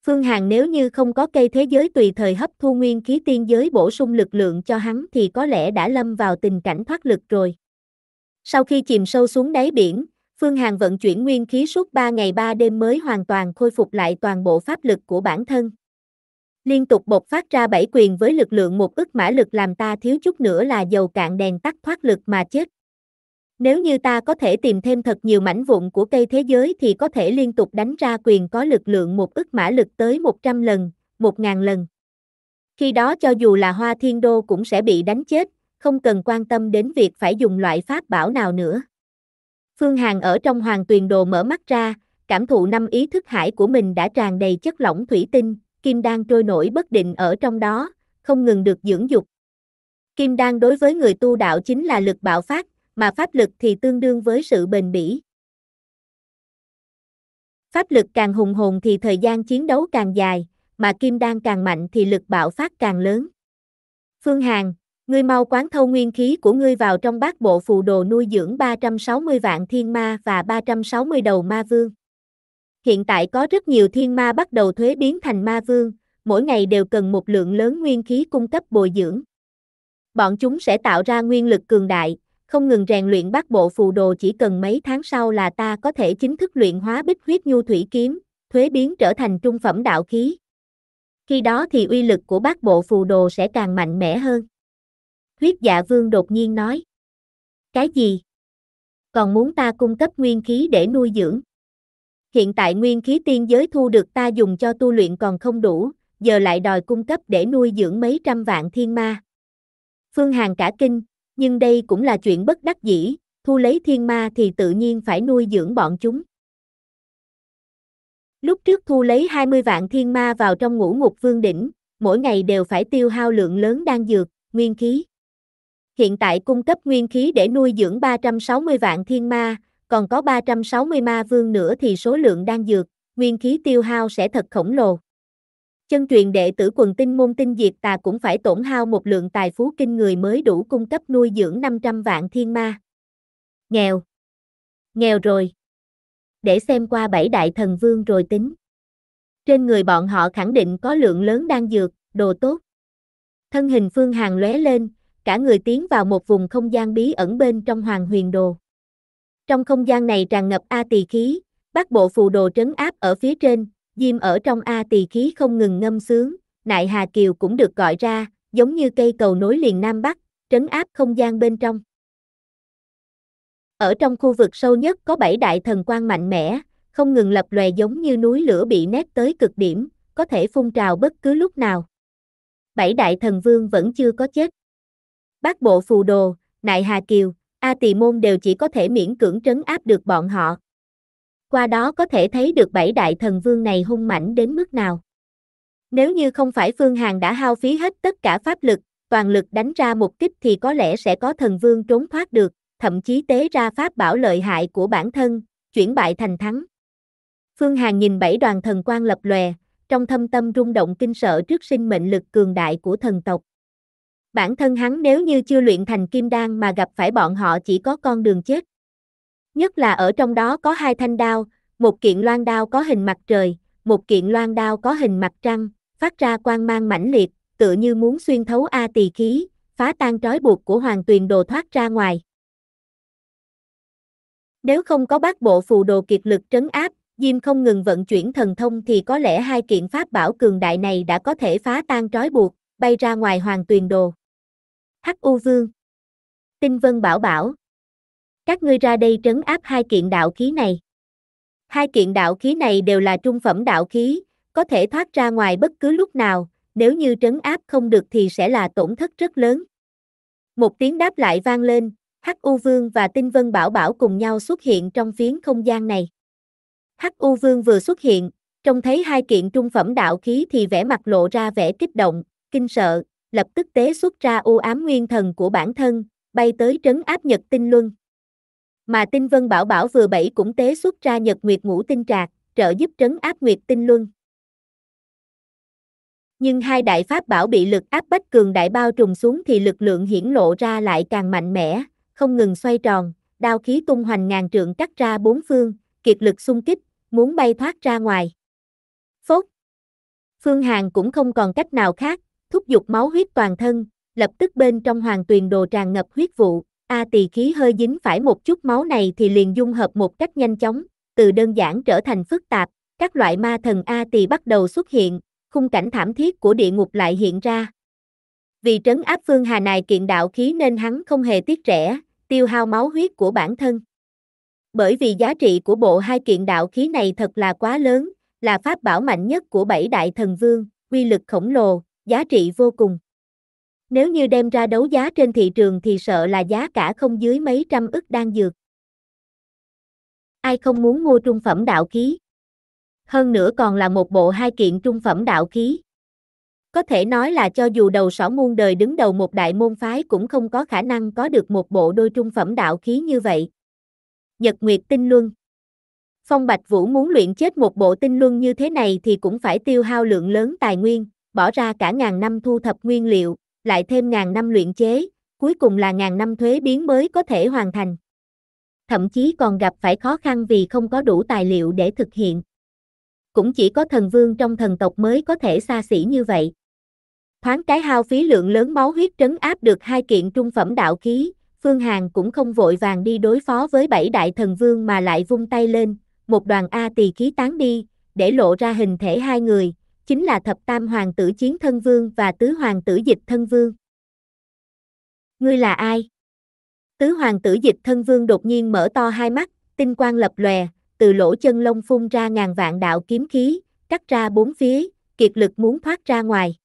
Phương Hằng nếu như không có cây thế giới tùy thời hấp thu nguyên khí tiên giới bổ sung lực lượng cho hắn thì có lẽ đã lâm vào tình cảnh thoát lực rồi. Sau khi chìm sâu xuống đáy biển, Phương Hằng vận chuyển nguyên khí suốt 3 ngày 3 đêm mới hoàn toàn khôi phục lại toàn bộ pháp lực của bản thân. Liên tục bộc phát ra bảy quyền với lực lượng một ức mã lực làm ta thiếu chút nữa là dầu cạn đèn tắt thoát lực mà chết. Nếu như ta có thể tìm thêm thật nhiều mảnh vụn của cây thế giới thì có thể liên tục đánh ra quyền có lực lượng một ức mã lực tới 100 lần, 1.000 lần. Khi đó cho dù là hoa thiên đô cũng sẽ bị đánh chết, không cần quan tâm đến việc phải dùng loại pháp bảo nào nữa. Phương Hàn ở trong hoàng tuyền đồ mở mắt ra, cảm thụ năm ý thức hải của mình đã tràn đầy chất lỏng thủy tinh, kim đan trôi nổi bất định ở trong đó, không ngừng được dưỡng dục. Kim đan đối với người tu đạo chính là lực bạo phát, mà pháp lực thì tương đương với sự bền bỉ. Pháp lực càng hùng hồn thì thời gian chiến đấu càng dài, mà kim đan càng mạnh thì lực bạo phát càng lớn. Phương Hàn, ngươi mau quán thâu nguyên khí của ngươi vào trong bát bộ phù đồ nuôi dưỡng 360 vạn thiên ma và 360 đầu ma vương. Hiện tại có rất nhiều thiên ma bắt đầu thuế biến thành ma vương, mỗi ngày đều cần một lượng lớn nguyên khí cung cấp bồi dưỡng. Bọn chúng sẽ tạo ra nguyên lực cường đại, không ngừng rèn luyện bát bộ phù đồ chỉ cần mấy tháng sau là ta có thể chính thức luyện hóa bích huyết nhu thủy kiếm, thuế biến trở thành trung phẩm đạo khí. Khi đó thì uy lực của bát bộ phù đồ sẽ càng mạnh mẽ hơn. Huyết dạ vương đột nhiên nói. Cái gì? Còn muốn ta cung cấp nguyên khí để nuôi dưỡng? hiện tại nguyên khí tiên giới thu được ta dùng cho tu luyện còn không đủ, giờ lại đòi cung cấp để nuôi dưỡng mấy trăm vạn thiên ma. Phương Hàn cả kinh, nhưng đây cũng là chuyện bất đắc dĩ, thu lấy thiên ma thì tự nhiên phải nuôi dưỡng bọn chúng. Lúc trước thu lấy 20 vạn thiên ma vào trong ngũ ngục vương đỉnh, mỗi ngày đều phải tiêu hao lượng lớn đan dược, nguyên khí. Hiện tại cung cấp nguyên khí để nuôi dưỡng 360 vạn thiên ma, còn có 360 ma vương nữa thì số lượng đang dược, nguyên khí tiêu hao sẽ thật khổng lồ. Chân truyền đệ tử quần tinh môn tinh diệt tà cũng phải tổn hao một lượng tài phú kinh người mới đủ cung cấp nuôi dưỡng 500 vạn thiên ma. Nghèo. Nghèo rồi. Để xem qua bảy đại thần vương rồi tính. Trên người bọn họ khẳng định có lượng lớn đang dược, đồ tốt. Thân hình Phương Hàng lóe lên, cả người tiến vào một vùng không gian bí ẩn bên trong Hoàng Huyền Đồ. Trong không gian này tràn ngập A tỳ khí, bác bộ phù đồ trấn áp ở phía trên, diêm ở trong A tỳ khí không ngừng ngâm sướng, nại Hà Kiều cũng được gọi ra, giống như cây cầu nối liền Nam Bắc, trấn áp không gian bên trong. Ở trong khu vực sâu nhất có bảy đại thần quan mạnh mẽ, không ngừng lập lòe giống như núi lửa bị nét tới cực điểm, có thể phun trào bất cứ lúc nào. Bảy đại thần vương vẫn chưa có chết. Bác bộ phù đồ, Nại Hà Kiều, A Tỳ Môn đều chỉ có thể miễn cưỡng trấn áp được bọn họ. Qua đó có thể thấy được bảy đại thần vương này hung mãnh đến mức nào. Nếu như không phải Phương Hàn đã hao phí hết tất cả pháp lực, toàn lực đánh ra một kích thì có lẽ sẽ có thần vương trốn thoát được, thậm chí tế ra pháp bảo lợi hại của bản thân, chuyển bại thành thắng. Phương Hàn nhìn bảy đoàn thần quan lập lòe, trong thâm tâm rung động kinh sợ trước sinh mệnh lực cường đại của thần tộc. Bản thân hắn nếu như chưa luyện thành kim đan mà gặp phải bọn họ chỉ có con đường chết. Nhất là ở trong đó có hai thanh đao, một kiện loan đao có hình mặt trời, một kiện loan đao có hình mặt trăng, phát ra quang mang mãnh liệt, tựa như muốn xuyên thấu A tỳ khí, phá tan trói buộc của hoàng tuyền đồ thoát ra ngoài. Nếu không có bác bộ phù đồ kiệt lực trấn áp, Diêm không ngừng vận chuyển thần thông thì có lẽ hai kiện pháp bảo cường đại này đã có thể phá tan trói buộc, bay ra ngoài hoàng tuyền đồ. Hắc U Vương. Tinh Vân Bảo Bảo. Các ngươi ra đây trấn áp hai kiện đạo khí này. Hai kiện đạo khí này đều là trung phẩm đạo khí, có thể thoát ra ngoài bất cứ lúc nào, nếu như trấn áp không được thì sẽ là tổn thất rất lớn. Một tiếng đáp lại vang lên, Hắc U Vương và Tinh Vân Bảo Bảo cùng nhau xuất hiện trong phiến không gian này. Hắc U Vương vừa xuất hiện, trông thấy hai kiện trung phẩm đạo khí thì vẻ mặt lộ ra vẻ kích động, kinh sợ, lập tức tế xuất ra u ám nguyên thần của bản thân, bay tới trấn áp Nhật Tinh Luân. Mà Tinh Vân Bảo Bảo vừa bảy cũng tế xuất ra Nhật Nguyệt Ngũ Tinh Trạc, trợ giúp trấn áp Nguyệt Tinh Luân. Nhưng hai đại pháp bảo bị lực áp bách cường đại bao trùm xuống thì lực lượng hiển lộ ra lại càng mạnh mẽ, không ngừng xoay tròn, đao khí tung hoành ngàn trượng cắt ra bốn phương, kiệt lực xung kích, muốn bay thoát ra ngoài. Phốt! Phương Hàn cũng không còn cách nào khác, thúc giục máu huyết toàn thân, lập tức bên trong hoàng tuyền đồ tràn ngập huyết vụ, a à, tỳ khí hơi dính phải một chút máu này thì liền dung hợp một cách nhanh chóng, từ đơn giản trở thành phức tạp, các loại ma thần a tỳ bắt đầu xuất hiện, khung cảnh thảm thiết của địa ngục lại hiện ra. Vì trấn áp phương hà này kiện đạo khí nên hắn không hề tiếc rẻ, tiêu hao máu huyết của bản thân. Bởi vì giá trị của bộ hai kiện đạo khí này thật là quá lớn, là pháp bảo mạnh nhất của bảy đại thần vương, uy lực khổng lồ, giá trị vô cùng. Nếu như đem ra đấu giá trên thị trường thì sợ là giá cả không dưới mấy trăm ức đang dược. Ai không muốn mua trung phẩm đạo khí? Hơn nữa còn là một bộ hai kiện trung phẩm đạo khí. Có thể nói là cho dù đầu sỏ muôn đời đứng đầu một đại môn phái cũng không có khả năng có được một bộ đôi trung phẩm đạo khí như vậy. Nhật Nguyệt Tinh Luân Phong Bạch Vũ muốn luyện chết một bộ tinh luân như thế này thì cũng phải tiêu hao lượng lớn tài nguyên, bỏ ra cả ngàn năm thu thập nguyên liệu, lại thêm ngàn năm luyện chế, cuối cùng là ngàn năm thuế biến mới có thể hoàn thành. Thậm chí còn gặp phải khó khăn vì không có đủ tài liệu để thực hiện. Cũng chỉ có thần vương trong thần tộc mới có thể xa xỉ như vậy. Thoáng cái hao phí lượng lớn máu huyết trấn áp được hai kiện trung phẩm đạo khí, Phương Hàn cũng không vội vàng đi đối phó với bảy đại thần vương mà lại vung tay lên, một đoàn A tỳ khí tán đi, để lộ ra hình thể hai người, chính là thập tam hoàng tử chiến thân vương và tứ hoàng tử dịch thân vương. Ngươi là ai? Tứ hoàng tử dịch thân vương đột nhiên mở to hai mắt, tinh quang lập lòe, từ lỗ chân lông phun ra ngàn vạn đạo kiếm khí, cắt ra bốn phía, kiệt lực muốn thoát ra ngoài.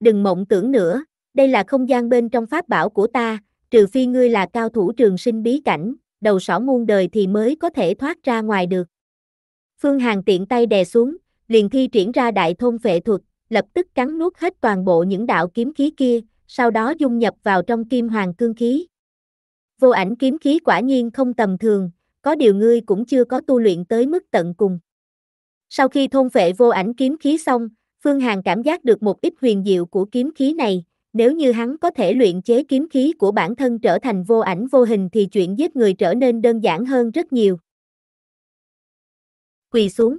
Đừng mộng tưởng nữa, đây là không gian bên trong pháp bảo của ta, trừ phi ngươi là cao thủ trường sinh bí cảnh, đầu sỏ muôn đời thì mới có thể thoát ra ngoài được. Phương Hàng tiện tay đè xuống, liền thi triển ra đại thôn vệ thuật, lập tức cắn nuốt hết toàn bộ những đạo kiếm khí kia, sau đó dung nhập vào trong kim hoàng cương khí. Vô ảnh kiếm khí quả nhiên không tầm thường, có điều ngươi cũng chưa có tu luyện tới mức tận cùng. Sau khi thôn vệ vô ảnh kiếm khí xong, Phương Hàn cảm giác được một ít huyền diệu của kiếm khí này, nếu như hắn có thể luyện chế kiếm khí của bản thân trở thành vô ảnh vô hình thì chuyện giết người trở nên đơn giản hơn rất nhiều. Quỳ xuống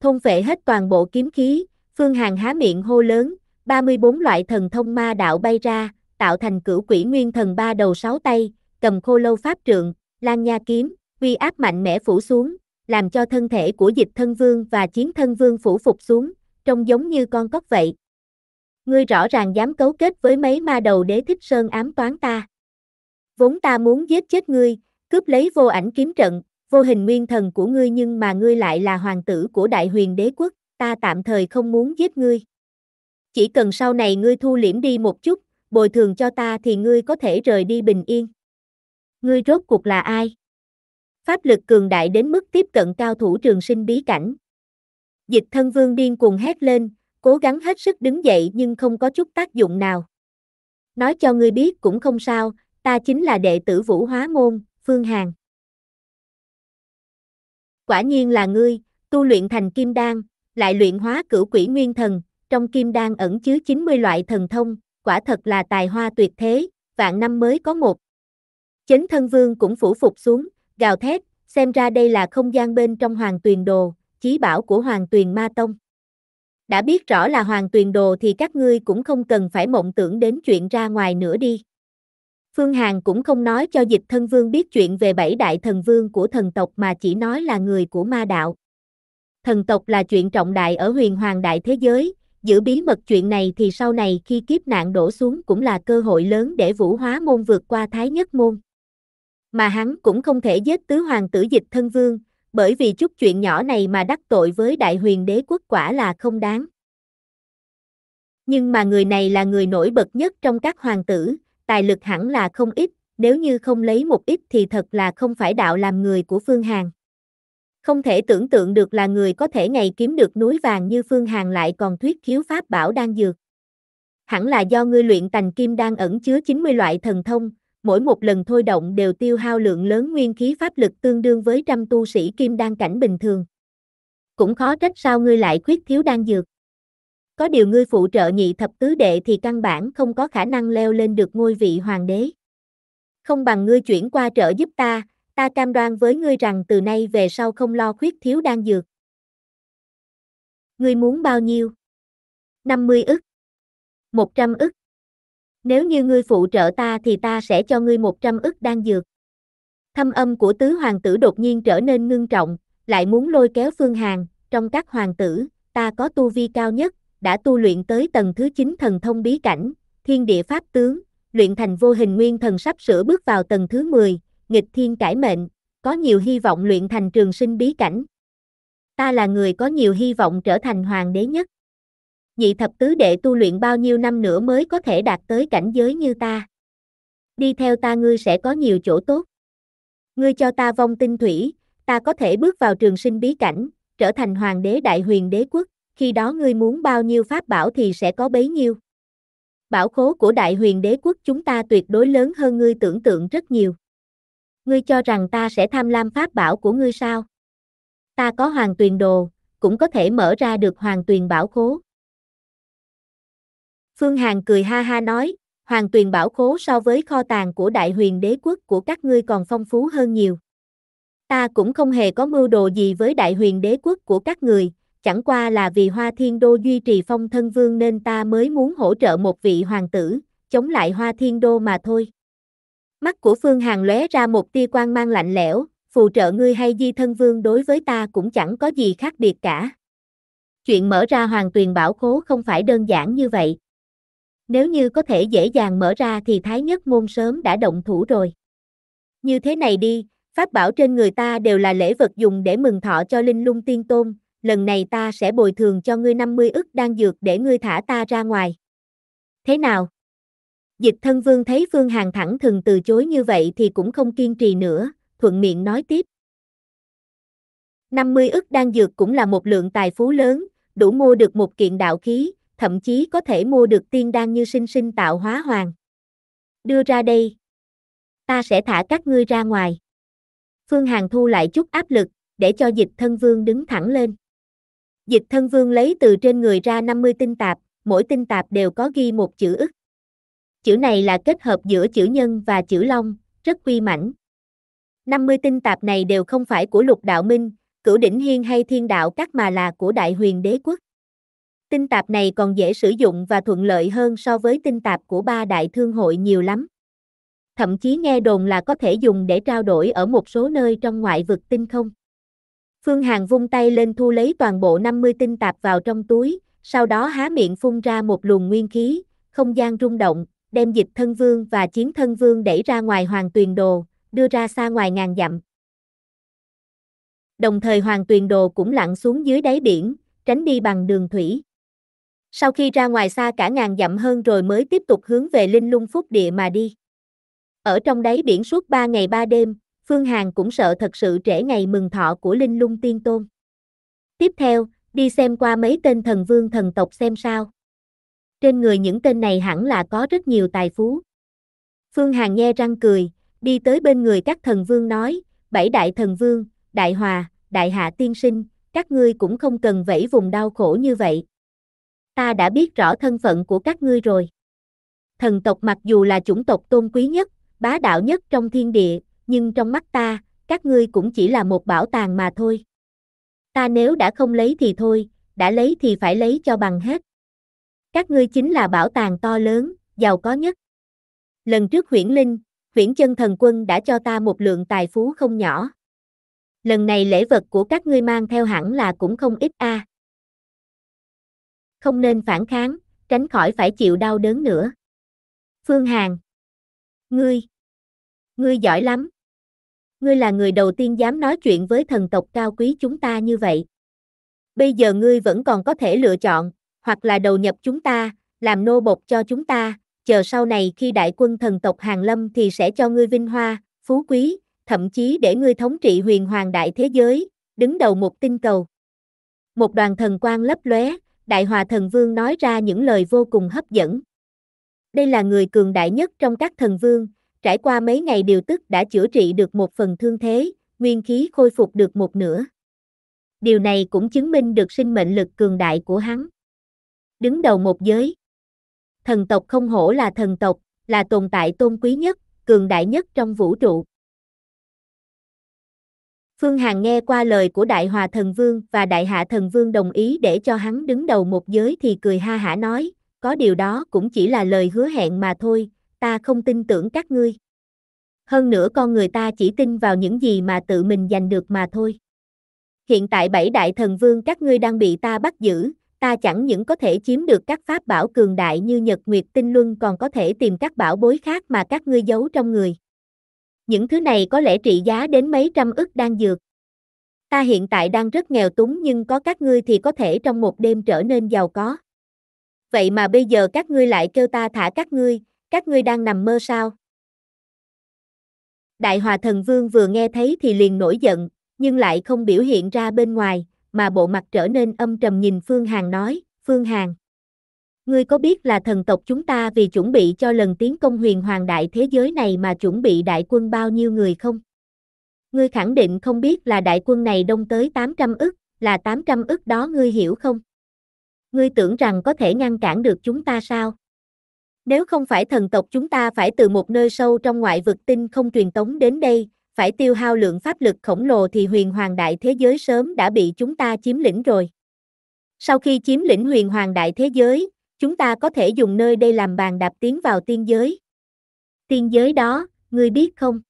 thôn vệ hết toàn bộ kiếm khí, Phương Hàng há miệng hô lớn, 34 loại thần thông ma đạo bay ra, tạo thành cửu quỷ nguyên thần ba đầu sáu tay, cầm khô lâu pháp trượng, lan nha kiếm, uy áp mạnh mẽ phủ xuống, làm cho thân thể của dịch thân vương và chiến thân vương phủ phục xuống, trông giống như con cóc vậy. Ngươi rõ ràng dám cấu kết với mấy ma đầu đế thích sơn ám toán ta. Vốn ta muốn giết chết ngươi, cướp lấy vô ảnh kiếm trận, vô hình nguyên thần của ngươi nhưng mà ngươi lại là hoàng tử của đại huyền đế quốc, ta tạm thời không muốn giết ngươi. Chỉ cần sau này ngươi thu liễm đi một chút, bồi thường cho ta thì ngươi có thể rời đi bình yên. Ngươi rốt cuộc là ai? Pháp lực cường đại đến mức tiếp cận cao thủ trường sinh bí cảnh. Dịch thân vương điên cuồng hét lên, cố gắng hết sức đứng dậy nhưng không có chút tác dụng nào. Nói cho ngươi biết cũng không sao, ta chính là đệ tử vũ hóa môn, Phương hàng quả nhiên là ngươi, tu luyện thành kim đan, lại luyện hóa cửu quỷ nguyên thần, trong kim đan ẩn chứa 90 loại thần thông, quả thật là tài hoa tuyệt thế, vạn năm mới có một. Chấn thân vương cũng phủ phục xuống, gào thét, xem ra đây là không gian bên trong hoàng tuyền đồ, chí bảo của hoàng tuyền ma tông. Đã biết rõ là hoàng tuyền đồ thì các ngươi cũng không cần phải mộng tưởng đến chuyện ra ngoài nữa đi. Phương Hàn cũng không nói cho dịch thân vương biết chuyện về bảy đại thần vương của thần tộc mà chỉ nói là người của ma đạo. Thần tộc là chuyện trọng đại ở huyền hoàng đại thế giới, giữ bí mật chuyện này thì sau này khi kiếp nạn đổ xuống cũng là cơ hội lớn để vũ hóa môn vượt qua thái nhất môn. Mà hắn cũng không thể giết tứ hoàng tử dịch thân vương, bởi vì chút chuyện nhỏ này mà đắc tội với đại huyền đế quốc quả là không đáng. Nhưng mà người này là người nổi bật nhất trong các hoàng tử, tài lực hẳn là không ít, nếu như không lấy một ít thì thật là không phải đạo làm người của Phương Hàn. Không thể tưởng tượng được là người có thể ngày kiếm được núi vàng như Phương Hàn lại còn thuyết khiếu pháp bảo đang dược. Hẳn là do ngươi luyện tành kim đang ẩn chứa 90 loại thần thông, mỗi một lần thôi động đều tiêu hao lượng lớn nguyên khí pháp lực tương đương với trăm tu sĩ kim đan cảnh bình thường. Cũng khó trách sao ngươi lại khuyết thiếu đan dược. Có điều ngươi phụ trợ nhị thập tứ đệ thì căn bản không có khả năng leo lên được ngôi vị hoàng đế. Không bằng ngươi chuyển qua trợ giúp ta, ta cam đoan với ngươi rằng từ nay về sau không lo khuyết thiếu đan dược. Ngươi muốn bao nhiêu? 50 ức. 100 ức. Nếu như ngươi phụ trợ ta thì ta sẽ cho ngươi 100 ức đan dược. Thâm âm của tứ hoàng tử đột nhiên trở nên ngưng trọng, lại muốn lôi kéo Phương Hàn, trong các hoàng tử, ta có tu vi cao nhất, đã tu luyện tới tầng thứ 9 thần thông bí cảnh, thiên địa pháp tướng, luyện thành vô hình nguyên thần sắp sửa bước vào tầng thứ 10, nghịch thiên cải mệnh, có nhiều hy vọng luyện thành trường sinh bí cảnh. Ta là người có nhiều hy vọng trở thành hoàng đế nhất. Nhị thập tứ đệ tu luyện bao nhiêu năm nữa mới có thể đạt tới cảnh giới như ta. Đi theo ta ngươi sẽ có nhiều chỗ tốt. Ngươi cho ta vong tinh thủy, ta có thể bước vào trường sinh bí cảnh, trở thành hoàng đế đại huyền đế quốc khi đó ngươi muốn bao nhiêu pháp bảo thì sẽ có bấy nhiêu. Bảo khố của đại huyền đế quốc chúng ta tuyệt đối lớn hơn ngươi tưởng tượng rất nhiều. Ngươi cho rằng ta sẽ tham lam pháp bảo của ngươi sao? Ta có hoàng tuyền đồ, cũng có thể mở ra được hoàng tuyền bảo khố. Phương Hàn cười ha ha nói, hoàng tuyền bảo khố so với kho tàng của đại huyền đế quốc của các ngươi còn phong phú hơn nhiều. Ta cũng không hề có mưu đồ gì với đại huyền đế quốc của các người, chẳng qua là vì Hoa Thiên Đô duy trì phong thân vương nên ta mới muốn hỗ trợ một vị hoàng tử, chống lại Hoa Thiên Đô mà thôi. Mắt của Phương Hàn lóe ra một tia quan mang lạnh lẽo, phù trợ ngươi hay di thân vương đối với ta cũng chẳng có gì khác biệt cả. Chuyện mở ra hoàng tuyền bảo khố không phải đơn giản như vậy. Nếu như có thể dễ dàng mở ra thì Thái Nhất Môn sớm đã động thủ rồi. Như thế này đi, pháp bảo trên người ta đều là lễ vật dùng để mừng thọ cho Linh Lung Tiên Tôn, lần này ta sẽ bồi thường cho ngươi 50 ức đang dược để ngươi thả ta ra ngoài. Thế nào? Dịch thân vương thấy Phương Hàng thẳng thừng từ chối như vậy thì cũng không kiên trì nữa, thuận miệng nói tiếp. 50 ức đan dược cũng là một lượng tài phú lớn, đủ mua được một kiện đạo khí, thậm chí có thể mua được tiên đan như sinh sinh tạo hóa hoàng. Đưa ra đây. Ta sẽ thả các ngươi ra ngoài. Phương Hàng thu lại chút áp lực, để cho dịch thân vương đứng thẳng lên. Dịch thân vương lấy từ trên người ra 50 tinh tạp, mỗi tinh tạp đều có ghi một chữ ức. Chữ này là kết hợp giữa chữ nhân và chữ long, rất uy mãnh. 50 tinh tạp này đều không phải của lục đạo minh, cửu đỉnh hiên hay thiên đạo các mà là của đại huyền đế quốc. Tinh tạp này còn dễ sử dụng và thuận lợi hơn so với tinh tạp của ba đại thương hội nhiều lắm. Thậm chí nghe đồn là có thể dùng để trao đổi ở một số nơi trong ngoại vực tinh không. Phương Hằng vung tay lên thu lấy toàn bộ 50 tinh tạp vào trong túi, sau đó há miệng phun ra một luồng nguyên khí, không gian rung động, đem dịch thân vương và chiến thân vương đẩy ra ngoài hoàng tuyền đồ, đưa ra xa ngoài ngàn dặm. Đồng thời hoàng tuyền đồ cũng lặn xuống dưới đáy biển, tránh đi bằng đường thủy. Sau khi ra ngoài xa cả ngàn dặm hơn rồi mới tiếp tục hướng về Linh Lung Phúc Địa mà đi. Ở trong đáy biển suốt 3 ngày 3 đêm, Phương Hằng cũng sợ thật sự trễ ngày mừng thọ của Linh Lung Tiên Tôn. Tiếp theo, đi xem qua mấy tên thần vương thần tộc xem sao. Trên người những tên này hẳn là có rất nhiều tài phú. Phương Hằng nghe răng cười, đi tới bên người các thần vương nói, bảy đại thần vương, đại hòa, đại hạ tiên sinh, các ngươi cũng không cần vẫy vùng đau khổ như vậy. Ta đã biết rõ thân phận của các ngươi rồi. Thần tộc mặc dù là chủng tộc tôn quý nhất, bá đạo nhất trong thiên địa, nhưng trong mắt ta, các ngươi cũng chỉ là một bảo tàng mà thôi. Ta nếu đã không lấy thì thôi, đã lấy thì phải lấy cho bằng hết. Các ngươi chính là bảo tàng to lớn, giàu có nhất. Lần trước huyển linh, huyển chân thần quân đã cho ta một lượng tài phú không nhỏ. Lần này lễ vật của các ngươi mang theo hẳn là cũng không ít a. À. Không nên phản kháng, tránh khỏi phải chịu đau đớn nữa. Phương Hàn. Ngươi. Ngươi giỏi lắm ngươi là người đầu tiên dám nói chuyện với thần tộc cao quý chúng ta như vậy. Bây giờ ngươi vẫn còn có thể lựa chọn, hoặc là đầu nhập chúng ta, làm nô bộc cho chúng ta, chờ sau này khi đại quân thần tộc hàng lâm thì sẽ cho ngươi vinh hoa, phú quý, thậm chí để ngươi thống trị huyền hoàng đại thế giới, đứng đầu một tinh cầu. Một đoàn thần quan lấp lóe, Đại Hòa Thần Vương nói ra những lời vô cùng hấp dẫn. Đây là người cường đại nhất trong các thần vương, trải qua mấy ngày điều tức đã chữa trị được một phần thương thế, nguyên khí khôi phục được một nửa. Điều này cũng chứng minh được sinh mệnh lực cường đại của hắn. Đứng đầu một giới. Thần tộc không hổ là thần tộc, là tồn tại tôn quý nhất, cường đại nhất trong vũ trụ. Phương Hằng nghe qua lời của Đại Hòa Thần Vương và Đại Hạ Thần Vương đồng ý để cho hắn đứng đầu một giới thì cười ha hả nói, có điều đó cũng chỉ là lời hứa hẹn mà thôi, ta không tin tưởng các ngươi. Hơn nữa con người ta chỉ tin vào những gì mà tự mình giành được mà thôi. Hiện tại bảy đại thần vương các ngươi đang bị ta bắt giữ, ta chẳng những có thể chiếm được các pháp bảo cường đại như Nhật Nguyệt Tinh Luân còn có thể tìm các bảo bối khác mà các ngươi giấu trong người. Những thứ này có lẽ trị giá đến mấy trăm ức đang dược. Ta hiện tại đang rất nghèo túng nhưng có các ngươi thì có thể trong một đêm trở nên giàu có. Vậy mà bây giờ các ngươi lại kêu ta thả các ngươi, các ngươi đang nằm mơ sao? Đại Hòa Thần Vương vừa nghe thấy thì liền nổi giận, nhưng lại không biểu hiện ra bên ngoài, mà bộ mặt trở nên âm trầm nhìn Phương Hàn nói, Phương Hàn. Ngươi có biết là thần tộc chúng ta vì chuẩn bị cho lần tiến công huyền hoàng đại thế giới này mà chuẩn bị đại quân bao nhiêu người không? Ngươi khẳng định không biết là đại quân này đông tới 800 ức, là 800 ức đó ngươi hiểu không? Ngươi tưởng rằng có thể ngăn cản được chúng ta sao? Nếu không phải thần tộc chúng ta phải từ một nơi sâu trong ngoại vực tinh không truyền tống đến đây, phải tiêu hao lượng pháp lực khổng lồ thì huyền hoàng đại thế giới sớm đã bị chúng ta chiếm lĩnh rồi. Sau khi chiếm lĩnh huyền hoàng đại thế giới, chúng ta có thể dùng nơi đây làm bàn đạp tiến vào tiên giới. Tiên giới đó, ngươi biết không?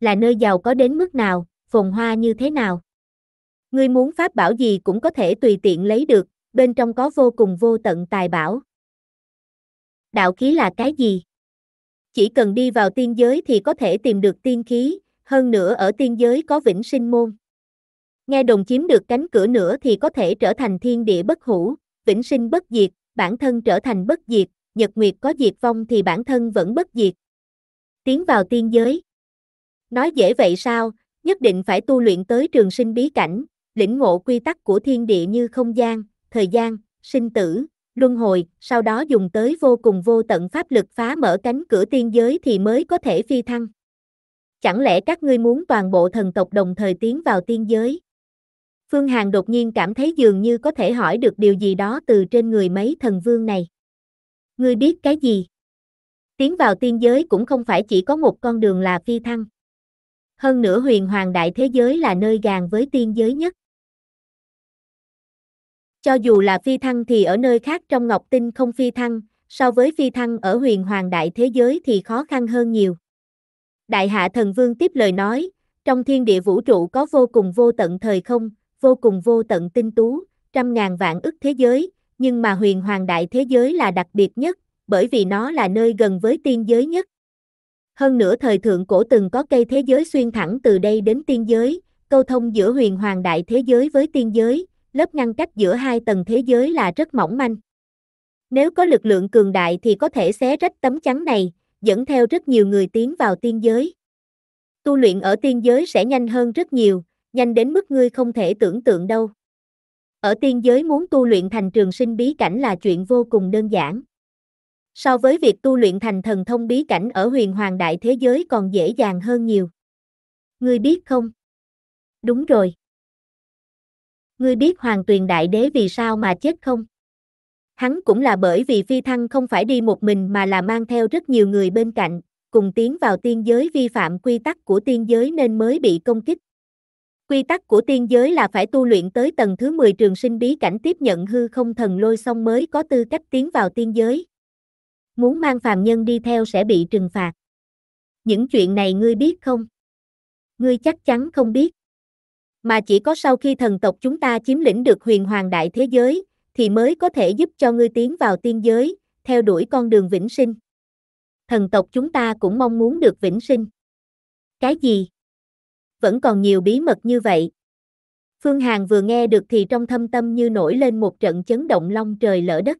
Là nơi giàu có đến mức nào, phồn hoa như thế nào? Ngươi muốn pháp bảo gì cũng có thể tùy tiện lấy được, bên trong có vô cùng vô tận tài bảo đạo khí là cái gì? Chỉ cần đi vào tiên giới thì có thể tìm được tiên khí, hơn nữa ở tiên giới có vĩnh sinh môn. Nghe đồng chiếm được cánh cửa nữa thì có thể trở thành thiên địa bất hủ, vĩnh sinh bất diệt, bản thân trở thành bất diệt, nhật nguyệt có diệt vong thì bản thân vẫn bất diệt. Tiến vào tiên giới. Nói dễ vậy sao, nhất định phải tu luyện tới trường sinh bí cảnh, lĩnh ngộ quy tắc của thiên địa như không gian, thời gian, sinh tử, luân hồi, sau đó dùng tới vô cùng vô tận pháp lực phá mở cánh cửa tiên giới thì mới có thể phi thăng. Chẳng lẽ các ngươi muốn toàn bộ thần tộc đồng thời tiến vào tiên giới? Phương Hàn đột nhiên cảm thấy dường như có thể hỏi được điều gì đó từ trên người mấy thần vương này. Ngươi biết cái gì? Tiến vào tiên giới cũng không phải chỉ có một con đường là phi thăng. Hơn nữa huyền hoàng đại thế giới là nơi gàn với tiên giới nhất. Cho dù là phi thăng thì ở nơi khác trong Ngọc Tinh không phi thăng, so với phi thăng ở huyền hoàng đại thế giới thì khó khăn hơn nhiều. Đại hạ thần vương tiếp lời nói, trong thiên địa vũ trụ có vô cùng vô tận thời không, vô cùng vô tận tinh tú, trăm ngàn vạn ức thế giới, nhưng mà huyền hoàng đại thế giới là đặc biệt nhất, bởi vì nó là nơi gần với tiên giới nhất. Hơn nữa thời thượng cổ từng có cây thế giới xuyên thẳng từ đây đến tiên giới, câu thông giữa huyền hoàng đại thế giới với tiên giới, lớp ngăn cách giữa hai tầng thế giới là rất mỏng manh. Nếu có lực lượng cường đại thì có thể xé rách tấm chắn này, dẫn theo rất nhiều người tiến vào tiên giới. Tu luyện ở tiên giới sẽ nhanh hơn rất nhiều, nhanh đến mức ngươi không thể tưởng tượng đâu. Ở tiên giới muốn tu luyện thành trường sinh bí cảnh là chuyện vô cùng đơn giản. So với việc tu luyện thành thần thông bí cảnh ở huyền hoàng đại thế giới còn dễ dàng hơn nhiều. Ngươi biết không? Đúng rồi ngươi biết hoàng tuyền đại đế vì sao mà chết không? Hắn cũng là bởi vì phi thăng không phải đi một mình mà là mang theo rất nhiều người bên cạnh, cùng tiến vào tiên giới vi phạm quy tắc của tiên giới nên mới bị công kích. Quy tắc của tiên giới là phải tu luyện tới tầng thứ 10 trường sinh bí cảnh tiếp nhận hư không thần lôi xong mới có tư cách tiến vào tiên giới. Muốn mang phàm nhân đi theo sẽ bị trừng phạt. Những chuyện này ngươi biết không? Ngươi chắc chắn không biết mà chỉ có sau khi thần tộc chúng ta chiếm lĩnh được huyền hoàng đại thế giới, thì mới có thể giúp cho ngươi tiến vào tiên giới, theo đuổi con đường vĩnh sinh. Thần tộc chúng ta cũng mong muốn được vĩnh sinh. Cái gì? Vẫn còn nhiều bí mật như vậy. Phương Hàn vừa nghe được thì trong thâm tâm như nổi lên một trận chấn động long trời lỡ đất.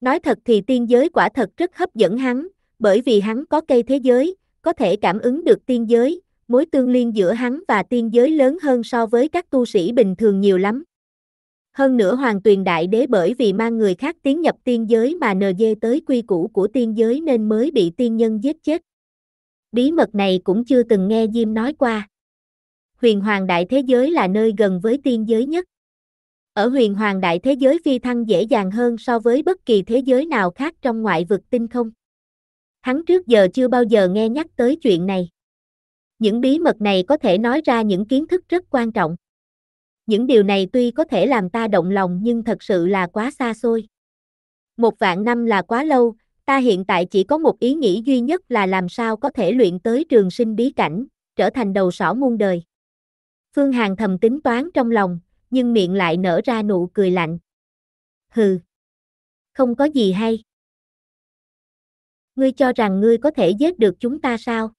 Nói thật thì tiên giới quả thật rất hấp dẫn hắn, bởi vì hắn có cây thế giới, có thể cảm ứng được tiên giới, mối tương liên giữa hắn và tiên giới lớn hơn so với các tu sĩ bình thường nhiều lắm. Hơn nữa hoàng tuyền đại đế bởi vì mang người khác tiến nhập tiên giới mà nờ dê tới quy củ của tiên giới nên mới bị tiên nhân giết chết. Bí mật này cũng chưa từng nghe Diêm nói qua. Huyền hoàng đại thế giới là nơi gần với tiên giới nhất. Ở huyền hoàng đại thế giới phi thăng dễ dàng hơn so với bất kỳ thế giới nào khác trong ngoại vực tinh không. Hắn trước giờ chưa bao giờ nghe nhắc tới chuyện này. Những bí mật này có thể nói ra những kiến thức rất quan trọng. Những điều này tuy có thể làm ta động lòng nhưng thật sự là quá xa xôi. Một vạn năm là quá lâu, ta hiện tại chỉ có một ý nghĩ duy nhất là làm sao có thể luyện tới trường sinh bí cảnh, trở thành đầu sỏ muôn đời. Phương Hàn thầm tính toán trong lòng, nhưng miệng lại nở ra nụ cười lạnh. Hừ, không có gì hay. Ngươi cho rằng ngươi có thể giết được chúng ta sao?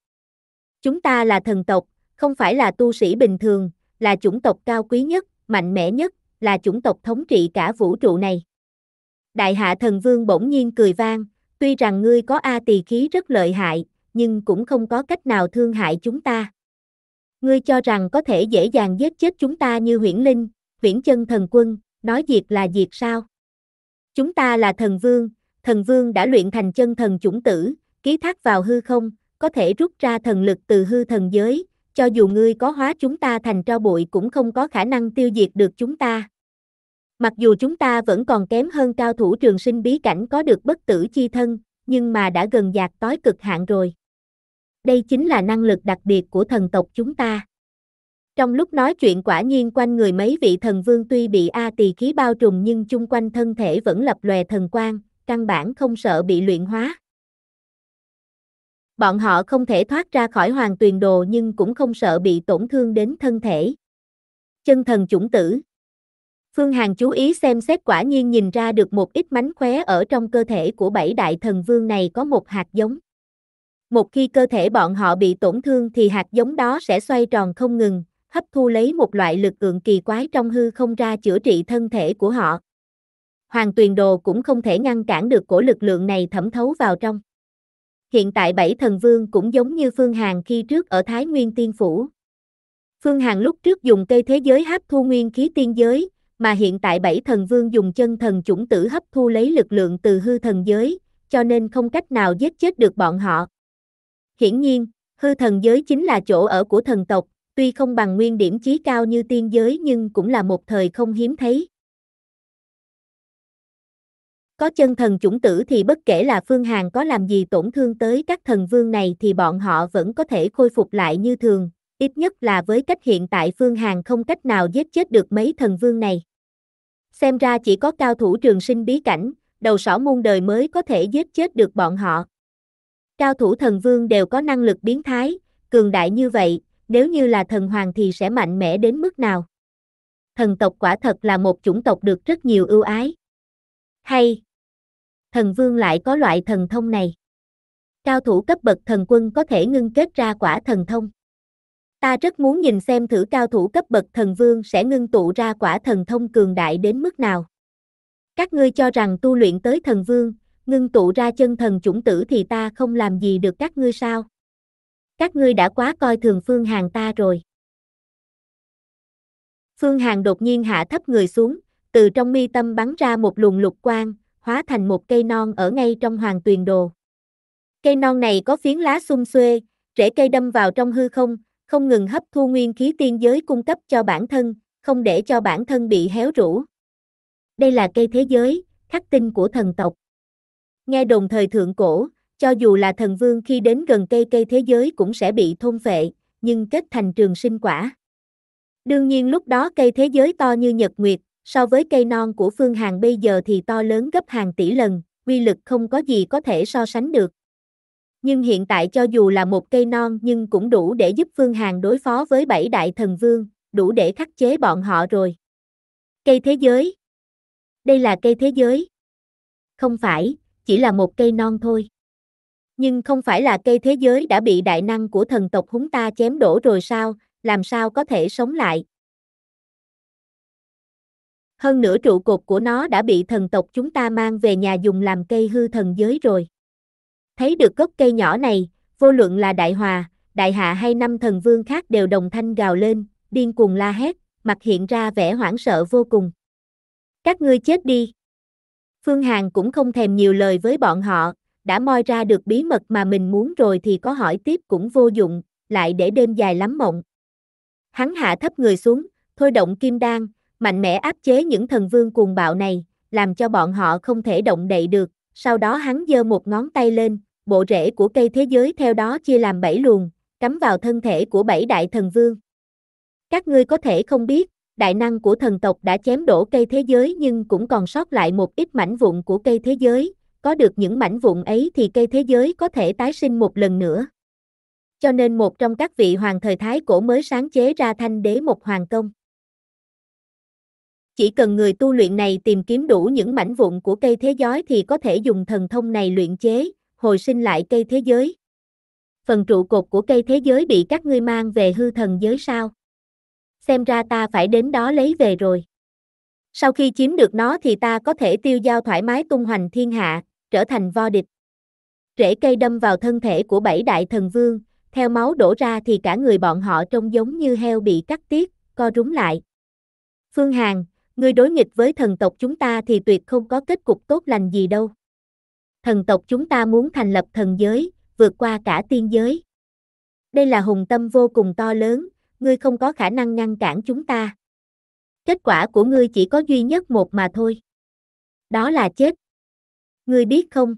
Chúng ta là thần tộc, không phải là tu sĩ bình thường, là chủng tộc cao quý nhất, mạnh mẽ nhất, là chủng tộc thống trị cả vũ trụ này. Đại hạ thần vương bỗng nhiên cười vang, tuy rằng ngươi có A tỳ khí rất lợi hại, nhưng cũng không có cách nào thương hại chúng ta. Ngươi cho rằng có thể dễ dàng giết chết chúng ta như huyễn linh, huyễn chân thần quân, nói diệt là diệt sao? Chúng ta là thần vương, thần vương đã luyện thành chân thần chủng tử, ký thác vào hư không, có thể rút ra thần lực từ hư thần giới, cho dù ngươi có hóa chúng ta thành tro bụi cũng không có khả năng tiêu diệt được chúng ta. Mặc dù chúng ta vẫn còn kém hơn cao thủ trường sinh bí cảnh có được bất tử chi thân, nhưng mà đã gần dạt tối cực hạn rồi. Đây chính là năng lực đặc biệt của thần tộc chúng ta. Trong lúc nói chuyện quả nhiên quanh người mấy vị thần vương tuy bị A tỳ khí bao trùm nhưng chung quanh thân thể vẫn lập lòe thần quang, căn bản không sợ bị luyện hóa. Bọn họ không thể thoát ra khỏi hoàng tuyền đồ nhưng cũng không sợ bị tổn thương đến thân thể. Chân thần chủng tử. Phương Hàn chú ý xem xét quả nhiên nhìn ra được một ít mánh khóe ở trong cơ thể của bảy đại thần vương này có một hạt giống. Một khi cơ thể bọn họ bị tổn thương thì hạt giống đó sẽ xoay tròn không ngừng, hấp thu lấy một loại lực lượng kỳ quái trong hư không ra chữa trị thân thể của họ. Hoàng tuyền đồ cũng không thể ngăn cản được cổ lực lượng này thẩm thấu vào trong hiện tại bảy thần vương cũng giống như Phương Hàn khi trước ở Thái Nguyên Tiên Phủ. Phương Hàn lúc trước dùng cây thế giới hấp thu nguyên khí tiên giới, mà hiện tại bảy thần vương dùng chân thần chủng tử hấp thu lấy lực lượng từ hư thần giới, cho nên không cách nào giết chết được bọn họ. Hiển nhiên, hư thần giới chính là chỗ ở của thần tộc, tuy không bằng nguyên điểm chí cao như tiên giới nhưng cũng là một thời không hiếm thấy. Có chân thần chủng tử thì bất kể là Phương Hàn có làm gì tổn thương tới các thần vương này thì bọn họ vẫn có thể khôi phục lại như thường, ít nhất là với cách hiện tại Phương Hàn không cách nào giết chết được mấy thần vương này. Xem ra chỉ có cao thủ trường sinh bí cảnh, đầu sỏ môn đời mới có thể giết chết được bọn họ. Cao thủ thần vương đều có năng lực biến thái, cường đại như vậy, nếu như là thần hoàng thì sẽ mạnh mẽ đến mức nào? Thần tộc quả thật là một chủng tộc được rất nhiều ưu ái. Hay! Thần vương lại có loại thần thông này. Cao thủ cấp bậc thần quân có thể ngưng kết ra quả thần thông. Ta rất muốn nhìn xem thử cao thủ cấp bậc thần vương sẽ ngưng tụ ra quả thần thông cường đại đến mức nào. Các ngươi cho rằng tu luyện tới thần vương, ngưng tụ ra chân thần chủng tử thì ta không làm gì được các ngươi sao? Các ngươi đã quá coi thường phương hàng ta rồi. Phương Hàng đột nhiên hạ thấp người xuống, từ trong mi tâm bắn ra một luồng lục quang, hóa thành một cây non ở ngay trong hoàng tuyền đồ. Cây non này có phiến lá xung xuê, rễ cây đâm vào trong hư không, không ngừng hấp thu nguyên khí tiên giới cung cấp cho bản thân, không để cho bản thân bị héo rũ. Đây là cây thế giới, khắc tinh của thần tộc. Nghe đồn thời thượng cổ, cho dù là thần vương khi đến gần cây cây thế giới cũng sẽ bị thôn phệ, nhưng kết thành trường sinh quả. Đương nhiên lúc đó cây thế giới to như nhật nguyệt, So với cây non của Phương Hằng bây giờ thì to lớn gấp hàng tỷ lần, uy lực không có gì có thể so sánh được. Nhưng hiện tại cho dù là một cây non nhưng cũng đủ để giúp Phương Hằng đối phó với bảy đại thần vương, đủ để khắc chế bọn họ rồi. Cây thế giới. Đây là cây thế giới. Không phải, chỉ là một cây non thôi. Nhưng không phải là cây thế giới đã bị đại năng của thần tộc húng ta chém đổ rồi sao, làm sao có thể sống lại, hơn nữa trụ cột của nó đã bị thần tộc chúng ta mang về nhà dùng làm cây hư thần giới rồi. Thấy được gốc cây nhỏ này, vô luận là đại hòa, đại hạ hay năm thần vương khác đều đồng thanh gào lên, điên cuồng la hét, mặt hiện ra vẻ hoảng sợ vô cùng. Các ngươi chết đi. Phương Hàn cũng không thèm nhiều lời với bọn họ, đã moi ra được bí mật mà mình muốn rồi thì có hỏi tiếp cũng vô dụng, lại để đêm dài lắm mộng. Hắn hạ thấp người xuống, thôi động kim đan, mạnh mẽ áp chế những thần vương cuồng bạo này, làm cho bọn họ không thể động đậy được, sau đó hắn giơ một ngón tay lên, bộ rễ của cây thế giới theo đó chia làm bảy luồng, cắm vào thân thể của bảy đại thần vương. Các ngươi có thể không biết, đại năng của thần tộc đã chém đổ cây thế giới nhưng cũng còn sót lại một ít mảnh vụn của cây thế giới, có được những mảnh vụn ấy thì cây thế giới có thể tái sinh một lần nữa. Cho nên một trong các vị hoàng thời thái cổ mới sáng chế ra thanh đế một hoàng công. Chỉ cần người tu luyện này tìm kiếm đủ những mảnh vụn của cây thế giới thì có thể dùng thần thông này luyện chế, hồi sinh lại cây thế giới. Phần trụ cột của cây thế giới bị các ngươi mang về hư thần giới sao? Xem ra ta phải đến đó lấy về rồi. Sau khi chiếm được nó thì ta có thể tiêu giao thoải mái tung hoành thiên hạ, trở thành vo địch. Rễ cây đâm vào thân thể của bảy đại thần vương, theo máu đổ ra thì cả người bọn họ trông giống như heo bị cắt tiết, co rúm lại. Phương Hàn, ngươi đối nghịch với thần tộc chúng ta thì tuyệt không có kết cục tốt lành gì đâu. Thần tộc chúng ta muốn thành lập thần giới, vượt qua cả tiên giới. Đây là hùng tâm vô cùng to lớn, ngươi không có khả năng ngăn cản chúng ta. Kết quả của ngươi chỉ có duy nhất một mà thôi. Đó là chết. Ngươi biết không?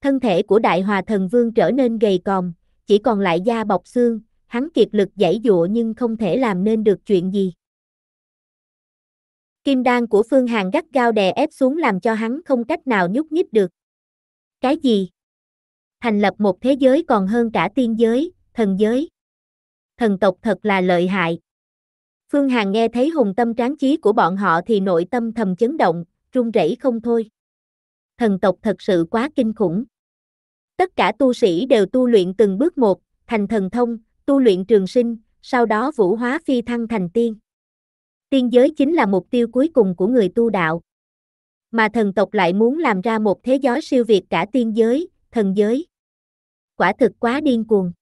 Thân thể của Đại Hòa Thần Vương trở nên gầy còm, chỉ còn lại da bọc xương, hắn kiệt lực giải dụa nhưng không thể làm nên được chuyện gì. Kim đan của Phương Hàn gắt gao đè ép xuống làm cho hắn không cách nào nhúc nhích được. Cái gì? Thành lập một thế giới còn hơn cả tiên giới, thần giới. Thần tộc thật là lợi hại. Phương Hàn nghe thấy hùng tâm tráng trí của bọn họ thì nội tâm thầm chấn động, run rẩy không thôi. Thần tộc thật sự quá kinh khủng. Tất cả tu sĩ đều tu luyện từng bước một, thành thần thông, tu luyện trường sinh, sau đó vũ hóa phi thăng thành tiên. Tiên giới chính là mục tiêu cuối cùng của người tu đạo. Mà thần tộc lại muốn làm ra một thế giới siêu việt cả tiên giới, thần giới. Quả thực quá điên cuồng.